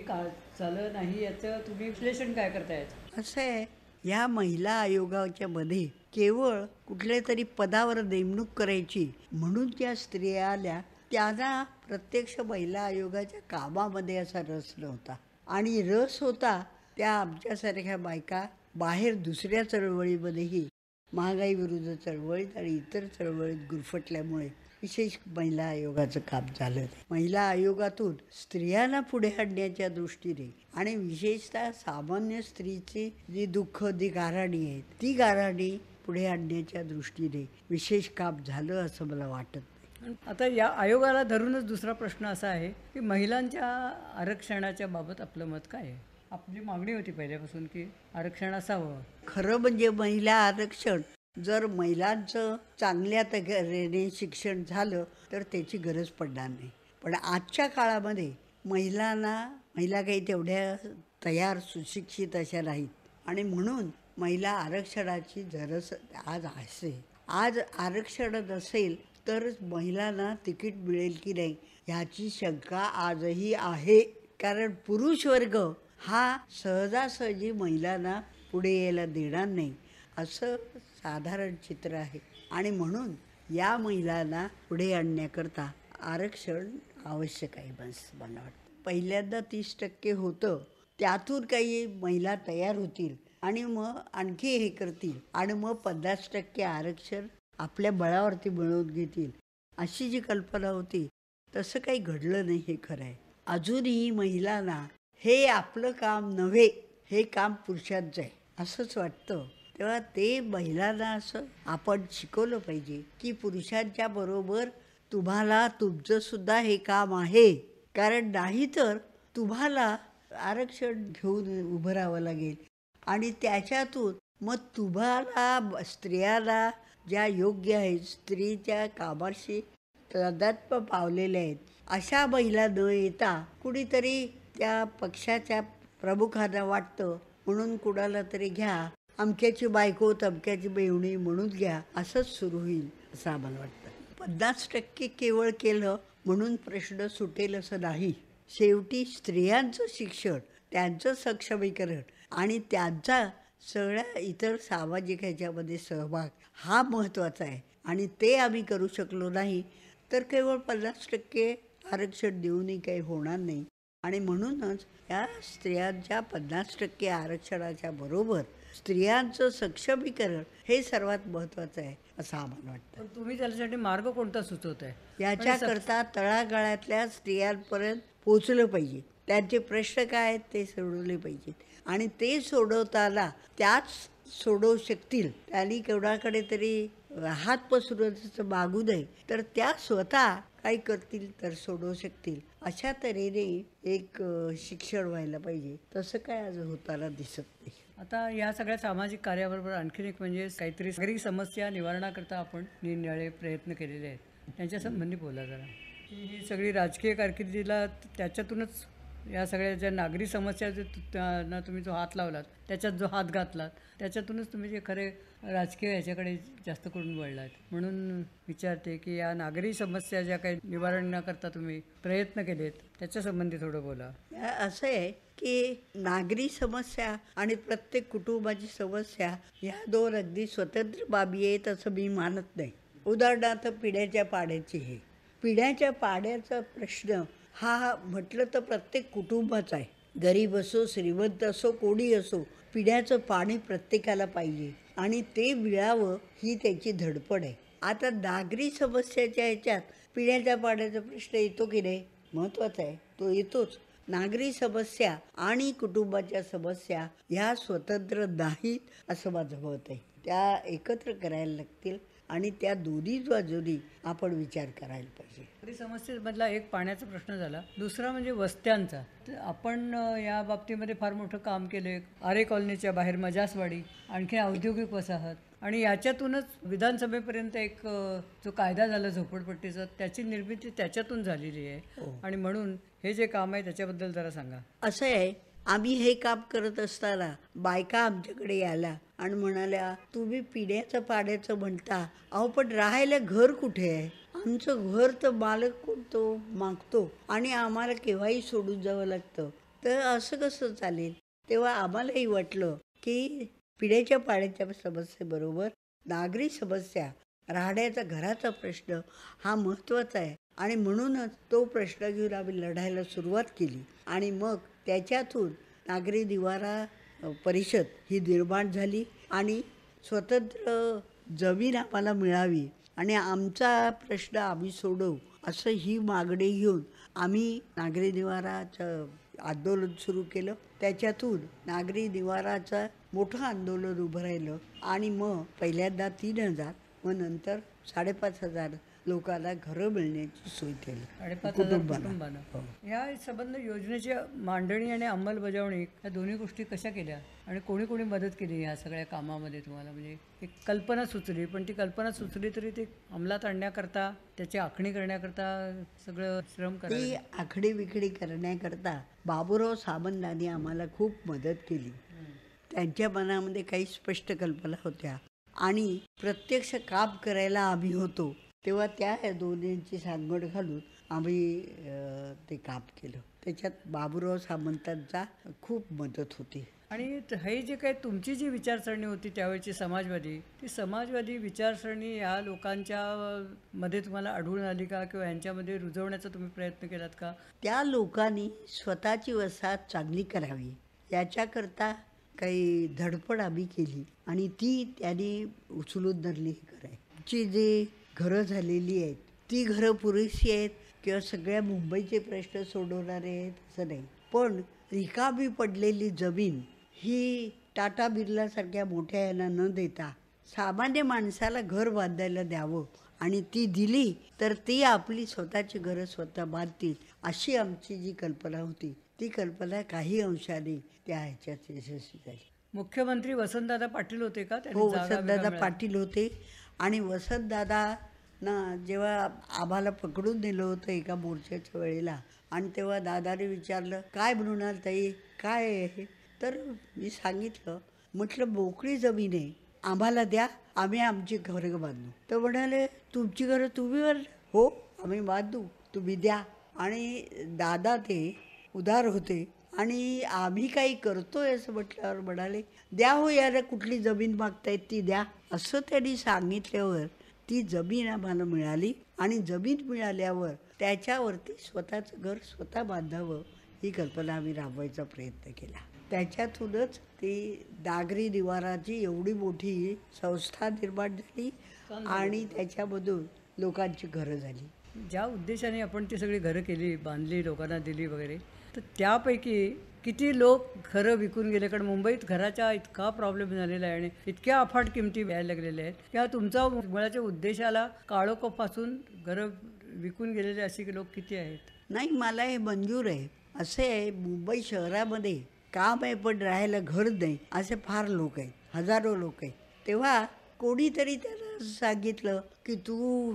झालं नाही याचं तुम्ही विश्लेषण काय करताय असं आहे या महिला आयोगाच्या मध्ये केवळ कुठल्या तरी पदावर नेमणूक करायची म्हणून त्या स्त्रिया आल्या त्यांना प्रत्यक्ष महिला आयोगाच्या कामामध्ये असा रस नव्हता आणि रस होता त्या आमच्यासारख्या बायका बाहेर दुसऱ्या चळवळीमध्येही महागाई विरुद्ध चळवळीत आणि इतर चळवळीत गुरफटल्यामुळे विशेष महिला आयोगाचं काम झालं महिला आयोगातून स्त्रियांना पुढे आणण्याच्या दृष्टीने आणि विशेषतः सामान्य स्त्रीची जी दुःख जी गाराणी आहेत ती गाराणी पुढे आणण्याच्या दृष्टीने विशेष काम झालं असं मला वाटत आता या आयोगाला धरूनच दुसरा प्रश्न असा आहे की महिलांच्या आरक्षणाच्या बाबत आपलं मत काय आहे आपली मागणी होती पहिल्यापासून की आरक्षण असावं खरं म्हणजे महिला आरक्षण जर महिलांचं चांगल्या तऱ्हेने शिक्षण झालं तर त्याची गरज पडणार नाही पण आजच्या काळामध्ये महिलांना महिला काही तेवढ्या तयार सुशिक्षित अशा नाहीत आणि म्हणून महिला आरक्षणाची गरज आज असते आज आरक्षण नसेल तर महिलांना तिकीट मिळेल की नाही ह्याची शंका आजही आहे कारण पुरुष वर्ग हा सहजासहजी महिलांना पुढे यायला देणार नाही असं साधारण चित्र आहे आणि म्हणून या महिलांना पुढे आणण्याकरता आरक्षण आवश्यक आहे बस मला वाटतं पहिल्यांदा तीस टक्के होतं त्यातून काही महिला तयार होतील आणि मग आणखी हे करतील आणि मग पन्नास टक्के आरक्षण आपल्या बळावरती मिळवून घेतील अशी जी कल्पना होती तसं काही घडलं नाही हे खरं आहे अजूनही महिलांना हे आपलं काम नव्हे हे काम पुरुषांचं आहे असंच वाटतं तेव्हा ते महिलांना असं आपण शिकवलं पाहिजे की पुरुषांच्या बरोबर तुम्हाला सुद्धा हे काम आहे कारण नाहीतर तुम्हाला आरक्षण घेऊन उभं राहावं लागेल आणि त्याच्यातून मग तुम्हाला स्त्रियाला ज्या योग्य आहेत स्त्रीच्या कामाशी तदात्म पावलेल्या आहेत अशा महिला न येता कुणीतरी त्या पक्षाच्या प्रमुखांना वाटतं म्हणून कुणाला तरी घ्या अमक्याची बायको तमक्याची बेवणी म्हणून घ्या असंच सुरू होईल असं आम्हाला वाटतं पन्नास टक्के केवळ केलं म्हणून प्रश्न सुटेल असं नाही शेवटी स्त्रियांचं शिक्षण त्यांचं सक्षमीकरण आणि त्यांचा सगळ्या इतर सामाजिक ह्याच्यामध्ये सहभाग हा महत्त्वाचा आहे आणि ते आम्ही करू शकलो नाही तर केवळ पन्नास टक्के आरक्षण देऊनही काही होणार नाही आणि म्हणूनच या स्त्रियांच्या पन्नास टक्के आरक्षणाच्या बरोबर स्त्रियांचं सक्षमीकरण हे सर्वात महत्वाचं आहे असं आम्हाला वाटतं तुम्ही त्याच्यासाठी मार्ग कोणता सुचवत आहे याच्याकरता तळागाळातल्या स्त्रियांपर्यंत पोचलं पाहिजे त्यांचे प्रश्न काय आहेत ते सोडवले पाहिजेत आणि ते सोडवताना त्याच सोडवू शकतील त्यांनी केवढाकडे तरी हात पसरून मागू नये तर त्या स्वतः काही करतील तर सोडवू शकतील अशा तऱ्हेने एक शिक्षण व्हायला पाहिजे तसं काय आज होताना दिसत नाही आता या सगळ्या सामाजिक कार्याबरोबर आणखीन एक म्हणजे काहीतरी नागरिक समस्या निवारणाकरता आपण निरनिराळे प्रयत्न केलेले आहेत त्यांच्या संबंधी बोला जरा ही सगळी राजकीय कारकिर्दीला त्याच्यातूनच या सगळ्या ज्या नागरी समस्या जे त्यांना तुम्ही जो हात लावलात त्याच्यात जो हात घातलात त्याच्यातूनच तुम्ही जे खरे राजकीय ह्याच्याकडे जास्त करून वळलात म्हणून विचारते की या नागरी समस्या ज्या काही निवारण्याकरता तुम्ही प्रयत्न केलेत त्याच्यासंबंधी थोडं बोला असं आहे की नागरी समस्या आणि प्रत्येक कुटुंबाची समस्या ह्या दोन अगदी स्वतंत्र बाबी आहेत असं मी मानत नाही उदाहरणार्थ पिढ्याच्या पाड्याची हे पिढ्याच्या पाड्याचा प्रश्न हा म्हटलं तर प्रत्येक कुटुंबाचा आहे गरीब असो श्रीमंत असो कोणी असो पिण्याचं पाणी प्रत्येकाला पाहिजे आणि ते मिळावं ही त्याची धडपड आहे आता नागरी समस्याच्या ह्याच्यात पिण्याच्या पाण्याचा प्रश्न येतो की नाही महत्त्वाचा आहे तो येतोच नागरी समस्या आणि कुटुंबाच्या समस्या ह्या स्वतंत्र नाहीत असं माझं मत आहे त्या एकत्र करायला लागतील आणि त्या दोन्ही बाजूनी आपण विचार करायला पाहिजे समस्येमधला एक पाण्याचा प्रश्न झाला दुसरा म्हणजे वस्त्यांचा आपण या बाबतीमध्ये फार मोठं काम केलं आरे कॉलनीच्या बाहेर मजासवाडी आणखी औद्योगिक वसाहत आणि याच्यातूनच विधानसभेपर्यंत एक जो कायदा झाला झोपडपट्टीचा त्याची निर्मिती त्याच्यातून झालेली आहे हो. आणि म्हणून हे जे काम आहे त्याच्याबद्दल जरा सांगा असं आहे आम्ही हे काम करत असताना बायका आमच्याकडे आल्या आणि म्हणाल्या तुम्ही पिण्याचं पाण्याचं म्हणता अहो पण राहायला घर कुठे आहे आमचं घर तर मालक कोणतो मागतो आणि आम्हाला केव्हाही सोडून जावं लागतं तर असं कसं चालेल तेव्हा आम्हालाही वाटलं की पिण्याच्या पाण्याच्या समस्येबरोबर नागरी समस्या राहण्याचा घराचा प्रश्न हा महत्त्वाचा आहे आणि म्हणूनच तो प्रश्न घेऊन आम्ही लढायला सुरुवात केली आणि मग त्याच्यातून नागरी निवारा परिषद ही निर्माण झाली आणि स्वतंत्र जमीन आम्हाला मिळावी आणि आमचा प्रश्न आम्ही सोडवू असं ही मागणी घेऊन आम्ही नागरी निवाराचं आंदोलन सुरू केलं त्याच्यातून नागरी निवाराचा मोठं आंदोलन उभं राहिलं आणि मग पहिल्यांदा तीन हजार व नंतर साडेपाच हजार लोकांना घरं मिळण्याची सोय केली हजार हो. या संबंध योजनेची मांडणी आणि अंमलबजावणी या दोन्ही गोष्टी कशा केल्या आणि कोणी कोणी मदत केली या सगळ्या कामामध्ये तुम्हाला म्हणजे एक कल्पना सुचली पण ती कल्पना सुचली तरी ती अंमलात आणण्याकरता त्याची आखणी करण्याकरता सगळं श्रम ती आखडी विखडी करण्याकरता बाबूराव सामंतांनी आम्हाला खूप मदत केली त्यांच्या मनामध्ये काही स्पष्ट कल्पना होत्या आणि प्रत्यक्ष काम करायला आम्ही होतो तेव्हा त्या दोन्हींची सांगड घालून आम्ही ते काम केलं त्याच्यात बाबूराव सामंतांचा खूप मदत होती आणि हे जे काही तुमची जी विचारसरणी होती त्यावेळेची समाजवादी ती समाजवादी विचारसरणी या लोकांच्या मध्ये तुम्हाला आढळून आली का किंवा यांच्यामध्ये रुजवण्याचा तुम्ही प्रयत्न केलात का त्या लोकांनी स्वतःची वसाहत चांगली करावी याच्याकरता काही धडपड आम्ही केली आणि ती त्याने उचलून धरली जी जे घरं झालेली आहेत ती घरं पुरेशी आहेत किंवा सगळ्या मुंबईचे प्रश्न सोडवणारे आहेत असं नाही पण रिकामी पडलेली जमीन ही टाटा बिर्लासारख्या मोठ्या यांना न देता सामान्य माणसाला घर बांधायला द्यावं आणि ती दिली तर ती आपली स्वतःची घरं स्वतः बांधतील अशी आमची जी कल्पना होती ती कल्पना काही अंशाने त्या ह्याच्यात यशस्वी झाली मुख्यमंत्री वसंतदादा पाटील होते का हो वसंतदादा पाटील होते आणि वसंतदादा ना जेव्हा आम्हाला पकडून दिलं होतं एका मोर्चाच्या वेळेला आणि तेव्हा दादाने विचारलं काय मृणाल ताई काय आहे तर मी सांगितलं म्हटलं मोकळी जमीन आहे आम्हाला द्या आम्ही आमची घर बांधू तर म्हणाले तुमची घरं तुम्ही हो आम्ही बांधू तुम्ही द्या आणि दादा ते उदार होते आणि आम्ही काही करतोय असं म्हटल्यावर म्हणाले द्या हो यार कुठली जमीन मागतायत ती द्या असं त्यांनी सांगितल्यावर ती जमीन आम्हाला मिळाली आणि जमीन मिळाल्यावर त्याच्यावरती स्वतःचं घर स्वतः बांधावं ही कल्पना आम्ही राबवायचा प्रयत्न केला त्याच्यातूनच ती दागरी निवाराची एवढी मोठी संस्था निर्माण झाली आणि त्याच्यामधून लोकांची घरं झाली ज्या उद्देशाने आपण ती सगळी घरं केली बांधली लोकांना दिली वगैरे तर त्यापैकी किती लोक घरं विकून गेले कारण मुंबईत घराचा इतका प्रॉब्लेम झालेला आहे आणि इतक्या अफाट किमती व्यायला लागलेल्या आहेत किंवा तुमचा मुळाच्या उद्देशाला काळोखपासून घरं विकून गेलेले असे लोक किती आहेत नाही मला हे मंजूर आहे असे मुंबई शहरामध्ये काम आहे पण राहायला घर नाही असे फार लोक आहेत हजारो लोक आहेत तेव्हा कोणीतरी त्याला सांगितलं की तू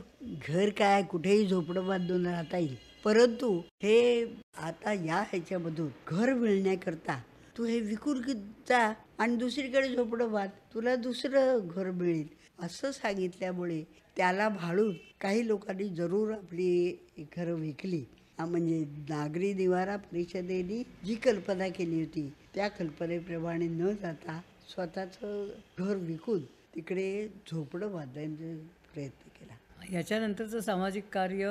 घर काय कुठेही झोपडं बांधून राहता येईल परंतु हे आता या ह्याच्यामधून घर मिळण्याकरता तू हे विकून जा आणि दुसरीकडे झोपडं बांध तुला दुसरं घर मिळेल असं सांगितल्यामुळे त्याला भाळून काही लोकांनी जरूर आपली घरं विकली म्हणजे नागरी निवारा परिषदेने जी कल्पना केली होती त्या कल्पनेप्रमाणे न जाता स्वतःचं घर विकून तिकडे झोपडं बांधायचा प्रयत्न केला याच्यानंतरचं सामाजिक कार्य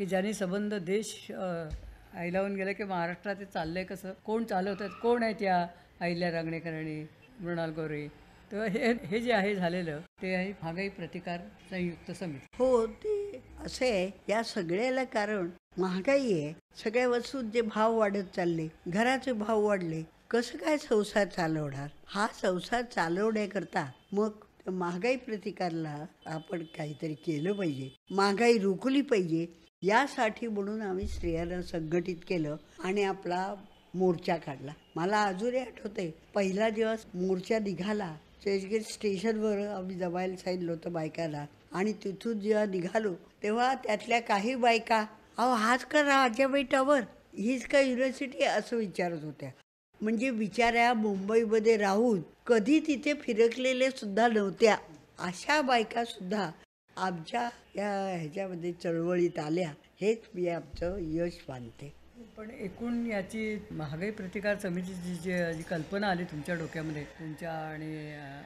की ज्यांनी संबंध देश ऐलावून गेला की महाराष्ट्रात ते चाललं कसं कोण चालवतात कोण आहेत या अहिल्या रांगणेकरांनी मृणाल गोरे तर हे हे जे आहे झालेलं ते आहे महागाई प्रतिकार संयुक्त समिती हो ते असे या सगळ्याला कारण महागाई आहे सगळ्या जे भाव वाढत चालले घराचे भाव वाढले कसं काय संसार चालवणार हा संसार चालवण्याकरता मग तर महागाई प्रतिकारला आपण काहीतरी केलं पाहिजे महागाई रोखली पाहिजे यासाठी म्हणून आम्ही स्त्रियांना संघटित केलं आणि आपला मोर्चा काढला मला अजूनही आठवतंय पहिला दिवस मोर्चा निघाला चर्चगेट स्टेशनवर आम्ही जमायला सांगितलं होतं बायकाला आणि तिथून जेव्हा निघालो तेव्हा त्यातल्या काही बायका अहो हाच का राजाबाई टॉवर हीच का युनिव्हर्सिटी असं विचारत होत्या म्हणजे बिचाऱ्या मुंबईमध्ये राहून कधी तिथे फिरकलेले सुद्धा नव्हत्या अशा बायका सुद्धा आमच्या या ह्याच्यामध्ये चळवळीत आल्या हेच मी आमचं यश मानते पण एकूण याची महागाई प्रतिकार समितीची जी कल्पना आली तुमच्या डोक्यामध्ये तुमच्या आणि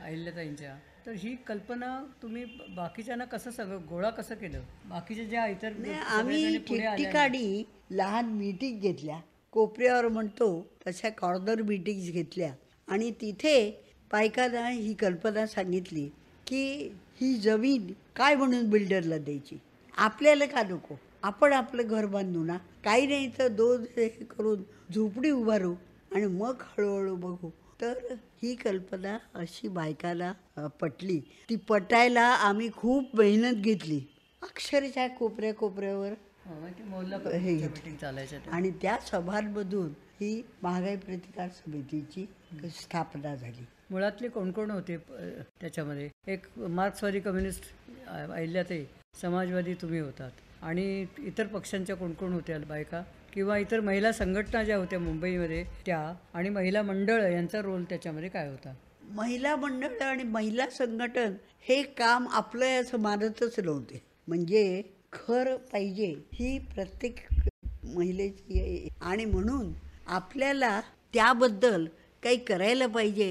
अहिल्याताईंच्या तर ही कल्पना तुम्ही बाकीच्यांना कसं सगळं गोळा कसं केलं बाकीच्या ज्या इतर आम्ही ठिकठिकाणी लहान मीटिंग घेतल्या कोपऱ्यावर म्हणतो तशा कॉर्नर मिटिंग्स घेतल्या आणि तिथे बायकाला ही कल्पना सांगितली की ही जमीन काय म्हणून बिल्डरला द्यायची आपल्याला का नको आपण आपलं घर बांधू ना काही नाही तर दोन हे करून झोपडी उभारू आणि मग हळूहळू बघू तर ही कल्पना अशी बायकाला पटली ती पटायला आम्ही खूप मेहनत घेतली अक्षरशः कोपऱ्या कोपऱ्यावर हो, हो, हे घेतली आणि त्या सभांमधून ही महागाई प्रतिकार समितीची स्थापना झाली मुळातले कोण कोण होते त्याच्यामध्ये एक मार्क्सवादी कम्युनिस्ट ते समाजवादी तुम्ही होतात आणि इतर पक्षांच्या कोण कोण होत्या बायका किंवा इतर महिला संघटना ज्या होत्या मुंबईमध्ये त्या आणि महिला मंडळ यांचा रोल त्याच्यामध्ये काय होता महिला मंडळ आणि महिला संघटन हे काम आपलं असं मानतच नव्हते म्हणजे खर पाहिजे ही प्रत्येक महिलेची आणि म्हणून आपल्याला त्याबद्दल काही करायला पाहिजे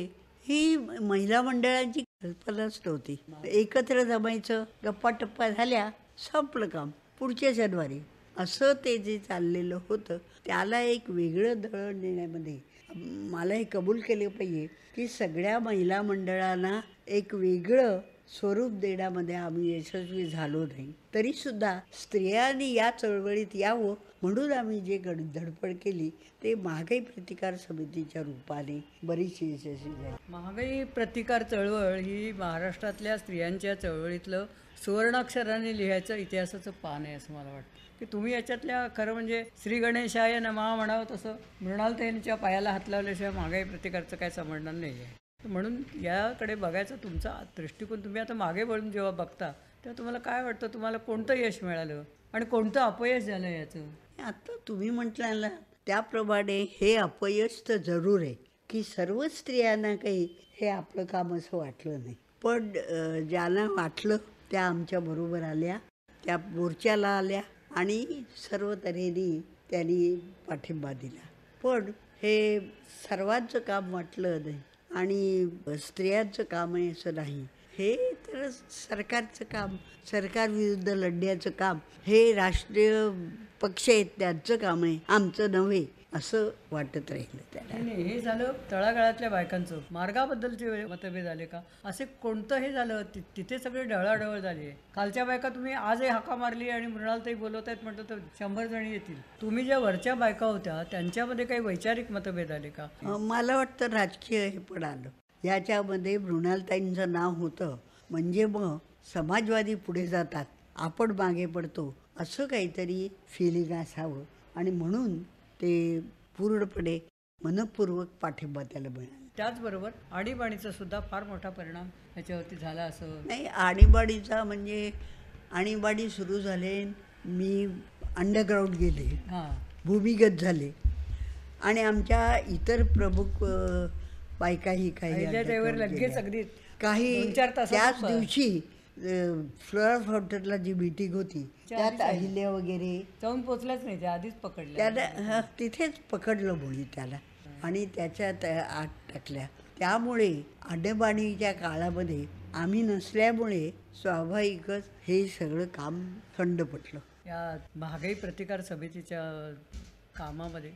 ही महिला मंडळांची कल्पनाच नव्हती एकत्र जमायचं गप्पा टप्पा झाल्या संपलं काम पुढच्या शनिवारी असं ते जे चाललेलं होतं त्याला एक वेगळं दळण देण्यामध्ये मला हे कबूल केलं पाहिजे की सगळ्या महिला मंडळांना एक वेगळं स्वरूप देण्यामध्ये आम्ही यशस्वी झालो नाही तरी सुद्धा स्त्रियांनी या चळवळीत यावं म्हणून आम्ही जे गड धडपड केली ते महागाई प्रतिकार समितीच्या रूपाने बरीचशी यशस्वी झाली महागाई प्रतिकार चळवळ ही महाराष्ट्रातल्या स्त्रियांच्या चळवळीतलं सुवर्णाक्षराने लिहायचं इतिहासाचं पान आहे असं मला वाटतं की तुम्ही याच्यातल्या खरं म्हणजे श्री गणेशाय नमा म्हणावं तसं मृणाल पायाला हात लावल्याशिवाय महागाई प्रतिकारचं काय समजणार नाही आहे म्हणून याकडे बघायचा तुमचा दृष्टिकोन तुम्ही आता मागे वळून जेव्हा बघता तेव्हा तुम्हाला काय वाटतं तुम्हाला कोणतं यश मिळालं आणि कोणतं अपयश झालं याचं आता तुम्ही म्हटल्याला त्याप्रमाणे हे अपयश तर जरूर आहे की सर्व स्त्रियांना काही हे आपलं काम असं वाटलं नाही पण ज्यांना वाटलं त्या आमच्या बरोबर आल्या त्या मोर्चाला आल्या आणि सर्व तऱ्हेने त्यांनी पाठिंबा दिला पण हे सर्वांचं काम वाटलं नाही आणि स्त्रियांचं काम आहे असं नाही हे तर सरकारचं काम सरकार विरुद्ध लढण्याचं काम हे राष्ट्रीय पक्ष आहेत त्यांचं काम आहे आमचं नव्हे असं वाटत राहिलं त्याला हे झालं तळागाळातल्या बायकांचं मार्गाबद्दलचे मतभेद आले का असे कोणतं हे झालं तिथे सगळे ढळाढळ झाली कालच्या बायका तुम्ही आजही हाका मारली आणि मृणालताई बोलवत आहेत म्हटलं तर शंभर जणी येतील तुम्ही ज्या वरच्या बायका होत्या त्यांच्यामध्ये काही वैचारिक मतभेद आले का मला वाटतं राजकीय हे पण आलं याच्यामध्ये मृणालताईंचं नाव होतं म्हणजे मग समाजवादी पुढे जातात आपण मागे पडतो असं काहीतरी फिलिंग असावं आणि म्हणून ते पूर्णपणे मनपूर्वक पाठिंबा त्याला मिळाला त्याचबरोबर आणीबाणीचा सुद्धा फार मोठा परिणाम त्याच्यावरती झाला असं नाही आणीबाणीचा म्हणजे आणीबाणी सुरू झाले मी अंडरग्राऊंड गेले भूमिगत झाले आणि आमच्या इतर प्रमुख बायकाही काही लगेच अगदी काही त्याच दिवशी फ्लोरा हॉटेलला जी मीटिंग होती त्यात अहिल्या वगैरे जाऊन पोचलाच नाही त्या आधीच पकडलं त्याला तिथेच पकडलं मुली त्याला आणि त्याच्यात आत टाकल्या त्यामुळे आडेबाणीच्या काळामध्ये आम्ही नसल्यामुळे स्वाभाविकच हे सगळं काम थंड पटलं या महागाई प्रतिकार समितीच्या कामामध्ये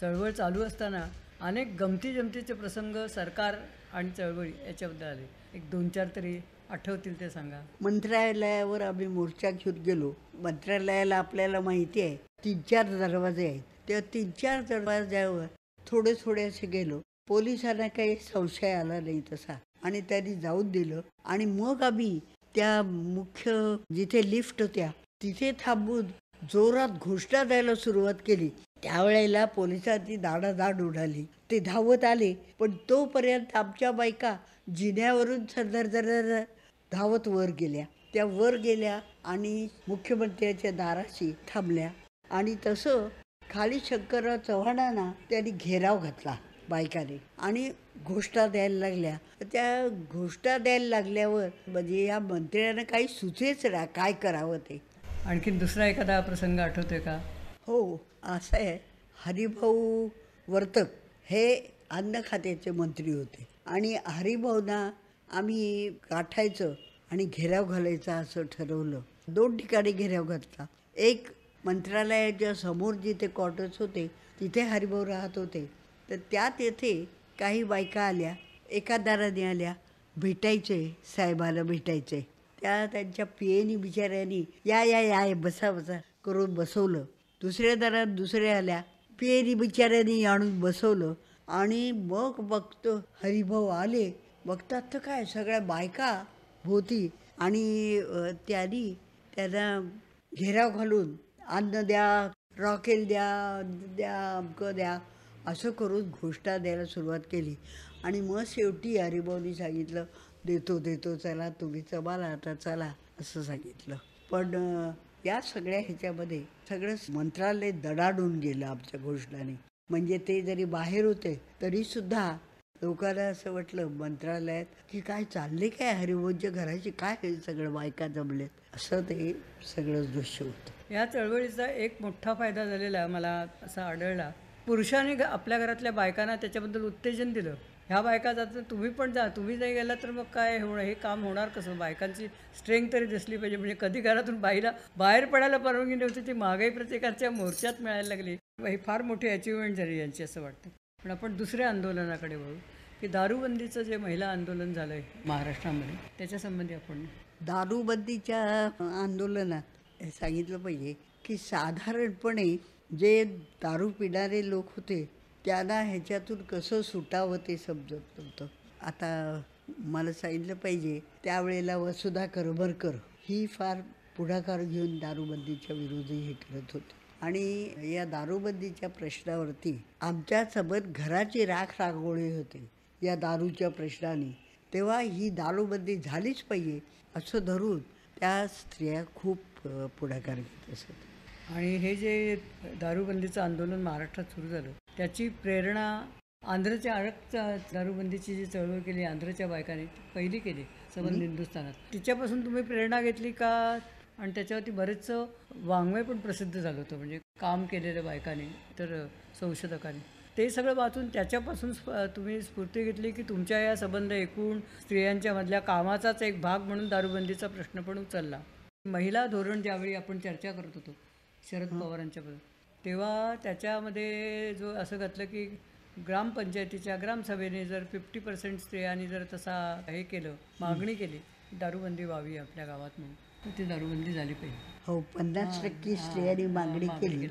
चळवळ चालू असताना अनेक गमती जमतीचे प्रसंग सरकार आणि चळवळी याच्याबद्दल आले एक दोन चार तरी आठवतील ते सांगा मंत्रालयावर आम्ही मोर्चा घेऊन गेलो मंत्रालयाला आपल्याला माहिती आहे तीन चार दरवाजे आहेत त्या तीन चार दरवाज्यावर थोडे थोडे असे गेलो पोलिसांना काही संशय आला नाही तसा आणि त्यांनी जाऊन दिलं आणि मग आम्ही त्या मुख्य जिथे लिफ्ट होत्या तिथे थांबून जोरात घोषणा द्यायला सुरुवात केली त्यावेळेला पोलिसांची दाड उडाली ते धावत आले पण तोपर्यंत आमच्या बायका जिन्यावरून सरदार धावत वर गेल्या त्या वर गेल्या आणि मुख्यमंत्र्याच्या दाराशी थांबल्या आणि तसं खाली शंकरराव चव्हाणांना त्यांनी घेराव घातला बायकाने आणि घोष्टा द्यायला लागल्या त्या घोष्टा द्यायला लागल्यावर म्हणजे या मंत्र्यानं काही सुचेच राहा काय करावं ते आणखीन दुसरा एखादा प्रसंग आठवतोय का हो असं आहे हरिभाऊ वर्तक हे अन्न खात्याचे मंत्री होते आणि हरिभाऊना आम्ही गाठायचं आणि घेराव घालायचा असं ठरवलं दोन ठिकाणी घेराव घातला एक मंत्रालयाच्या समोर जिथे क्वार्टर्स होते तिथे हरिभाऊ राहत होते तर त्यात येथे काही बायका आल्या एका दाराने आल्या भेटायचे साहेबाला भेटायचे त्या त्यांच्या पियेनी बिचाऱ्यानी या या या बसा बसा करून बसवलं दुसऱ्या दारात दुसऱ्या आल्या पियेनी बिचाऱ्यानी आणून बसवलं आणि मग बघतो हरिभाऊ आले बघतात तर काय सगळ्या बायका होती आणि त्यांनी त्यांना घेराव घालून अन्न द्या रॉकेल द्या द्या अमकं द्या असं करून घोषणा द्यायला सुरुवात केली आणि मग शेवटी हरिभाऊनी सांगितलं देतो देतो चला तुम्ही चमाला आता चला असं सांगितलं पण या सगळ्या ह्याच्यामध्ये सगळंच मंत्रालय दडाडून गेलं आमच्या घोषणाने म्हणजे ते जरी बाहेर होते तरीसुद्धा लोकांना असं वाटलं मंत्रालयात की काय चालले काय हरिवंशच्या घराची काय सगळं बायका जमलेत असं ते सगळं दृश्य होतं या चळवळीचा एक मोठा फायदा झालेला मला असा आढळला पुरुषांनी आपल्या घरातल्या बायकांना त्याच्याबद्दल उत्तेजन दिलं ह्या बायका जात तुम्ही पण जा तुम्ही नाही गेला तर मग काय होणार हे काम होणार कसं बायकांची स्ट्रेंथ तरी दिसली पाहिजे म्हणजे कधी घरातून बाईला बाहेर पडायला परवानगी नव्हती ती महागाई प्रत्येकाच्या मोर्चात मिळायला लागली ही फार मोठी अचिव्हमेंट झाली यांची असं वाटतं पण आपण दुसऱ्या आंदोलनाकडे बघू की दारूबंदीचं जे महिला आंदोलन झालं आहे महाराष्ट्रामध्ये त्याच्यासंबंधी आपण दारूबंदीच्या आंदोलनात हे सांगितलं पाहिजे की साधारणपणे जे दारू पिणारे लोक होते त्यांना ह्याच्यातून कसं सुटावं ते समजत नव्हतं आता मला सांगितलं पाहिजे त्यावेळेला वसुधा करमरकर ही फार पुढाकार घेऊन दारूबंदीच्या विरोधी हे करत होते आणि या दारूबंदीच्या प्रश्नावरती आमच्यासोबत घराची राख रांगोळी होते या दारूच्या प्रश्नाने तेव्हा ही दारूबंदी झालीच पाहिजे असं धरून त्या स्त्रिया खूप पुढाकार घेत असत आणि हे जे दारूबंदीचं आंदोलन महाराष्ट्रात सुरू झालं त्याची प्रेरणा आंध्रच्या अडकचा दारूबंदीची जी चळवळ केली आंध्रच्या बायकाने पहिली केली सबंध हिंदुस्थानात तिच्यापासून तुम्ही प्रेरणा घेतली का आणि त्याच्यावरती बरेचसं वाङ्मय पण प्रसिद्ध झालं होतं म्हणजे काम केलेल्या बायकाने तर संशोधकाने ते सगळं वाचून त्याच्यापासून तुम्ही स्फूर्ती घेतली की तुमच्या या संबंध एकूण स्त्रियांच्या मधल्या कामाचाच एक भाग म्हणून दारूबंदीचा प्रश्न पण उचलला महिला धोरण ज्यावेळी आपण चर्चा करत होतो शरद पवारांच्याबद्दल तेव्हा त्याच्यामध्ये जो असं घातलं की ग्रामपंचायतीच्या ग्रामसभेने जर फिफ्टी पर्सेंट स्त्रियांनी जर तसा हे केलं मागणी केली दारूबंदी व्हावी आपल्या गावात म्हणून ती दारूबंदी झाली पाहिजे हो पन्नास टक्के स्त्रियांनी मागणी केली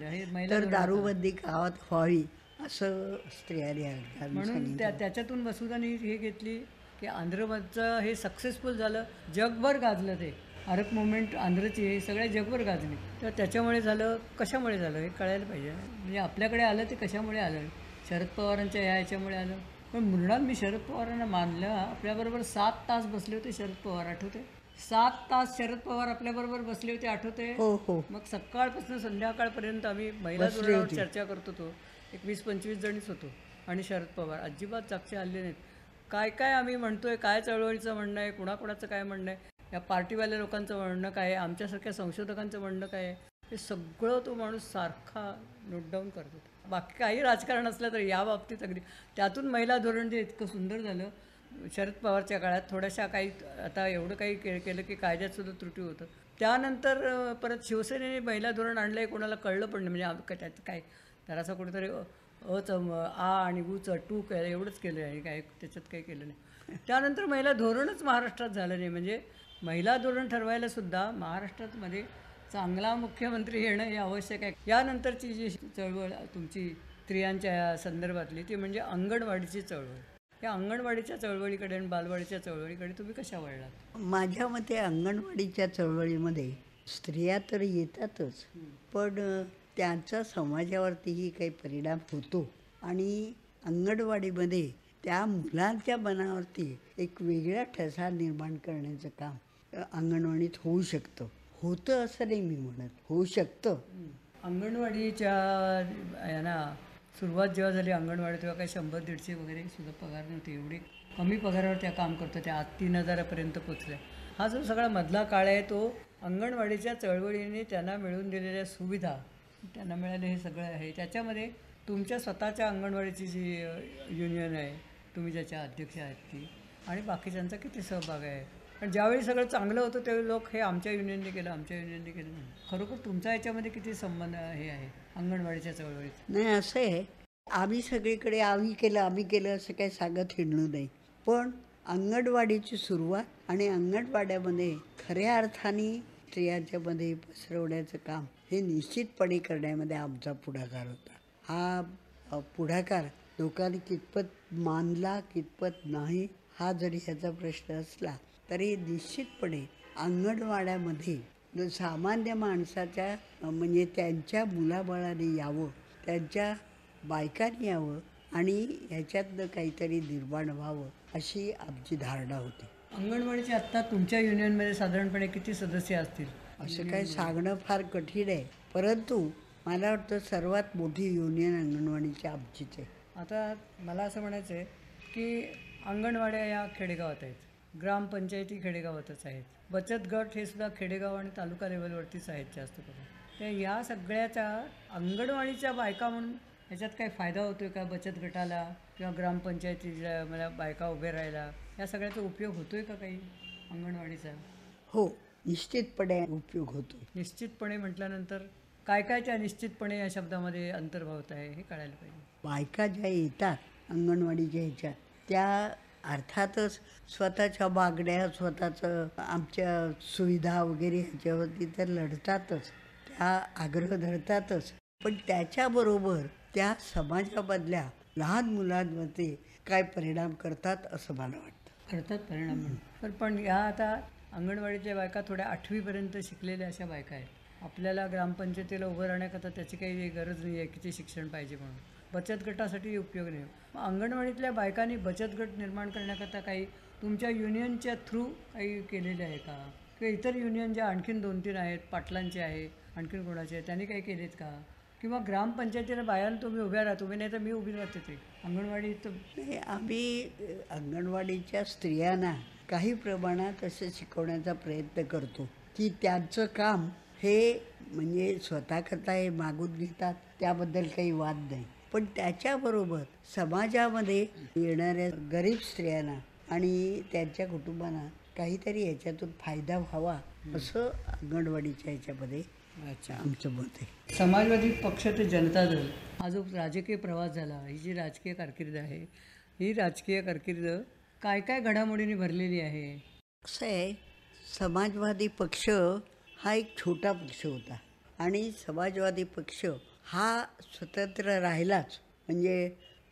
तर दारूबंदी गावात व्हावी असं स्त्रियांनी म्हणून त्या त्याच्यातून वसुधाने हे घेतली की आंध्रमधचं हे सक्सेसफुल झालं जगभर गाजलं ते आरक मुवमेंट आंध्रची हे सगळ्या जगभर गाजली तर त्याच्यामुळे झालं कशामुळे झालं हे कळायला पाहिजे म्हणजे आपल्याकडे आलं ते कशामुळे आलं शरद पवारांच्या या याच्यामुळे आलं पण मुळात मी शरद पवारांना मानलं आपल्याबरोबर सात तास बसले होते शरद पवार आठवते सात तास शरद पवार आपल्याबरोबर बसले होते आठवते हो हो मग सकाळपासून संध्याकाळपर्यंत आम्ही महिला बसली चर्चा करत होतो एक वीस पंचवीस जणीच होतो आणि शरद पवार अजिबात चाकचे आले नाहीत काय काय आम्ही म्हणतोय काय चळवळीचं म्हणणं आहे कुणाकुणाचं काय म्हणणं आहे या पार्टीवाल्या लोकांचं म्हणणं काय आहे आमच्यासारख्या संशोधकांचं म्हणणं काय आहे हे सगळं तो माणूस सारखा नोट डाऊन करत होता बाकी काही राजकारण असलं तर या बाबतीत अगदी त्यातून महिला धोरण जे इतकं सुंदर झालं शरद पवारच्या काळात थोड्याशा काही आता एवढं काही के केलं की कायद्यातसुद्धा त्रुटी होतं त्यानंतर परत शिवसेनेने महिला धोरण आणलं आहे कोणाला कळलं पण नाही म्हणजे त्यात काय तर असं कुठेतरी च आ आणि उच टू केलं एवढंच केलं आहे काय त्याच्यात काही केलं नाही त्यानंतर महिला धोरणच महाराष्ट्रात झालं नाही म्हणजे महिला धोरण ठरवायलासुद्धा महाराष्ट्रातमध्ये चांगला मुख्यमंत्री येणं हे आवश्यक आहे यानंतरची जी चळवळ तुमची स्त्रियांच्या संदर्भातली ती म्हणजे अंगणवाडीची चळवळ या अंगणवाडीच्या चळवळीकडे आणि बालवाडीच्या चळवळीकडे तुम्ही कशा वळलात माझ्या मते अंगणवाडीच्या चळवळीमध्ये स्त्रिया तर येतातच पण त्यांचा समाजावरतीही काही परिणाम होतो आणि अंगणवाडीमध्ये त्या मुलांच्या मनावरती एक वेगळा ठसा निर्माण करण्याचं काम अंगणवाडीत होऊ शकतं होतं असं नाही मी म्हणत होऊ शकतं अंगणवाडीच्या यांना सुरुवात जेव्हा झाली अंगणवाडी तेव्हा काही शंभर दीडशे वगैरे सुद्धा पगार नव्हते एवढी कमी पगारावर त्या काम करतो त्या आत तीन हजारापर्यंत पोचल्या हा जो सगळा मधला काळ आहे तो अंगणवाडीच्या चळवळीने त्यांना मिळून दिलेल्या सुविधा त्यांना मिळाले हे सगळं आहे त्याच्यामध्ये तुमच्या स्वतःच्या अंगणवाडीची जी युनियन आहे तुम्ही ज्याच्या अध्यक्ष आहेत ती आणि बाकीच्यांचा किती सहभाग आहे पण ज्यावेळी सगळं चांगलं होतं त्यावेळी लोक हे आमच्या युनियनने केलं आमच्या युनियनने केलं खरोखर तुमचा याच्यामध्ये किती संबंध हे आहे अंगणवाडीच्या चळवळीत नाही असं आहे आम्ही सगळीकडे आम्ही केलं आम्ही केलं असं काही सांगत हिंडलो नाही पण अंगणवाडीची सुरुवात आणि अंगणवाड्यामध्ये खऱ्या अर्थाने स्त्रियांच्यामध्ये पसरवण्याचं काम हे निश्चितपणे करण्यामध्ये आमचा पुढाकार होता हा पुढाकार लोकांनी कितपत मानला कितपत नाही हा जरी ह्याचा प्रश्न असला तरी निश्चितपणे अंगणवाड्यामध्ये सामान्य माणसाच्या म्हणजे त्यांच्या मुलाबाळाने यावं त्यांच्या बायकांनी यावं आणि ह्याच्यातनं काहीतरी निर्माण व्हावं अशी आमची धारणा होती अंगणवाडीचे आत्ता तुमच्या युनियनमध्ये साधारणपणे किती सदस्य असतील असं काय सांगणं फार कठीण आहे परंतु मला वाटतं सर्वात मोठी युनियन अंगणवाडीची आमचीच आहे आता मला असं म्हणायचं आहे की अंगणवाड्या या खेडेगावात आहेत ग्रामपंचायती खेडेगावातच आहेत बचत गट हे सुद्धा खेडेगाव आणि तालुका लेवलवरतीच आहेत जास्त करून तर या सगळ्याचा अंगणवाडीच्या बायका म्हणून याच्यात काही फायदा होतो आहे का बचत गटाला किंवा ग्रामपंचायतीला मला बायका उभे राहायला या सगळ्याचा उपयोग होतोय का काही अंगणवाडीचा हो निश्चितपणे उपयोग होतो निश्चितपणे म्हटल्यानंतर काय काय त्या निश्चितपणे या शब्दामध्ये अंतर्भावत आहे हे कळायला पाहिजे बायका ज्या येतात अंगणवाडीच्या ह्याच्यात त्या अर्थातच स्वतःच्या बागड्या स्वतःचं आमच्या सुविधा वगैरे ह्याच्यावरती तर लढतातच त्या आग्रह धरतातच पण त्याच्याबरोबर त्या समाजामधल्या लहान मुलांवरती काय परिणाम करतात असं मला वाटतं करतात परिणाम म्हणून पण या आता अंगणवाडीच्या बायका थोड्या आठवीपर्यंत शिकलेल्या अशा बायका आहेत आपल्याला ग्रामपंचायतीला उभं राहण्याकरता त्याची काही गरज नाही आहे ते शिक्षण पाहिजे म्हणून बचत गटासाठी उपयोग नाही अंगणवाडीतल्या बायकांनी बचत गट निर्माण करण्याकरता काही तुमच्या युनियनच्या थ्रू काही केलेले आहे का किंवा इतर युनियन ज्या आणखीन दोन तीन आहेत पाटलांचे आहे आणखीन कोणाचे आहे त्यांनी काही केलेत का किंवा ग्रामपंचायतीला बायाला तुम्ही उभ्या राहा तुम्ही नाही तर मी उभी राहते ते अंगणवाडी आम्ही अंगणवाडीच्या स्त्रियांना काही प्रमाणात असं शिकवण्याचा प्रयत्न करतो की त्यांचं काम हे म्हणजे करता हे मागून घेतात त्याबद्दल काही वाद नाही पण त्याच्याबरोबर समाजामध्ये येणाऱ्या गरीब स्त्रियांना आणि त्यांच्या कुटुंबांना काहीतरी याच्यातून फायदा व्हावा असं अंगणवाडीच्या ह्याच्यामध्ये अच्छा आमचं मत समाजवादी पक्ष ते जनता दल हा जो राजकीय प्रवास झाला ही जी राजकीय कारकीर्द आहे ही राजकीय कारकीर्द काय काय घडामोडींनी भरलेली आहे कसं आहे समाजवादी पक्ष हा एक छोटा पक्ष होता आणि समाजवादी पक्ष हा स्वतंत्र राहिलाच म्हणजे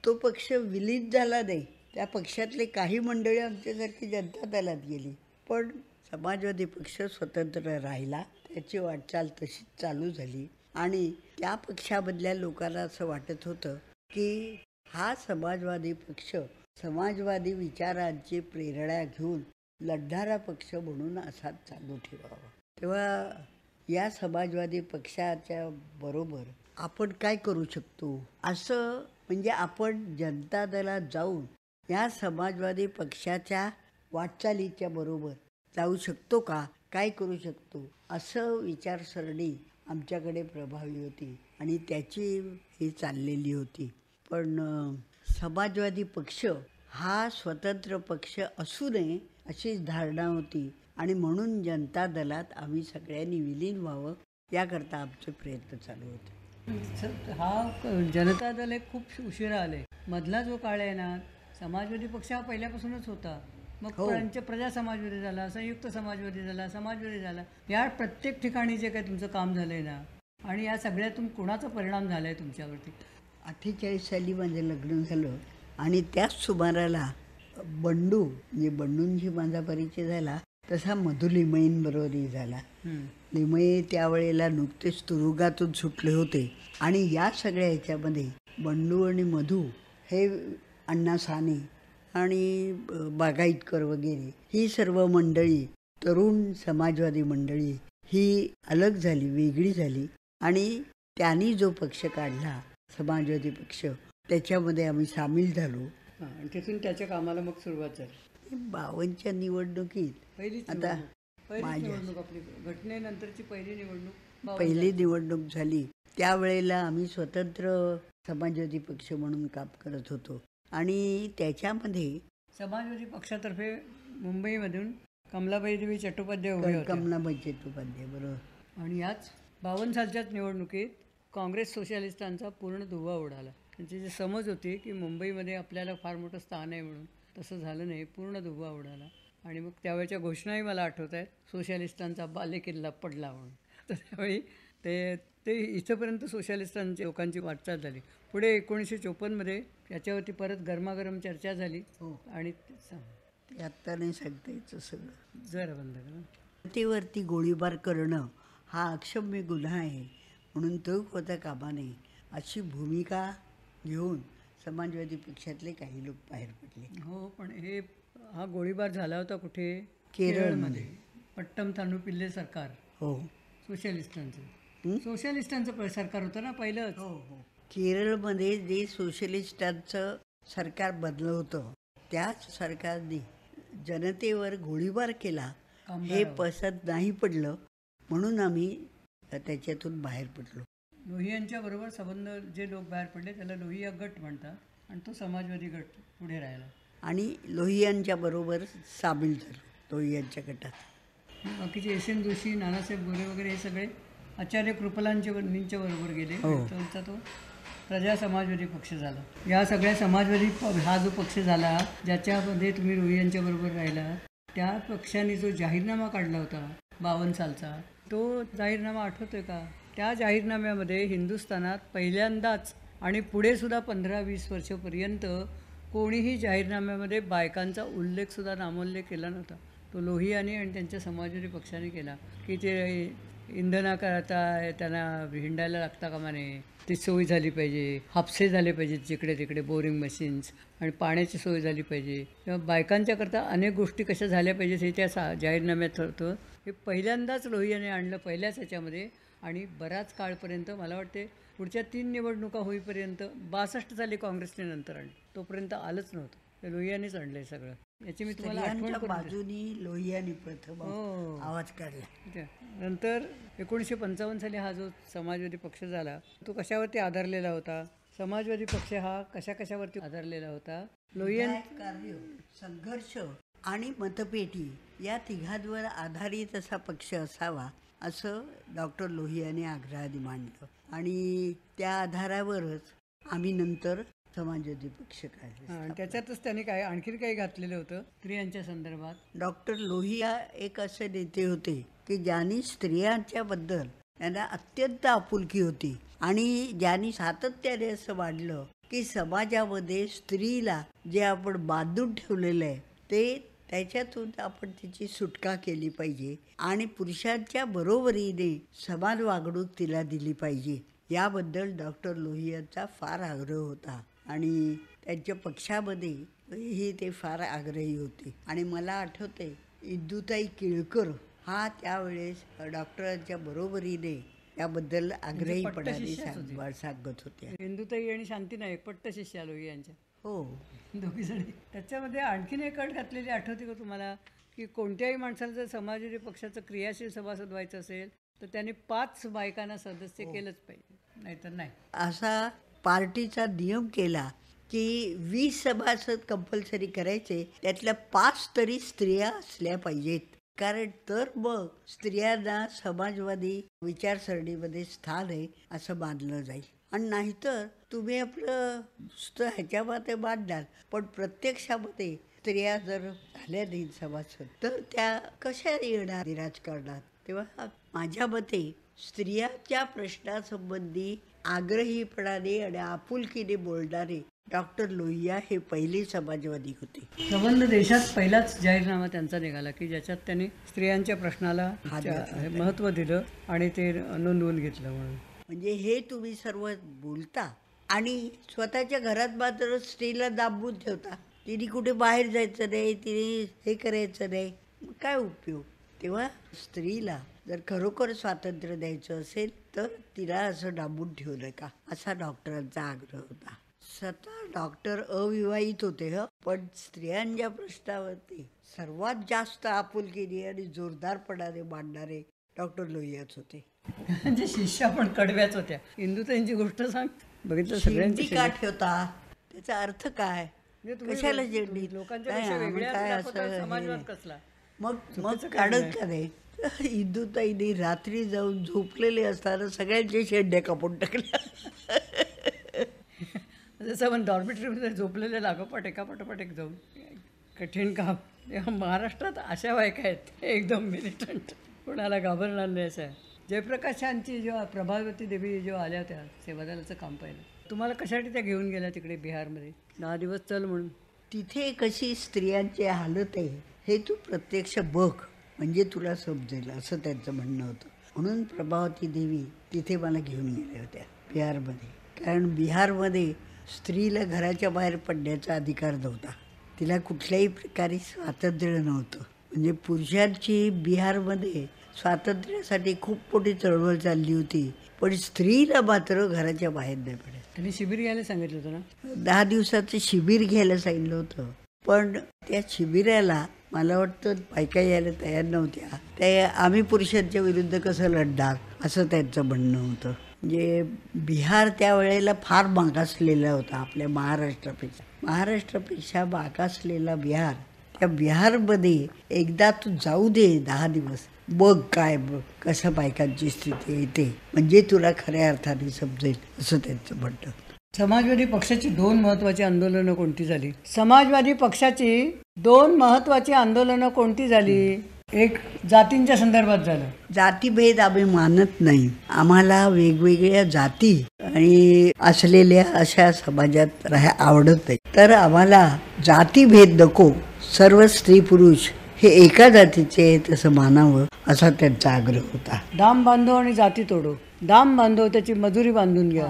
तो पक्ष विलीन झाला नाही त्या पक्षातली काही मंडळी आमच्यासारखी जनता दलात गेली पण समाजवादी पक्ष स्वतंत्र राहिला त्याची वाटचाल तशीच चालू झाली आणि त्या पक्षामधल्या लोकांना असं वाटत होतं की हा समाजवादी पक्ष समाजवादी विचारांची प्रेरणा घेऊन लढणारा पक्ष म्हणून असाच चालू ठेवावा तेव्हा या समाजवादी पक्षाच्या बरोबर आपण काय करू शकतो असं म्हणजे आपण जनता दलात जाऊन या समाजवादी पक्षाच्या वाटचालीच्या बरोबर जाऊ शकतो का काय करू शकतो असं विचारसरणी आमच्याकडे प्रभावी होती आणि त्याची ही चाललेली होती पण समाजवादी पक्ष हा स्वतंत्र पक्ष असू नये अशीच धारणा होती आणि म्हणून जनता दलात आम्ही सगळ्यांनी विलीन व्हावं याकरता आमचे प्रयत्न चालू होते हा जनता दल एक खूप उशिरा आले मधला जो काळ आहे ना समाजवादी पक्ष हा पहिल्यापासूनच होता मग हो. प्रंच प्रजा समाजवादी झाला संयुक्त समाजवादी झाला समाजवादी झाला या प्रत्येक ठिकाणी जे काही तुमचं काम झालंय ना आणि या सगळ्यातून कोणाचा परिणाम झालाय तुमच्यावरती अठ्ठेचाळीस साली माझं लग्न झालं आणि त्याच सुमाराला बंडू म्हणजे बंडूंशी माझा परिचय झाला तसा मधु बरोबरी झाला लिमये त्यावेळेला नुकतेच तुरुंगातून सुटले होते आणि या सगळ्या ह्याच्यामध्ये बंडू आणि मधू हे अण्णा साने आणि बागायतकर वगैरे ही सर्व मंडळी तरुण समाजवादी मंडळी ही अलग झाली वेगळी झाली आणि त्यांनी जो पक्ष काढला समाजवादी पक्ष त्याच्यामध्ये आम्ही सामील झालो तिथून त्याच्या कामाला मग सुरुवात झाली बावनच्या निवडणुकीत आता माझ्या घटनेनंतरची पहिली निवडणूक पहिली निवडणूक झाली त्यावेळेला आम्ही स्वतंत्र समाजवादी पक्ष म्हणून काम करत होतो आणि त्याच्यामध्ये समाजवादी पक्षातर्फे मुंबईमधून कमलाबाई देवी चट्टोपाध्याय उभे कमलाबाई चट्टोपाध्याय बरोबर आणि याच बावन्न सालच्याच निवडणुकीत काँग्रेस सोशालिस्टांचा पूर्ण धुवा उडाला त्यांची जी समज होती की मुंबईमध्ये आपल्याला फार मोठं स्थान आहे म्हणून तसं झालं नाही पूर्ण धुवा उडाला आणि मग त्यावेळेच्या घोषणाही मला आठवत आहेत सोशालिस्टांचा बालेकिल्ला पडला म्हणून तर त्यावेळी ते ते इथंपर्यंत सोशालिस्टांची लोकांची वाटचाल झाली पुढे एकोणीसशे चोपन्नमध्ये याच्यावरती परत गरमागरम चर्चा झाली हो आणि ते आत्ता नाही सांगता येतं सगळं जर बंद करतेवरती गोळीबार करणं हा अक्षम्य गुन्हा आहे म्हणून तो होता कामा नये अशी भूमिका घेऊन समाजवादी पक्षातले काही लोक बाहेर पडले हो पण हे हा गोळीबार झाला होता कुठे केरळमध्ये पट्टम तांडू पिल्ले सरकार हो सोशलिस्टांचं सोशलिस्टांचं सरकार होतं ना पहिलं हो, हो केरळमध्ये जे सोशलिस्टांचं सरकार बदल होतं त्याच सरकारने जनतेवर गोळीबार केला हे पसंत नाही पडलं म्हणून आम्ही त्याच्यातून बाहेर पडलो लोहियांच्या बरोबर संबंध जे लोक बाहेर पडले त्याला लोहिया गट म्हणतात आणि तो समाजवादी गट पुढे राहिला आणि लोहियांच्या बरोबर सामील झालो लोहियांच्या गटात बाकीचे एस एन जोशी नानासाहेब गोरे वगैरे हे सगळे आचार्य कृपलांच्या बरोबर गेले हो. त्यांचा तो प्रजा समाजवादी पक्ष झाला या सगळ्या समाजवादी हा जो पक्ष झाला ज्याच्यामध्ये तुम्ही रुई यांच्या बरोबर राहिला त्या पक्षाने जो जाहीरनामा काढला होता बावन्न सालचा तो जाहीरनामा आठवतोय का त्या जाहीरनाम्यामध्ये हिंदुस्थानात पहिल्यांदाच आणि पुढे सुद्धा पंधरा वीस वर्षपर्यंत कोणीही जाहीरनाम्यामध्ये बायकांचा उल्लेख सुद्धा नामोल्लेख केला नव्हता तो लोहियाने आणि त्यांच्या समाजवादी पक्षाने केला की ते इंधनाकरता त्यांना हिंडायला लागता कामा नये ती सोय झाली पाहिजे हापसे झाले पाहिजेत जिकडे तिकडे बोरिंग मशीन्स आणि पाण्याची सोय झाली पाहिजे किंवा बायकांच्याकरता अनेक गोष्टी कशा झाल्या पाहिजेत हे त्या सा जाहीरनाम्यात ठरतो हे पहिल्यांदाच लोहियाने आणलं पहिल्याच ह्याच्यामध्ये आणि बराच काळपर्यंत मला वाटते पुढच्या तीन निवडणुका होईपर्यंत बासष्ट झाली काँग्रेसने नंतर आणि तोपर्यंत आलंच नव्हतं लोहियानेच आणलंय सगळं याची मी तुम्हाला आठवण बाजूनी लोहियाने प्रथम हो. आवाज काढला नंतर एकोणीसशे पंचावन्न साली हा जो समाजवादी पक्ष झाला तो कशावरती आधारलेला होता समाजवादी पक्ष हा कशा कशावरती आधारलेला होता लोहियान कार्य संघर्ष आणि मतपेटी या तिघांवर आधारित असा पक्ष असावा असं डॉक्टर लोहियाने आग्रह मांडलं आणि त्या आधारावरच आम्ही नंतर समाजवादी पक्ष आहे त्याच्यातच त्याने काय आणखी काही घातलेलं होतं स्त्रियांच्या संदर्भात डॉक्टर लोहिया एक असे नेते होते की ज्यांनी स्त्रियांच्या बद्दल त्यांना अत्यंत आपुलकी होती आणि ज्यांनी सातत्याने असं वाढलं की समाजामध्ये स्त्रीला जे आपण बांधून ठेवलेलं आहे ते त्याच्यातून आपण तिची सुटका केली पाहिजे आणि पुरुषांच्या बरोबरीने समान वागणूक तिला दिली पाहिजे याबद्दल डॉक्टर लोहियाचा फार आग्रह होता आणि त्यांच्या ही ते फार आग्रही होते आणि मला आठवते इंदुताई केळकर हा त्यावेळेस डॉक्टरांच्या बरोबरीने याबद्दल म्हणजे आग्रही सांगत होते इंदुताई आणि शांती नाईक पट्ट शिष्या लोक यांच्या हो जण त्याच्यामध्ये आणखीन एक अट घातलेली आठवते का तुम्हाला की कोणत्याही माणसाला जर समाजवादी पक्षाचं क्रियाशील सभासद व्हायचं असेल तर त्याने पाच बायकांना सदस्य हो. केलंच पाहिजे नाहीतर नाही असा पार्टीचा नियम केला की वीस सभासद कंपल्सरी करायचे त्यातल्या पाच तरी स्त्रिया असल्या पाहिजेत कारण तर मग स्त्रियांना समाजवादी विचारसरणीमध्ये स्थान आहे असं मानलं जाईल आणि नाहीतर तुम्ही आपलं नुसतं ह्याच्यामध्ये मांडणार पण प्रत्यक्षामध्ये स्त्रिया जर झाल्या नाही सभासद तर त्या कशा येणार राजकारणात तेव्हा माझ्या मते स्त्रियाच्या प्रश्नासंबंधी आग्रहीपणाने आणि आपुलकीने बोलणारे डॉक्टर लोहिया हे पहिले समाजवादी होते संबंध देशात पहिलाच जाहीरनामा त्यांचा निघाला की ज्याच्यात त्यांनी स्त्रियांच्या प्रश्नाला महत्व दिलं आणि ते नोंदवून घेतलं म्हणून म्हणजे हे तुम्ही सर्व बोलता आणि स्वतःच्या घरात मात्र स्त्रीला दाबून ठेवता तिने कुठे बाहेर जायचं नाही तिने हे करायचं नाही काय उपयोग तेव्हा स्त्रीला जर खरोखर स्वातंत्र्य द्यायचं असेल तर तिला असं डांबून ठेवू नका असा डॉक्टरांचा आग्रह होता स्वतः डॉक्टर अविवाहित होते ह पण स्त्रियांच्या प्रश्नावरती सर्वात जास्त आपुलकीने आणि जोरदारपणाने मांडणारे डॉक्टर लोहियाच होते म्हणजे शिष्या पण कडव्याच होत्या त्यांची गोष्ट सांग बघितलं सगळ्यांची का ठेवता त्याचा अर्थ काय म्हणजे कशाला जेंडी लोकांच्या मग मग काढत का नाही इंदुताईने रात्री जाऊन झोपलेले असताना सगळ्यांचे शेड्डे कापून टाकल्या जसं आपण डॉर्मेटरीमध्ये झोपलेले लागोपाठ एका पाठोपाठ एक जाऊन कठीण काम महाराष्ट्रात अशा बायका आहेत एकदम मिलिटंट कोणाला घाबरणार नाही असं आहे जयप्रकाशांची जेव्हा प्रभावती देवी जेव्हा आल्या त्या सेवादलाचं काम पाहिलं तुम्हाला कशासाठी त्या घेऊन गेल्या तिकडे बिहारमध्ये दहा दिवस चल म्हणून तिथे कशी स्त्रियांची हालत आहे हे तू प्रत्यक्ष बघ म्हणजे तुला समजेल असं त्यांचं म्हणणं होतं म्हणून प्रभावती देवी तिथे मला घेऊन गेल्या होत्या बिहारमध्ये कारण बिहारमध्ये स्त्रीला घराच्या बाहेर पडण्याचा अधिकार नव्हता तिला कुठल्याही प्रकारे स्वातंत्र्य नव्हतं म्हणजे पुरुषांची बिहारमध्ये स्वातंत्र्यासाठी खूप मोठी चळवळ चालली होती पण स्त्रीला मात्र घराच्या बाहेर नाही पडत त्यांनी शिबिर घ्यायला सांगितलं होतं ना दहा दिवसाचं शिबिर घ्यायला सांगितलं होतं पण त्या शिबिराला मला वाटतं बायका यायला तयार नव्हत्या ते आम्ही पुरुषांच्या विरुद्ध कसं लढणार असं त्यांचं म्हणणं होतं म्हणजे बिहार त्यावेळेला फार मागासलेला होता आपल्या महाराष्ट्रापेक्षा महाराष्ट्रापेक्षा मागासलेला बिहार त्या बिहारमध्ये एकदा तू जाऊ दे दहा दिवस बघ काय बघ कसं बायकांची स्थिती येते म्हणजे तुला खऱ्या अर्थाने समजेल असं त्यांचं म्हणतं समाजवादी पक्षाची दोन महत्त्वाची आंदोलनं कोणती झाली समाजवादी पक्षाची दोन महत्वाची आंदोलनं कोणती झाली एक जातींच्या संदर्भात झालं जातीभेद आम्ही मानत नाही आम्हाला वेगवेगळ्या जाती आणि असलेल्या अशा समाजात राहा आवडत नाही तर आम्हाला जातीभेद नको सर्व स्त्री पुरुष हे एका जातीचे तसं मानावं असा त्यांचा आग्रह होता दाम बांधव आणि जाती तोडो दाम बांधव त्याची मजुरी बांधून घ्या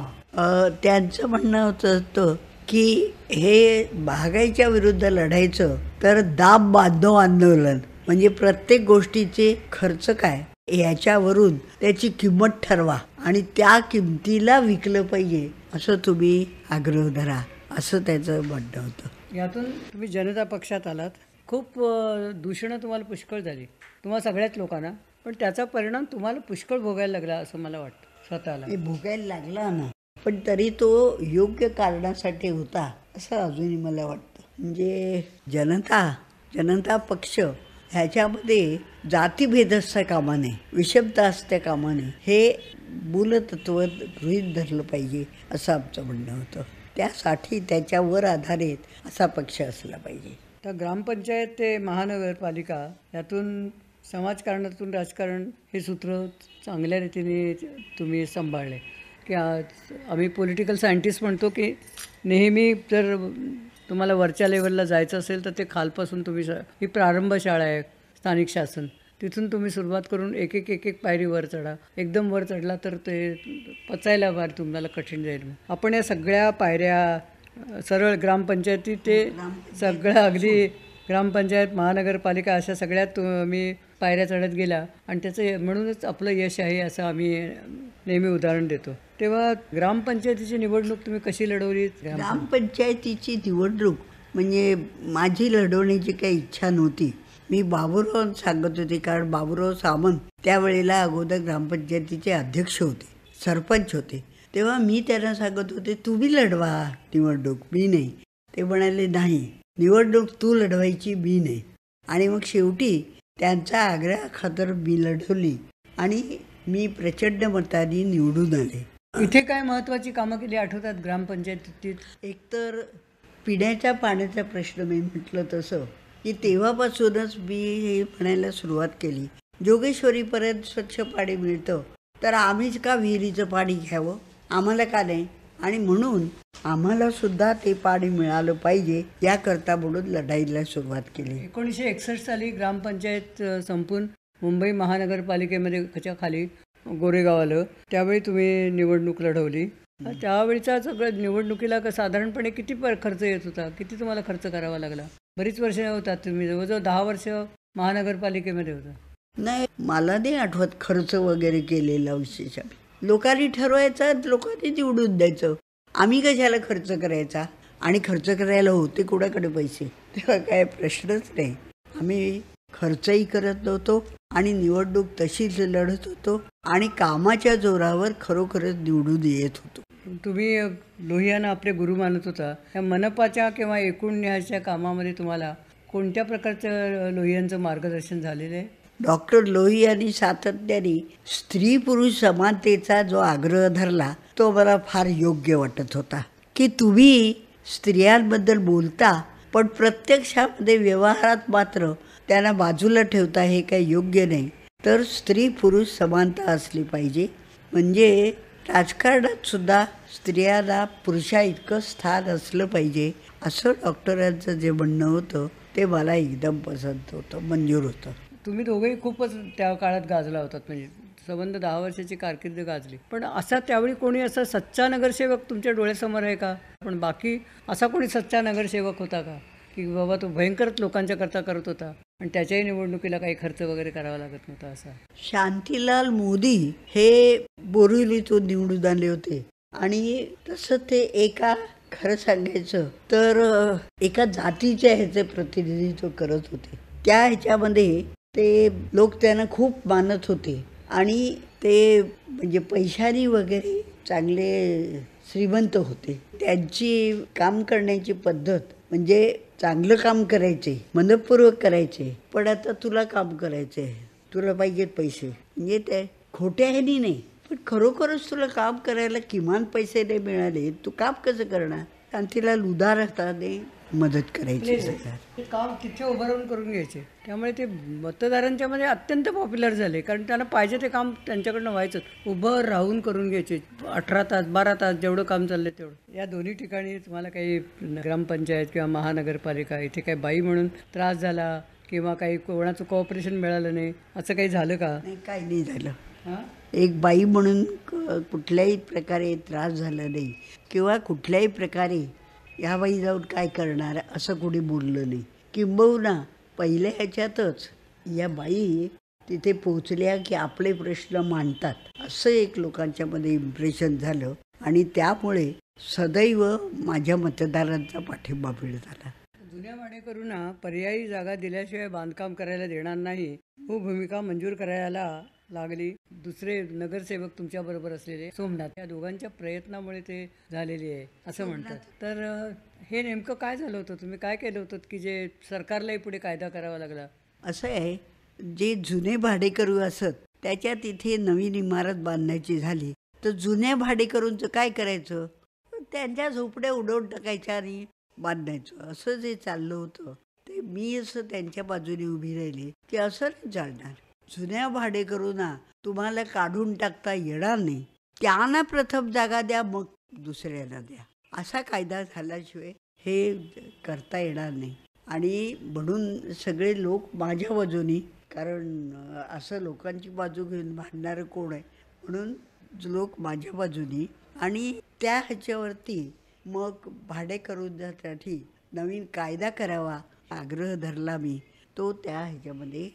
त्यांचं म्हणणं होतं असतं की हे महागाईच्या विरुद्ध लढायचं तर दाब बांधव आंदोलन म्हणजे प्रत्येक गोष्टीचे खर्च काय याच्यावरून त्याची किंमत ठरवा आणि त्या किमतीला विकलं पाहिजे असं तुम्ही आग्रह धरा असं त्याचं म्हणणं होतं यातून तुम्ही जनता पक्षात आलात खूप दूषणं तुम्हाला पुष्कळ झाली तुम्हाला सगळ्याच लोकांना पण त्याचा परिणाम तुम्हाला पुष्कळ भोगायला लागला असं मला वाटतं स्वतःला भोगायला लागला ना पण तरी तो योग्य कारणासाठी होता असं अजूनही मला वाटतं म्हणजे जनता जनता पक्ष ह्याच्यामध्ये जातीभेद कामाने कामा असत्या विषमता हे मूलतत्व गृहीत धरलं पाहिजे असं आमचं म्हणणं होतं त्यासाठी त्याच्यावर आधारित असा पक्ष असला पाहिजे तर ग्रामपंचायत ते महानगरपालिका यातून समाजकारणातून राजकारण हे सूत्र चांगल्या रीतीने तुम्ही सांभाळले की आम्ही पॉलिटिकल सायंटिस्ट म्हणतो की नेहमी जर तुम्हाला वरच्या लेवलला जायचं असेल तर ते खालपासून तुम्ही ही प्रारंभ शाळा आहे स्थानिक शासन तिथून तुम्ही सुरुवात करून एक एक एक एक पायरी वर चढा एकदम वर चढला तर ते पचायला फार तुम्हाला कठीण जाईल आपण या सगळ्या पायऱ्या सरळ ग्रामपंचायती ते सगळ्या अगदी ग्रामपंचायत महानगरपालिका अशा सगळ्यात मी पायऱ्या चढत गेला आणि त्याचं म्हणूनच आपलं यश आहे असं आम्ही नेहमी उदाहरण देतो तेव्हा ग्रामपंचायतीची निवडणूक तुम्ही कशी लढवली ग्रामपंचायतीची निवडणूक म्हणजे माझी लढवण्याची काही इच्छा नव्हती मी बाबूराव सांगत होते कारण बाबूराव सामंत त्यावेळेला अगोदर ग्रामपंचायतीचे अध्यक्ष होते सरपंच होते तेव्हा मी त्यांना सांगत होते तुम्ही लढवा निवडणूक मी नाही ते म्हणाले नाही निवडणूक तू लढवायची मी नाही आणि मग शेवटी त्यांचा आग्रह खातर मी लढवली आणि मी प्रचंड मताने निवडून आले इथे काय महत्वाची कामं केली आठवतात ग्रामपंचायतीत एकतर पिण्याच्या पाण्याचा प्रश्न मी म्हटलं तसं की तेव्हापासूनच मी हे म्हणायला सुरुवात केली जोगेश्वरीपर्यंत स्वच्छ पाणी मिळतं तर आम्हीच का विहिरीचं पाणी घ्यावं आम्हाला का नाही आणि म्हणून आम्हाला सुद्धा ते पाणी मिळालं पाहिजे याकरता म्हणून लढाईला सुरुवात केली एकोणीसशे एकसष्ट साली ग्रामपंचायत संपून मुंबई महानगरपालिकेमध्ये खाली गोरेगावालं त्यावेळी तुम्ही निवडणूक लढवली त्यावेळीचा सगळं निवडणुकीला साधारणपणे किती खर्च येत होता किती तुम्हाला खर्च करावा लागला बरीच वर्ष होतात तुम्ही जवळजवळ दहा वर्ष महानगरपालिकेमध्ये होता नाही मला नाही आठवत खर्च वगैरे केलेला विशेष लोकांनी ठरवायचा लोकांनी निवडून द्यायचं आम्ही कशाला खर्च करायचा आणि खर्च करायला होते कुणाकडे पैसे तेव्हा काय प्रश्नच नाही आम्ही खर्चही करत नव्हतो आणि निवडणूक तशीच लढत होतो आणि कामाच्या जोरावर खरोखरच निवडून येत होतो तुम्ही लोहियाना आपले गुरु मानत होता या मनपाच्या किंवा एकूण न्यायाच्या कामामध्ये तुम्हाला कोणत्या प्रकारचं लोहियांचं मार्गदर्शन झालेलं आहे डॉक्टर लोहियानी सातत्याने स्त्री पुरुष समानतेचा जो आग्रह धरला तो मला फार योग्य वाटत होता की तुम्ही स्त्रियांबद्दल बोलता पण प्रत्यक्षामध्ये व्यवहारात मात्र त्यांना बाजूला ठेवता हे काही योग्य नाही तर स्त्री पुरुष समानता असली पाहिजे म्हणजे राजकारणात सुद्धा स्त्रियाला पुरुषा इतकं स्थान असलं पाहिजे असं डॉक्टरांचं जे म्हणणं होतं ते मला एकदम पसंत होतं मंजूर होतं तुम्ही दोघेही खूपच त्या काळात गाजला होतात म्हणजे संबंध दहा वर्षाची कारकिर्दी गाजली पण असा त्यावेळी कोणी असा सच्चा नगरसेवक तुमच्या डोळ्यासमोर आहे का पण बाकी असा कोणी सच्चा नगरसेवक होता का की बाबा तो भयंकरच करता करत होता आणि त्याच्याही निवडणुकीला काही खर्च वगैरे करावा लागत नव्हता असा शांतीलाल मोदी हे बोरिवलीतून निवडून आले होते आणि तसं ते एका खरं सांगायचं तर एका जातीच्या ह्याचे प्रतिनिधित्व करत होते त्या ह्याच्यामध्ये ते लोक त्यांना खूप मानत होते आणि ते म्हणजे पैशानी वगैरे चांगले श्रीमंत होते त्यांची काम करण्याची पद्धत म्हणजे चांगलं काम करायचे मनपूर्वक करायचे पण आता तुला काम करायचे आहे तुला पाहिजेत पैसे म्हणजे ते खोट्या ह्यानी नाही पण खरोखरच तुला काम करायला किमान पैसे नाही मिळाले तू काम कसं करणार आणि तिला लुधार दे मदत करायची सरकार काम तिथे उभं राहून करून घ्यायचे त्यामुळे ते मतदारांच्या मध्ये अत्यंत पॉप्युलर झाले कारण त्यांना पाहिजे ते काम त्यांच्याकडनं व्हायचं उभं राहून करून घ्यायचे अठरा तास बारा तास जेवढं काम चाललंय तेवढं या दोन्ही ठिकाणी तुम्हाला काही ग्रामपंचायत किंवा महानगरपालिका इथे काही बाई म्हणून त्रास झाला किंवा काही कोणाचं कॉपरेशन मिळालं नाही असं काही झालं का नाही काही नाही झालं एक बाई म्हणून कुठल्याही प्रकारे त्रास झाला नाही किंवा कुठल्याही प्रकारे बाई जाऊन काय करणार असं कोणी बोललं नाही किंबहुना पहिल्या ह्याच्यातच या बाई तिथे पोहोचल्या की आपले प्रश्न मांडतात असं एक लोकांच्यामध्ये इम्प्रेशन झालं आणि त्यामुळे सदैव माझ्या मतदारांचा पाठिंबा मिळत आला जुन्या ना पर्यायी जागा दिल्याशिवाय बांधकाम करायला देणार नाही हो भूमिका मंजूर करायला लागली दुसरे नगरसेवक तुमच्याबरोबर असलेले सोमनाथ या दोघांच्या प्रयत्नामुळे ते झालेली आहे असं म्हणतात तर हे नेमकं काय झालं होतं तुम्ही काय केलं होतं की जे सरकारलाही पुढे कायदा करावा लागला असं आहे जे जुने भाडेकरू असत त्याच्या तिथे नवीन इमारत बांधण्याची झाली तर जुन्या भाडेकरूंचं काय करायचं त्यांच्या झोपड्या उडवून टाकायच्या आणि बांधायचं असं जे चाललं होतं ते मी असं त्यांच्या बाजूने उभी राहिली की असं नाही चालणार जुन्या भाडेकरूंना तुम्हाला काढून टाकता येणार नाही त्यांना प्रथम जागा द्या मग दुसऱ्यांना द्या असा कायदा झाल्याशिवाय हे करता येणार नाही आणि म्हणून सगळे लोक माझ्या बाजूनी कारण असं लोकांची बाजू घेऊन भांडणारं कोण आहे म्हणून लोक माझ्या बाजूनी आणि त्या ह्याच्यावरती मग भाडे करून साठी नवीन कायदा करावा आग्रह धरला मी तो त्या ह्याच्यामध्ये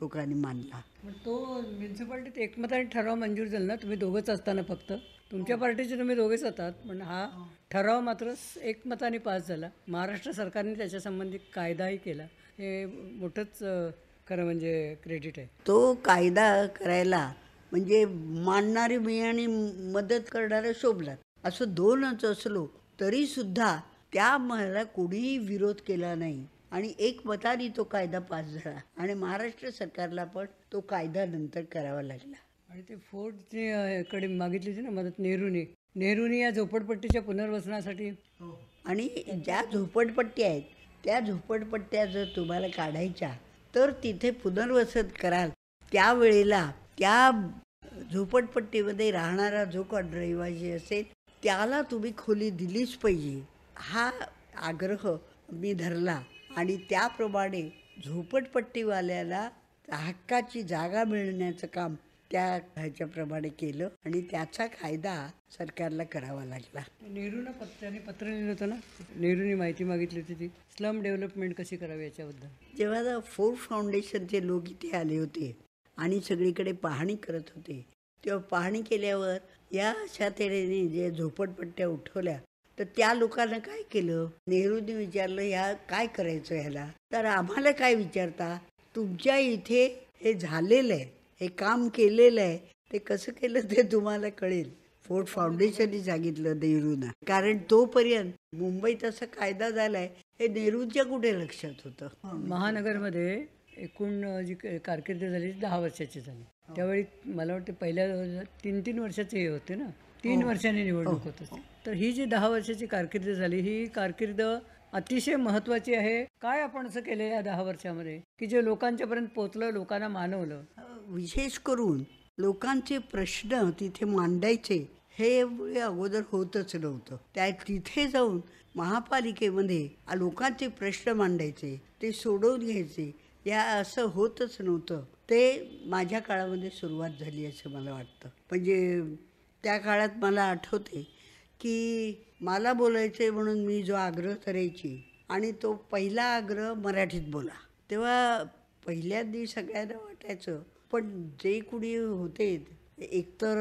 लोकांनी मानला पण तो म्युन्सिपाल्टीत एकमताने ठराव मंजूर झाला ना तुम्ही दोघंच असताना फक्त तुमच्या हो. पार्टीचे तुम्ही दोघेच होतात पण हा हो. ठराव मात्र एकमताने पास झाला महाराष्ट्र सरकारने त्याच्या त्याच्यासंबंधी कायदाही केला हे मोठंच खरं म्हणजे क्रेडिट आहे तो कायदा करायला म्हणजे मानणारे मी आणि मदत करणारे शोभलात असं दोनच असलो सुद्धा त्या महिला कोणीही विरोध केला नाही आणि एक मताने तो कायदा पास झाला आणि महाराष्ट्र सरकारला पण तो कायदा नंतर करावा लागला आणि ते फोर्ट कडे मागितले होती ना मदत नेहरूने नेहरूने या झोपडपट्टीच्या पुनर्वसनासाठी हो. आणि ज्या झोपडपट्टी आहेत त्या झोपडपट्ट्या जर तुम्हाला काढायच्या तर तिथे पुनर्वसन कराल त्यावेळेला त्या झोपडपट्टीमध्ये राहणारा जो का रहिवासी असेल त्याला तुम्ही खोली दिलीच पाहिजे हा आग्रह मी धरला आणि त्याप्रमाणे झोपडपट्टीवाल्याला हक्काची जागा मिळण्याचं काम त्या ह्याच्याप्रमाणे केलं आणि त्याचा कायदा सरकारला करावा लागला नेहरूना पत्राने पत्र लिहिलं होतं ना नेहरूने माहिती मागितली होती ती स्लम डेव्हलपमेंट कशी करावी याच्याबद्दल जेव्हा फोर फाउंडेशनचे लोक इथे आले होते आणि सगळीकडे पाहणी करत होते तेव्हा पाहणी केल्यावर या अशा तऱ्हेने जे झोपडपट्ट्या उठवल्या तर त्या लोकांना काय केलं नेहरूंनी विचारलं या काय करायचं ह्याला तर आम्हाला काय विचारता तुमच्या इथे हे झालेलं आहे हे काम केलेलं आहे ते कसं केलं ते तुम्हाला कळेल फोर्ट फाउंडेशन सांगितलं नेहरूना कारण तोपर्यंत मुंबईत असा कायदा झालाय हे नेहरूच्या कुठे लक्षात होतं महानगरमध्ये एकूण जी कारकिर्द झाली दहा वर्षाची झाली त्यावेळी मला वाटतं पहिल्या तीन तीन वर्षाचे हे होते ना तीन हो. वर्षांनी निवडणूक हो. होत असते तर ही जी दहा वर्षाची कारकिर्द झाली ही कारकिर्द अतिशय महत्वाची आहे काय आपण असं केलं या दहा वर्षामध्ये की जे लोकांच्या पर्यंत पोहोचलं लोकांना मानवलं विशेष करून लोकांचे प्रश्न तिथे मांडायचे हे अगोदर होतच नव्हतं त्या तिथे जाऊन महापालिकेमध्ये लोकांचे प्रश्न मांडायचे ते सोडवून घ्यायचे या असं होतच नव्हतं ते माझ्या काळामध्ये सुरुवात झाली असं मला वाटतं म्हणजे त्या काळात मला आठवते की मला बोलायचे म्हणून मी जो आग्रह करायची आणि तो पहिला आग्रह मराठीत बोला तेव्हा दिवशी सगळ्यांना वाटायचं पण जे कुणी होते एकतर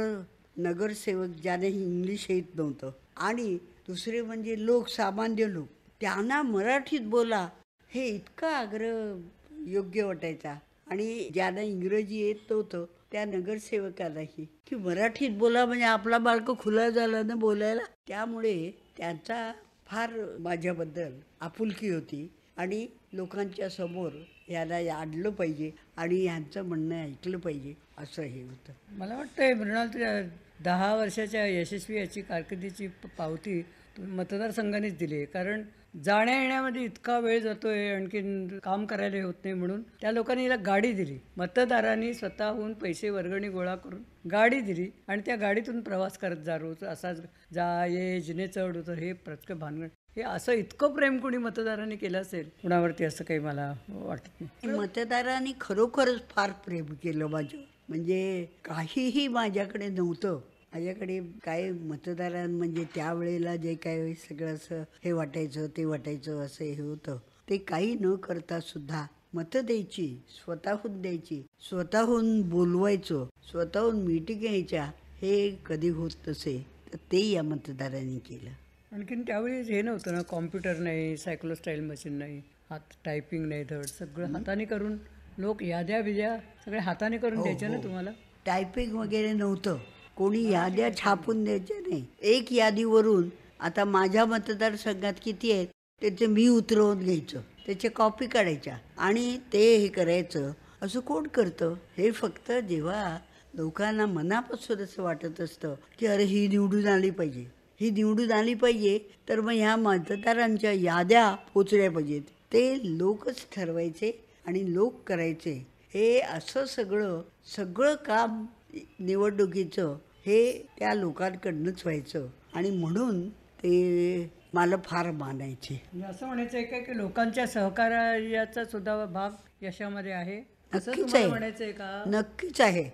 नगरसेवक ज्याने इंग्लिश येत नव्हतं आणि दुसरे म्हणजे लोक सामान्य लोक त्यांना मराठीत बोला हे इतका आग्रह योग्य वाटायचा आणि ज्यांना इंग्रजी येत नव्हतं त्या नगरसेवकालाही की मराठीत बोला म्हणजे आपला बाळक खुला झाला ना बोलायला त्यामुळे त्यांचा फार माझ्याबद्दल आपुलकी होती आणि लोकांच्या समोर याला आणलं पाहिजे आणि यांचं म्हणणं ऐकलं पाहिजे असं हे होतं मला वाटतंय मृणाल दहा वर्षाच्या यशस्वी याची कारकिर्दीची पावती तुम्ही मतदारसंघानेच दिली आहे कारण जाण्या येण्यामध्ये इतका वेळ जातोय आणखीन काम करायला होत नाही म्हणून त्या लोकांनी हिला गाडी दिली मतदारांनी स्वतःहून पैसे वर्गणी गोळा करून गाडी दिली आणि त्या गाडीतून प्रवास करत जा रोज असाच जा ये जिने चढ होतं हे प्रचक भानगड हे असं इतकं प्रेम कोणी मतदारांनी केलं असेल कुणावरती असं काही मला वाटत नाही मतदारांनी खरोखरच फार प्रेम केलं माझं म्हणजे काहीही माझ्याकडे नव्हतं माझ्याकडे काय मतदारां म्हणजे त्यावेळेला जे काय सगळं असं हे वाटायचं ते वाटायचं असं हे होतं ते काही न करता सुद्धा मतं द्यायची स्वतःहून द्यायची स्वतःहून बोलवायचं स्वतःहून मीटिंग घ्यायच्या हे कधी होत नसे तर ते या मतदारांनी केलं आणखीन त्यावेळेस हे नव्हतं ना कॉम्प्युटर नाही सायक्लोस्टाईल मशीन नाही हात टायपिंग नाही धड सगळं हाताने करून लोक याद्या बिद्या सगळ्या हाताने करून हो, द्यायच्या ना हो. तुम्हाला टायपिंग वगैरे नव्हतं कोणी याद्या छापून द्यायच्या नाही एक यादीवरून आता माझ्या मतदारसंघात किती आहेत त्याचे मी उतरवून घ्यायचं त्याचे कॉपी काढायच्या आणि ते हे करायचं असं कोण करतं हे फक्त जेव्हा लोकांना मनापासून असं वाटत असतं की अरे ही निवडून आली पाहिजे ही निवडून आली पाहिजे तर मग ह्या मतदारांच्या याद्या पोचल्या पाहिजेत ते लोकच ठरवायचे आणि लोक करायचे हे असं सगळं सगळं काम निवडणुकीचं हे त्या लोकांकडनंच व्हायचं आणि म्हणून ते मला फार मानायचे असं म्हणायचं आहे का की लोकांच्या सहकार्याचा सुद्धा भाग यशामध्ये आहे नक्कीच आहे म्हणायचं आहे का नक्कीच आहे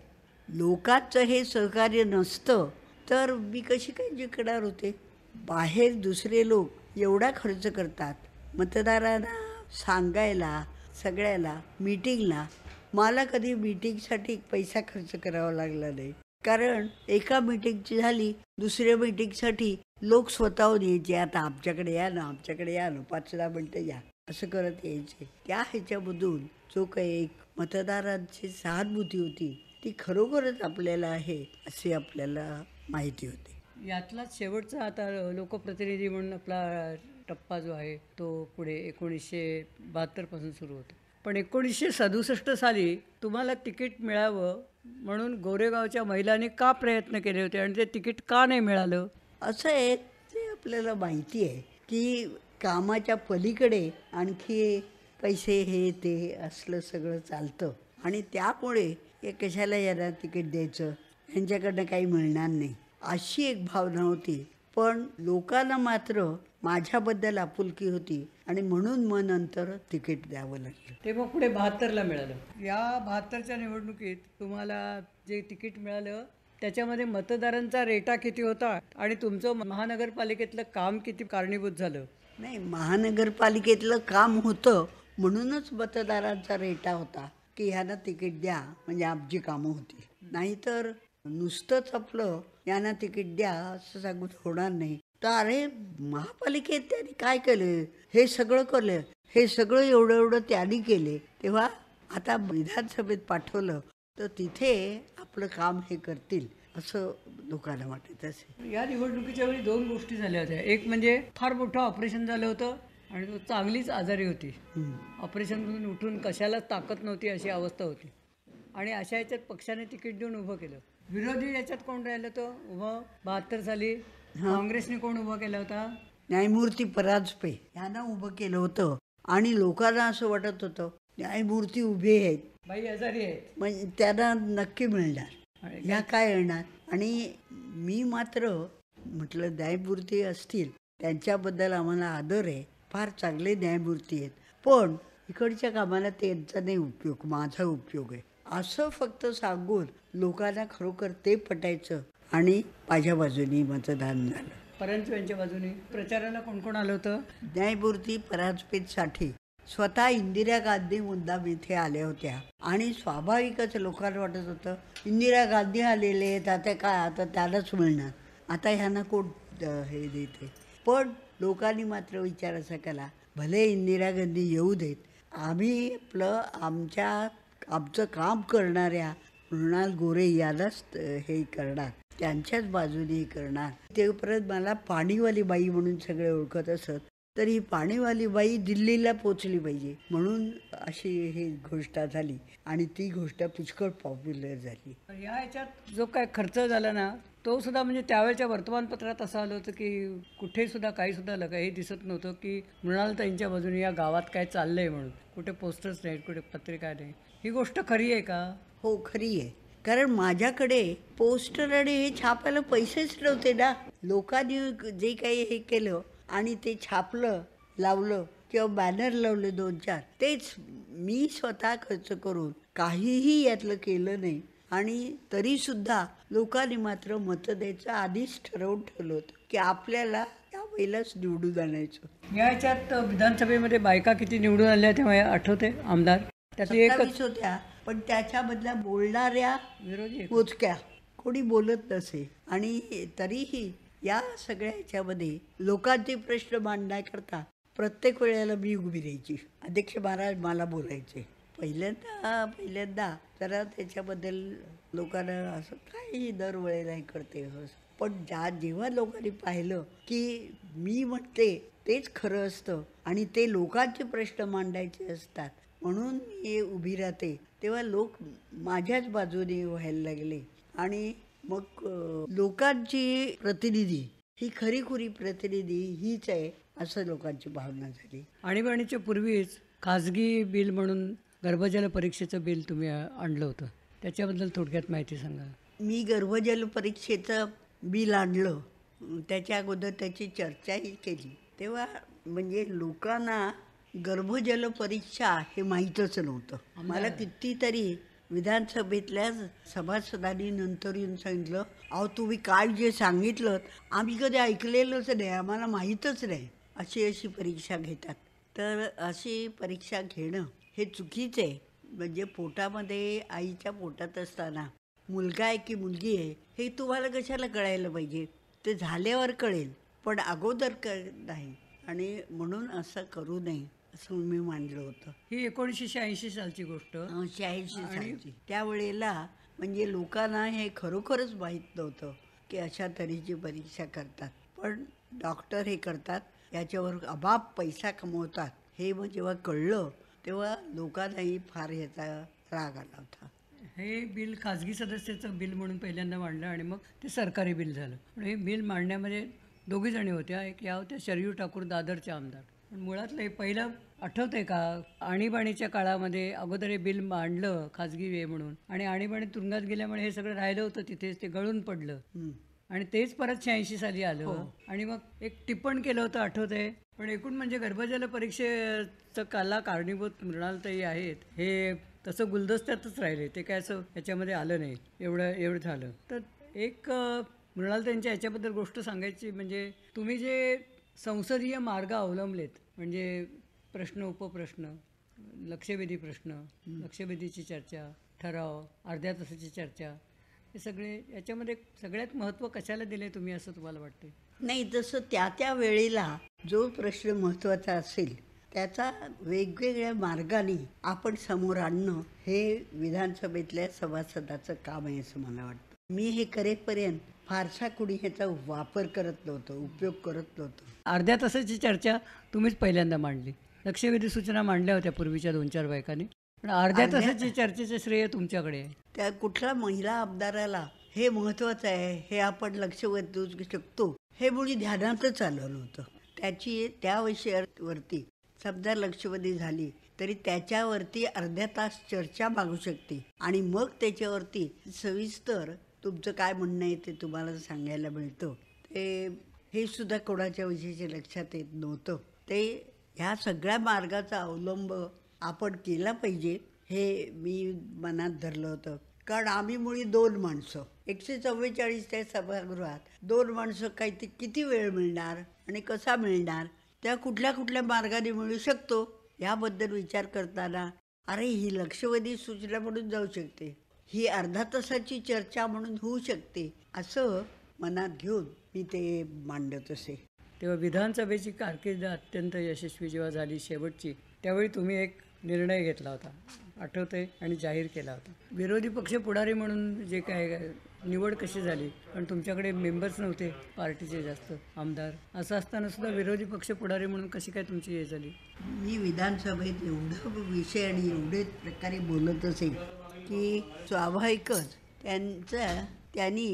लोकांचं हे सहकार्य नसतं तर मी कशी काय जिंकणार होते बाहेर दुसरे लोक एवढा खर्च करतात मतदारांना सांगायला सगळ्याला मीटिंगला मला कधी मीटिंगसाठी पैसा खर्च करावा लागला नाही कारण एका मीटिंगची झाली दुसऱ्या मीटिंगसाठी लोक स्वतःहून यायचे आता आमच्याकडे या ना आमच्याकडे या ना पाच दहा मिनटं या असं करत यायचे त्या ह्याच्यामधून जो काही एक मतदारांची सहानुभूती होती ती खरोखरच आपल्याला आहे असे आपल्याला माहिती होते यातला शेवटचा आता लोकप्रतिनिधी म्हणून आपला टप्पा जो आहे तो पुढे एकोणीसशे बहात्तरपासून सुरू होतो पण एकोणीसशे सदुसष्ट साली तुम्हाला तिकीट मिळावं म्हणून गोरेगावच्या महिलांनी का प्रयत्न केले होते आणि ते तिकीट का नाही मिळालं असं आहे ते आपल्याला माहिती आहे की कामाच्या पलीकडे आणखी पैसे हे ते असलं सगळं चालतं आणि त्यामुळे हे कशाला यांना तिकीट द्यायचं यांच्याकडनं काही मिळणार नाही अशी एक भावना होती पण लोकांना मात्र माझ्याबद्दल आपुलकी होती आणि म्हणून मन अंतर तिकीट द्यावं लागलं ते मग पुढे बहात्तरला मिळालं या बहात्तरच्या निवडणुकीत तुम्हाला जे तिकीट मिळालं त्याच्यामध्ये मतदारांचा रेटा किती होता आणि तुमचं महानगरपालिकेतलं काम किती कारणीभूत झालं नाही महानगरपालिकेतलं काम होतं म्हणूनच मतदारांचा रेटा होता की ह्याना तिकीट द्या म्हणजे आमची कामं होती नाहीतर नुसतंच आपलं यांना तिकीट द्या असं सांगून होणार नाही तर अरे महापालिकेत त्यांनी काय केलं हे सगळं केलं हे सगळं एवढं एवढं त्यांनी केले तेव्हा आता विधानसभेत पाठवलं तर तिथे आपलं काम हे करतील असं लोकांना वाटत असे या निवडणुकीच्या वेळी दोन गोष्टी झाल्या होत्या एक म्हणजे फार मोठं ऑपरेशन झालं होतं आणि तो चांगलीच आजारी होती ऑपरेशनमधून उठून कशाला ताकद नव्हती अशी अवस्था होती आणि अशा याच्यात पक्षाने तिकीट देऊन उभं केलं विरोधी याच्यात कोण राहिलं तो उभं बहात्तर साली काँग्रेसने कोण उभं केलं होतं न्यायमूर्ती पराजपे यांना उभं केलं होतं आणि लोकांना असं वाटत होतं न्यायमूर्ती उभे आहेत म्हणजे त्यांना नक्की मिळणार ह्या काय येणार आणि मी मात्र म्हटलं न्यायमूर्ती असतील त्यांच्याबद्दल आम्हाला आदर आहे फार चांगले न्यायमूर्ती आहेत पण इकडच्या कामाला त्यांचा नाही उपयोग माझा उपयोग आहे असं फक्त सांगून लोकांना खरोखर ते पटायचं आणि माझ्या बाजूनी मतदान झालं परंतु यांच्या बाजूने प्रचाराला कोण कोण आलं होतं न्यायमूर्ती पराजपेठसाठी स्वतः इंदिरा गांधी मुद्दाम इथे आल्या होत्या आणि स्वाभाविकच लोकांना वाटत होतं इंदिरा गांधी आलेले आहेत आता काय आता त्यालाच मिळणार आता ह्यांना कोण हे देते पण लोकांनी मात्र विचार असा केला भले इंदिरा गांधी येऊ देत आम्ही आपलं आमच्या आमचं काम करणाऱ्या मृणाल गोरे यालाच हे करणार त्यांच्याच बाजूने करणार ते परत मला पाणीवाली बाई म्हणून सगळे ओळखत असत तर ही पाणीवाली बाई दिल्लीला पोचली पाहिजे म्हणून अशी ही गोष्ट झाली आणि ती गोष्ट पुष्कळ पॉप्युलर झाली याच्यात जो काय खर्च झाला ना तो सुद्धा म्हणजे त्यावेळच्या वर्तमानपत्रात असं आलं होतं की कुठे सुद्धा काही सुद्धा लग हे दिसत नव्हतं की त्यांच्या बाजूने या गावात काय चाललंय म्हणून कुठे पोस्टर्स नाहीत कुठे पत्रिका नाही ही गोष्ट खरी आहे का हो खरी आहे कारण माझ्याकडे पोस्टर आणि हे छापायला पैसेच नव्हते ना लोकांनी जे काही हे केलं आणि ते छापलं लावलं किंवा बॅनर लावले दोन चार तेच मी स्वतः खर्च करून काहीही यातलं केलं नाही आणि तरी सुद्धा लोकांनी मात्र मत द्यायचं आधीच ठरवून ठेवलं होतं की आपल्याला वेळेलाच निवडून आणायचं याच्यात विधानसभेमध्ये बायका किती निवडून आल्या तेव्हा आठवते आमदार त्या एकच होत्या पण त्याच्याबद्दल बोलणाऱ्या विरोधी मोजक्या कोणी बोलत नसे आणि तरीही या सगळ्या ह्याच्यामध्ये लोकांचे प्रश्न मांडण्याकरता प्रत्येक वेळेला मी उभी राहायची अध्यक्ष महाराज मला बोलायचे पहिल्यांदा पहिल्यांदा जरा त्याच्याबद्दल लोकांना असं काही दरवेळेला करते पण ज्या जेव्हा लोकांनी पाहिलं की मी म्हणते तेच खरं असतं आणि ते लोकांचे प्रश्न मांडायचे असतात म्हणून मी उभी राहते तेव्हा लोक माझ्याच बाजूने व्हायला लागले आणि मग लोकांची प्रतिनिधी ही खरीखुरी प्रतिनिधी हीच आहे असं लोकांची भावना झाली आणीबाणीच्या पूर्वीच खाजगी बिल म्हणून गर्भजल परीक्षेचं बिल तुम्ही आणलं होतं त्याच्याबद्दल थोडक्यात माहिती सांगा मी गर्भजल परीक्षेचं बिल आणलं त्याच्या अगोदर त्याची चर्चाही केली तेव्हा म्हणजे लोकांना गर्भजल परीक्षा हे माहीतच नव्हतं मला कितीतरी विधानसभेतल्या सभासदांनी नंतर येऊन सांगितलं अहो तुम्ही काय जे सांगितलं आम्ही कधी ऐकलेलंच नाही आम्हाला माहीतच नाही अशी अशी परीक्षा घेतात तर अशी परीक्षा घेणं हे चुकीचं आहे म्हणजे पोटामध्ये आईच्या पोटात असताना मुलगा आहे की मुलगी आहे हे तुम्हाला कशाला कळायला पाहिजे ते झाल्यावर कळेल पण अगोदर क नाही आणि म्हणून असं करू नये असं मी मानलं होतं ही एकोणीसशे शहाऐंशी सालची गोष्ट शहाऐंशी सालची त्यावेळेला म्हणजे लोकांना हे खरोखरच माहीत नव्हतं की अशा तऱ्हेची परीक्षा करतात पण डॉक्टर हे करतात याच्यावर अभाप पैसा कमवतात हे मग जेव्हा कळलं तेव्हा लोकांनाही फार ह्याचा राग आला होता हे बिल खाजगी सदस्याचं बिल म्हणून पहिल्यांदा मांडलं आणि मग ते सरकारी बिल झालं पण हे बिल मांडण्यामध्ये दोघीजणी होत्या एक या होत्या शरयू ठाकूर दादरच्या आमदार पण मुळातलं हे पहिलं आठवते का आणीबाणीच्या काळामध्ये अगोदर हे बिल मांडलं खाजगी वे म्हणून आणि आणीबाणी तुरुंगात गेल्यामुळे हे सगळं राहिलं होतं तिथेच ते गळून पडलं आणि तेच परत शहाऐंशी साली आलं हो. आणि मग एक टिप्पण केलं होतं आठवतंय पण एकूण म्हणजे गर्भजल परीक्षेचं काला कारणीभूत मृणालताई आहेत हे तसं गुलदस्त्यातच राहिले ते काय असं याच्यामध्ये आलं नाही एवढं एवढं झालं तर एक त्यांच्या याच्याबद्दल गोष्ट सांगायची म्हणजे तुम्ही जे संसदीय मार्ग अवलंबलेत म्हणजे प्रश्न उपप्रश्न लक्षवेधी प्रश्न लक्षवेधीची चर्चा ठराव अर्ध्या तासाची चर्चा हे सगळे याच्यामध्ये सगळ्यात महत्त्व कशाला दिले तुम्ही असं तुम्हाला वाटते नाही जसं त्या त्या वेळेला जो प्रश्न महत्त्वाचा असेल त्याचा वेगवेगळ्या मार्गाने आपण समोर आणणं हे विधानसभेतल्या सभासदाचं काम आहे असं मला वाटतं मी हे करेपर्यंत फारसा कुणी ह्याचा वापर करत नव्हतं उपयोग करत नव्हतं अर्ध्या तासाची चर्चा तुम्हीच पहिल्यांदा मांडली लक्षवेधी सूचना मांडल्या होत्या पूर्वीच्या दोन चार बायकांनी पण अर्ध्या तासाच्या चर्चेचे श्रेय तुमच्याकडे आहे त्या कुठल्या महिला आमदाराला हे महत्वाचं आहे हे आपण लक्ष वेधू शकतो हे मुळी ध्यानातच आलं होतं त्याची त्या विषयावरती समजा लक्षवेधी झाली तरी त्याच्यावरती अर्ध्या तास चर्चा मागू शकते आणि मग त्याच्यावरती सविस्तर तुमचं काय म्हणणं आहे ते तुम्हाला सांगायला मिळतं ते हे सुद्धा कोणाच्या विषयीचे लक्षात येत नव्हतं ते ह्या सगळ्या मार्गाचा अवलंब आपण केला पाहिजे हे मी मनात धरलं होतं कारण आम्ही मुळी दोन माणसं एकशे चव्वेचाळीसच्या सभागृहात दोन माणसं काही किती वेळ मिळणार आणि कसा मिळणार त्या कुठल्या कुठल्या मार्गाने मिळू शकतो ह्याबद्दल विचार करताना अरे ही लक्षवेधी सूचना म्हणून जाऊ शकते ही अर्धा तासाची चर्चा म्हणून होऊ शकते असं मनात घेऊन मी ते मांडत असे तेव्हा विधानसभेची कारकीर्द अत्यंत यशस्वी जेव्हा झाली शेवटची त्यावेळी तुम्ही एक निर्णय घेतला होता आठवते आणि जाहीर केला होता विरोधी पक्ष पुढारी म्हणून जे काय निवड कशी झाली पण तुमच्याकडे मेंबर्स नव्हते पार्टीचे जास्त आमदार असं असताना सुद्धा विरोधी पक्ष पुढारी म्हणून कशी काय तुमची हे झाली मी विधानसभेत एवढं विषय आणि एवढे प्रकारे बोलत असेल की स्वाभाविकच त्यांचा त्यांनी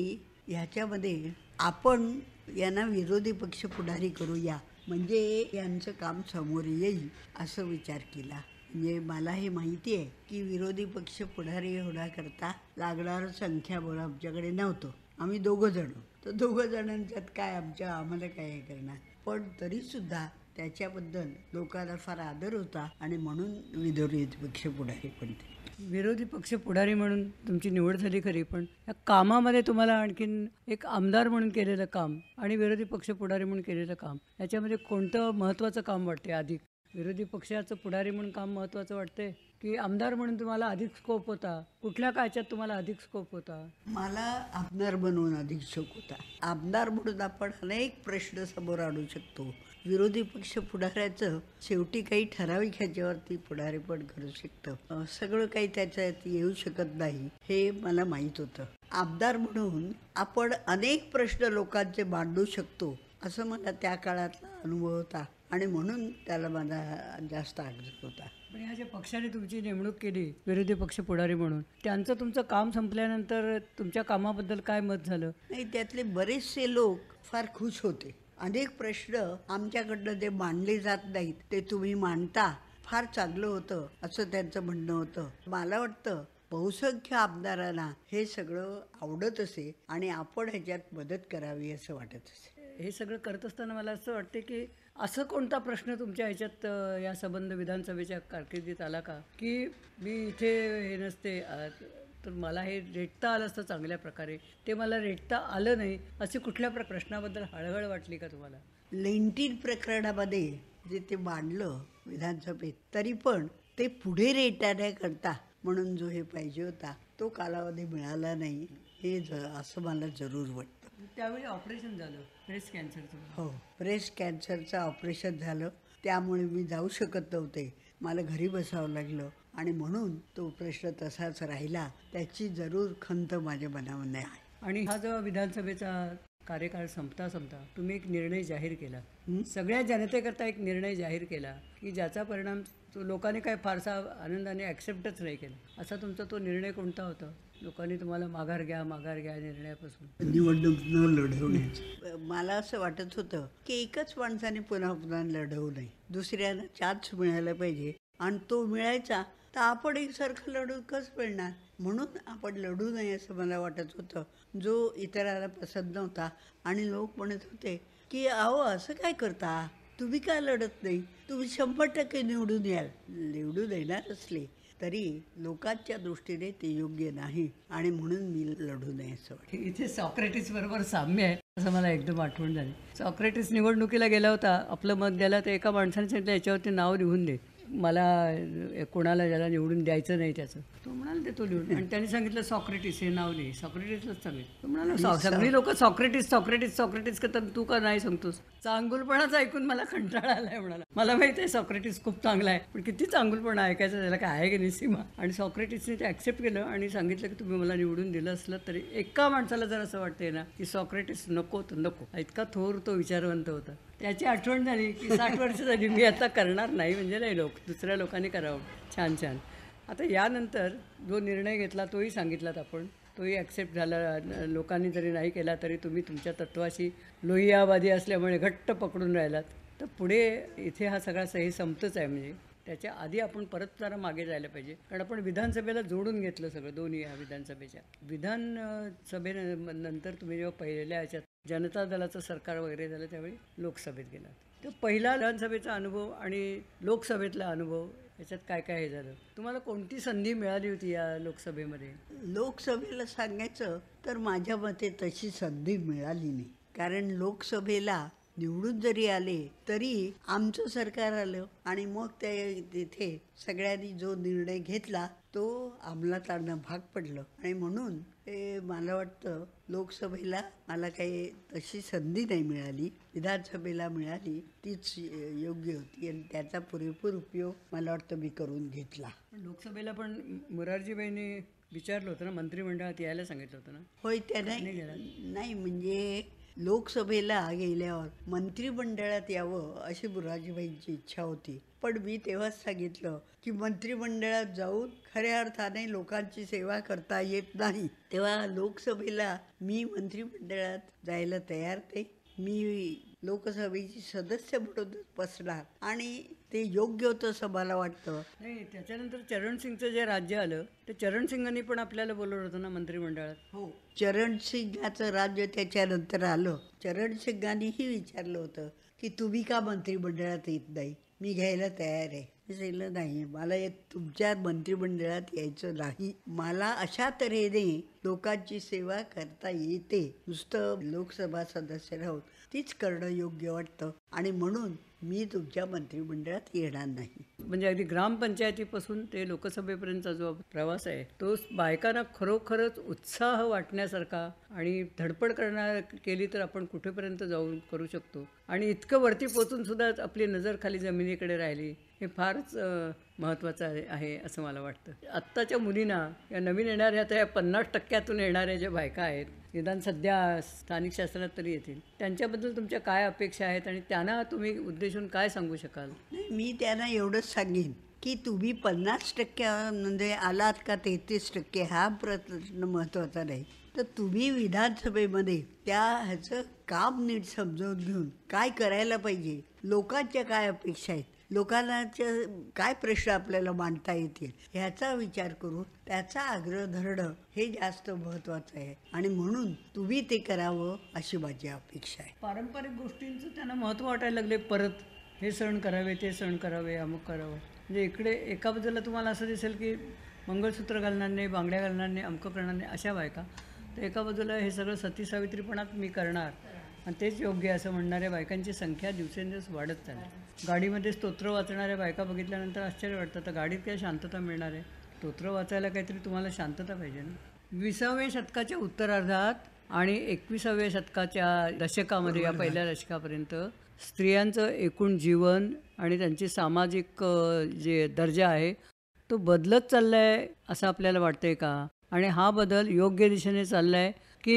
ह्याच्यामध्ये आपण यांना विरोधी पक्ष पुढारी करूया म्हणजे यांचं काम समोर येईल असं विचार केला म्हणजे मला हे माहिती आहे की विरोधी पक्ष पुढारी होण्याकरता लागणारं संख्याबळ आमच्याकडे नव्हतं आम्ही दोघं जण तर दोघं जणांच्यात काय आमच्या आम्हाला काय हे करणार पण तरीसुद्धा त्याच्याबद्दल लोकांना फार आदर होता आणि म्हणून विरोधी पक्ष पुढारी ते विरोधी पक्ष पुढारी म्हणून तुमची निवड झाली खरी पण या कामामध्ये तुम्हाला आणखीन एक आमदार म्हणून केलेलं काम आणि विरोधी पक्ष पुढारी म्हणून केलेलं काम याच्यामध्ये कोणतं महत्त्वाचं काम वाटते अधिक विरोधी पक्षाचं पुढारी म्हणून काम महत्त्वाचं वाटते की आमदार म्हणून तुम्हाला अधिक स्कोप होता कुठल्या काळच्यात तुम्हाला अधिक स्कोप होता मला आमदार बनवून अधिक शोक होता आमदार म्हणून आपण अनेक प्रश्न समोर आणू शकतो विरोधी पक्ष पुढाऱ्याचं शेवटी काही ठराविक ह्याच्यावरती पुढारीपण करू शकतं सगळं काही त्याच्यात येऊ शकत नाही हे मला माहीत होतं आमदार म्हणून आपण अनेक प्रश्न लोकांचे मांडू शकतो असं मला त्या काळात अनुभव होता आणि म्हणून त्याला माझा जास्त आग्रह होता पण ह्या ज्या पक्षाने तुमची नेमणूक केली विरोधी पक्ष पुढारी म्हणून त्यांचं तुमचं काम संपल्यानंतर तुमच्या कामाबद्दल काय मत झालं नाही त्यातले बरेचसे लोक फार खुश होते अनेक प्रश्न आमच्याकडनं जे मांडले जात नाहीत ते तुम्ही मांडता फार चांगलं होतं असं त्यांचं म्हणणं होतं मला वाटतं बहुसंख्य आमदारांना हे सगळं आवडत असे आणि आपण ह्याच्यात मदत करावी असं वाटत असे हे सगळं करत असताना मला असं वाटते की असं कोणता प्रश्न तुमच्या ह्याच्यात या संबंध विधानसभेच्या कारकिर्दीत आला का की मी इथे हे नसते तर मला हे रेटता आलं असतं चांगल्या प्रकारे ते मला रेटता आलं नाही असे कुठल्या प्रश्नाबद्दल हळहळ वाटली का तुम्हाला लेंटीन प्रकरणामध्ये जे ते मांडलं विधानसभेत तरी पण ते पुढे करता म्हणून जो हे पाहिजे होता तो कालावधी मिळाला नाही हे असं मला जरूर वाटतं त्यावेळी ऑपरेशन झालं ब्रेस्ट कॅन्सरचं हो ब्रेस्ट कॅन्सरचं ऑपरेशन झालं त्यामुळे मी जाऊ शकत नव्हते मला घरी बसावं लागलं आणि म्हणून तो प्रश्न तसाच राहिला त्याची जरूर खंत माझ्या मनामध्ये आहे आणि हा जो विधानसभेचा कार्यकाळ संपता संपता तुम्ही एक निर्णय जाहीर केला सगळ्या जनतेकरता एक निर्णय जाहीर केला की ज्याचा परिणाम तो लोकांनी काय फारसा आनंदाने ऍक्सेप्टच नाही केला असा तुमचा तो निर्णय कोणता होता लोकांनी तुम्हाला माघार घ्या माघार घ्या निर्णयापासून निवडणूक न लढवण्याची मला असं वाटत होतं की एकच माणसाने पुन्हा पुन्हा लढवू नये दुसऱ्याला चान्स मिळायला पाहिजे आणि तो मिळायचा तर आपण एकसारखं लढूकच मिळणार म्हणून आपण लढू नये असं मला वाटत होतं जो इतरांना पसंत नव्हता आणि लोक म्हणत होते की अहो असं काय करता तुम्ही काय लढत नाही तुम्ही शंभर टक्के निवडून याल निवडून येणार असले तरी लोकांच्या दृष्टीने ते योग्य नाही आणि म्हणून मी लढू नये असं ठीक इथे सॉक्रेटिस बरोबर साम्य आहे असं मला एकदम आठवण झाली सॉक्रेटिस निवडणुकीला गेला होता आपलं मत द्यायला तर एका माणसाने सांगितलं याच्यावरती नाव लिहून दे मला कोणाला ज्याला निवडून द्यायचं नाही त्याचं तो म्हणाला देतो लिहून आणि त्यांनी सांगितलं सॉक्रेटिस हे नाव लिहि सॉक्रेटिसलाच सांगितलं तो म्हणाला सगळी लोक सॉक्रेटिस सॉक्रेटिस सॉक्रेटिस का तर तू का नाही सांगतोस चांगुलपणाच ऐकून मला कंटाळा आलाय म्हणाला मला माहित आहे सॉक्रेटिस खूप चांगला आहे पण किती चांगुलपणा ऐकायचं त्याला काय आहे की नाही सीमा आणि सॉक्रेटिसने ते ऍक्सेप्ट केलं आणि सांगितलं की तुम्ही मला निवडून दिलं असलं तरी एका माणसाला जर असं वाटतंय ना की सॉक्रेटिस नको तर नको इतका थोर तो विचारवंत होता त्याची आठवण झाली की साठ वर्ष झाली मी आता करणार नाही म्हणजे नाही लोक दुसऱ्या लोकांनी करावं छान छान आता यानंतर जो निर्णय घेतला तोही सांगितलात आपण तोही ॲक्सेप्ट झाला लोकांनी जरी नाही केला तरी तुम्ही तुमच्या तत्वाशी लोहियावादी असल्यामुळे घट्ट पकडून राहिलात तर पुढे इथे हा सगळा सही संपतच आहे म्हणजे त्याच्या आधी आपण परत जरा मागे जायला पाहिजे कारण आपण विधानसभेला जोडून घेतलं सगळं दोन्ही ह्या विधानसभेच्या विधानसभेनंतर तुम्ही जेव्हा पहिलेल्या याच्यात जनता दलाचं सरकार वगैरे झालं त्यावेळी लोकसभेत गेला तर पहिला विधानसभेचा अनुभव आणि लोकसभेतला अनुभव याच्यात काय काय हे झालं तुम्हाला कोणती संधी मिळाली होती या लोकसभेमध्ये लोकसभेला सांगायचं तर माझ्या मते तशी संधी मिळाली नाही कारण लोकसभेला निवडून जरी आले तरी आमचं सरकार आलं आणि मग त्या तिथे सगळ्यांनी जो निर्णय घेतला तो अंमलात आणणं भाग पडलं आणि म्हणून ते मला वाटतं लोकसभेला मला काही तशी संधी नाही मिळाली विधानसभेला मिळाली तीच योग्य होती आणि त्याचा पुरेपूर उपयोग मला वाटतं मी करून घेतला लोकसभेला पण मुरारजीबाईंनी विचारलं होतं ना मंत्रिमंडळात यायला सांगितलं होतं ना होय त्या नाही म्हणजे लोकसभेला गेल्यावर मंत्रिमंडळात यावं अशी बुराजीबाईंची इच्छा होती पण मी तेव्हाच सांगितलं की मंत्रिमंडळात जाऊन खऱ्या अर्थाने लोकांची सेवा करता येत नाही तेव्हा लोकसभेला मी मंत्रिमंडळात जायला तयार ते मी लोकसभेची सदस्य म्हणून बसणार आणि ते योग्य होतं असं मला वाटतं नाही त्याच्यानंतर चरणसिंगचं जे राज्य आलं ते चरणसिंगांनी पण आपल्याला बोलवलं होतं ना मंत्रिमंडळात हो चरणसिंगाचं राज्य त्याच्यानंतर आलं चरणसिंगांनीही विचारलं होतं की तुम्ही का मंत्रिमंडळात येत नाही मी घ्यायला तयार आहे मी सांगितलं नाही मला तुमच्या मंत्रिमंडळात यायचं नाही मला अशा तऱ्हेने लोकांची सेवा करता येते नुसतं लोकसभा सदस्य राहून तीच करणं योग्य वाटतं आणि म्हणून मी तुमच्या मंत्रिमंडळात येणार नाही म्हणजे अगदी ग्रामपंचायतीपासून ते लोकसभेपर्यंतचा जो प्रवास आहे तो बायकांना खरोखरच उत्साह वाटण्यासारखा आणि धडपड करणार केली तर आपण कुठेपर्यंत जाऊन करू शकतो आणि इतकं वरती पोचून सुद्धा आपली नजर खाली जमिनीकडे राहिली हे फारच महत्त्वाचं आहे आहे असं मला वाटतं आत्ताच्या मुलींना या नवीन येणाऱ्या आता या पन्नास टक्क्यातून येणाऱ्या ज्या बायका आहेत निदान सध्या स्थानिक शास्त्रात तरी येतील त्यांच्याबद्दल तुमच्या काय अपेक्षा आहेत आणि त्यांना तुम्ही उद्देशून काय सांगू शकाल मी त्यांना एवढंच सांगेन की तुम्ही पन्नास टक्क्या म्हणजे आलात का तेहतीस टक्के हा प्रश्न महत्त्वाचा नाही तर तुम्ही विधानसभेमध्ये त्या ह्याचं काम नीट समजवून घेऊन काय करायला पाहिजे लोकांच्या काय अपेक्षा आहेत लोकांना काय प्रश्न आपल्याला मांडता येतील ह्याचा विचार करून त्याचा आग्रह धरणं हे जास्त महत्वाचं आहे आणि म्हणून तुम्ही ते करावं अशी माझी अपेक्षा आहे पारंपरिक गोष्टींचं त्यांना महत्त्व वाटायला लागले परत हे सण करावे ते सण करावे अमुक करावं म्हणजे इकडे एका बाजूला तुम्हाला असं दिसेल की मंगळसूत्र घालणार नाही बांगड्या घालणार नाही अमकं करणार नाही अशा बायका तर एका बाजूला हे सगळं सती सावित्रीपणात मी करणार आणि तेच योग्य असं म्हणणाऱ्या बायकांची संख्या दिवसेंदिवस वाढत चालली गाडीमध्ये स्तोत्र वाचणाऱ्या बायका बघितल्यानंतर आश्चर्य वाटतं तर गाडीत काय शांतता मिळणार आहे स्तोत्र वाचायला काहीतरी तुम्हाला शांतता पाहिजे ना विसाव्या शतकाच्या उत्तरार्धात आणि एकविसाव्या शतकाच्या दशकामध्ये या पहिल्या दशकापर्यंत स्त्रियांचं एकूण जीवन आणि त्यांची सामाजिक जे दर्जा आहे तो बदलत चाललाय असं आपल्याला वाटतंय का आणि हा बदल योग्य दिशेने चाललाय की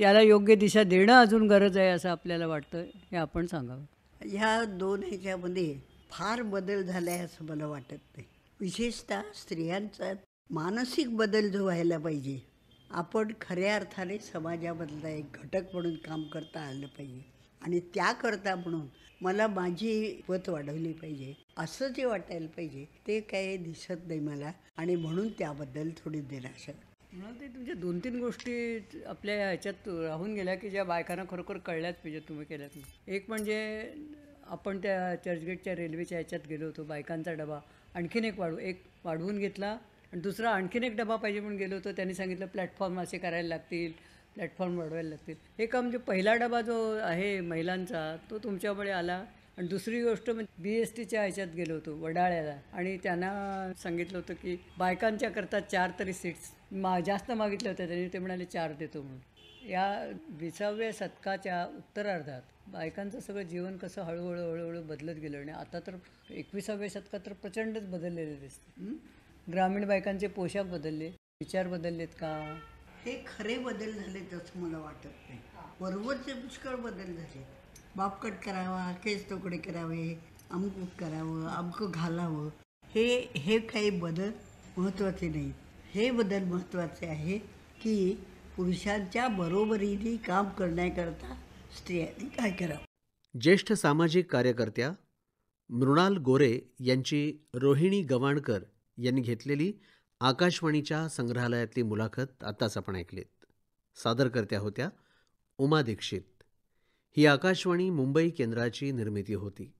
याला योग्य दिशा देणं अजून गरज आहे असं आपल्याला वाटतं हे आपण सांगावं ह्या दोन ह्याच्यामध्ये फार बदल झाला आहे असं मला वाटत नाही विशेषतः स्त्रियांचा मानसिक बदल जो व्हायला पाहिजे आपण खऱ्या अर्थाने समाजामधला एक घटक म्हणून काम करता आलं पाहिजे आणि त्याकरता म्हणून मला माझी पत वाढवली पाहिजे असं जे वाटायला पाहिजे ते काही दिसत नाही मला आणि म्हणून त्याबद्दल थोडी निराशा म्हणून ते तुमच्या दोन तीन गोष्टी आपल्या ह्याच्यात राहून गेल्या की ज्या बायकांना खरोखर कळल्याच पाहिजे म्हणजे तुम्ही केल्यात एक म्हणजे आपण त्या चर्चगेटच्या रेल्वेच्या ह्याच्यात गेलो होतो बायकांचा डबा आणखीन एक वाढू एक वाढवून घेतला आणि दुसरा आणखीन एक डबा पाहिजे म्हणून गेलो होतो त्यांनी सांगितलं प्लॅटफॉर्म असे करायला लागतील प्लॅटफॉर्म वाढवायला लागतील हे काम म्हणजे पहिला डबा जो आहे महिलांचा तो तुमच्यामुळे आला आणि दुसरी गोष्ट म्हणजे बी एस टीच्या ह्याच्यात गेलो होतो वडाळ्याला आणि त्यांना सांगितलं होतं की बायकांच्या करता चार तरी सीट्स मा जास्त मागितलं होतं त्यांनी ते म्हणाले चार देतो म्हणून या विसाव्या शतकाच्या उत्तरार्धात बायकांचं सगळं जीवन कसं हळूहळू हळूहळू बदलत गेलं आणि आता तर एकविसाव्या शतकात तर प्रचंडच बदललेले दिसते ग्रामीण बायकांचे पोशाख बदलले विचार बदललेत का हे खरे बदल झालेत असं मला वाटत नाही बरोबरचे पुष्कळ बदल झाले बापकट करावा केस तोकडे करावे अमकूक करावं अमकं घालावं हे हे काही बदल महत्त्वाचे नाहीत हे बदल महत्त्वाचे आहे की पुरुषांच्या बरोबरीने काम करण्याकरता स्त्रियांनी काय करावं ज्येष्ठ सामाजिक कार्यकर्त्या मृणाल गोरे यांची रोहिणी गवाणकर यांनी घेतलेली आकाशवाणीच्या संग्रहालयातली मुलाखत आत्ताच आपण ऐकलीत सादरकर्त्या होत्या उमा दीक्षित ही आकाशवाणी मुंबई केंद्राची निर्मिती होती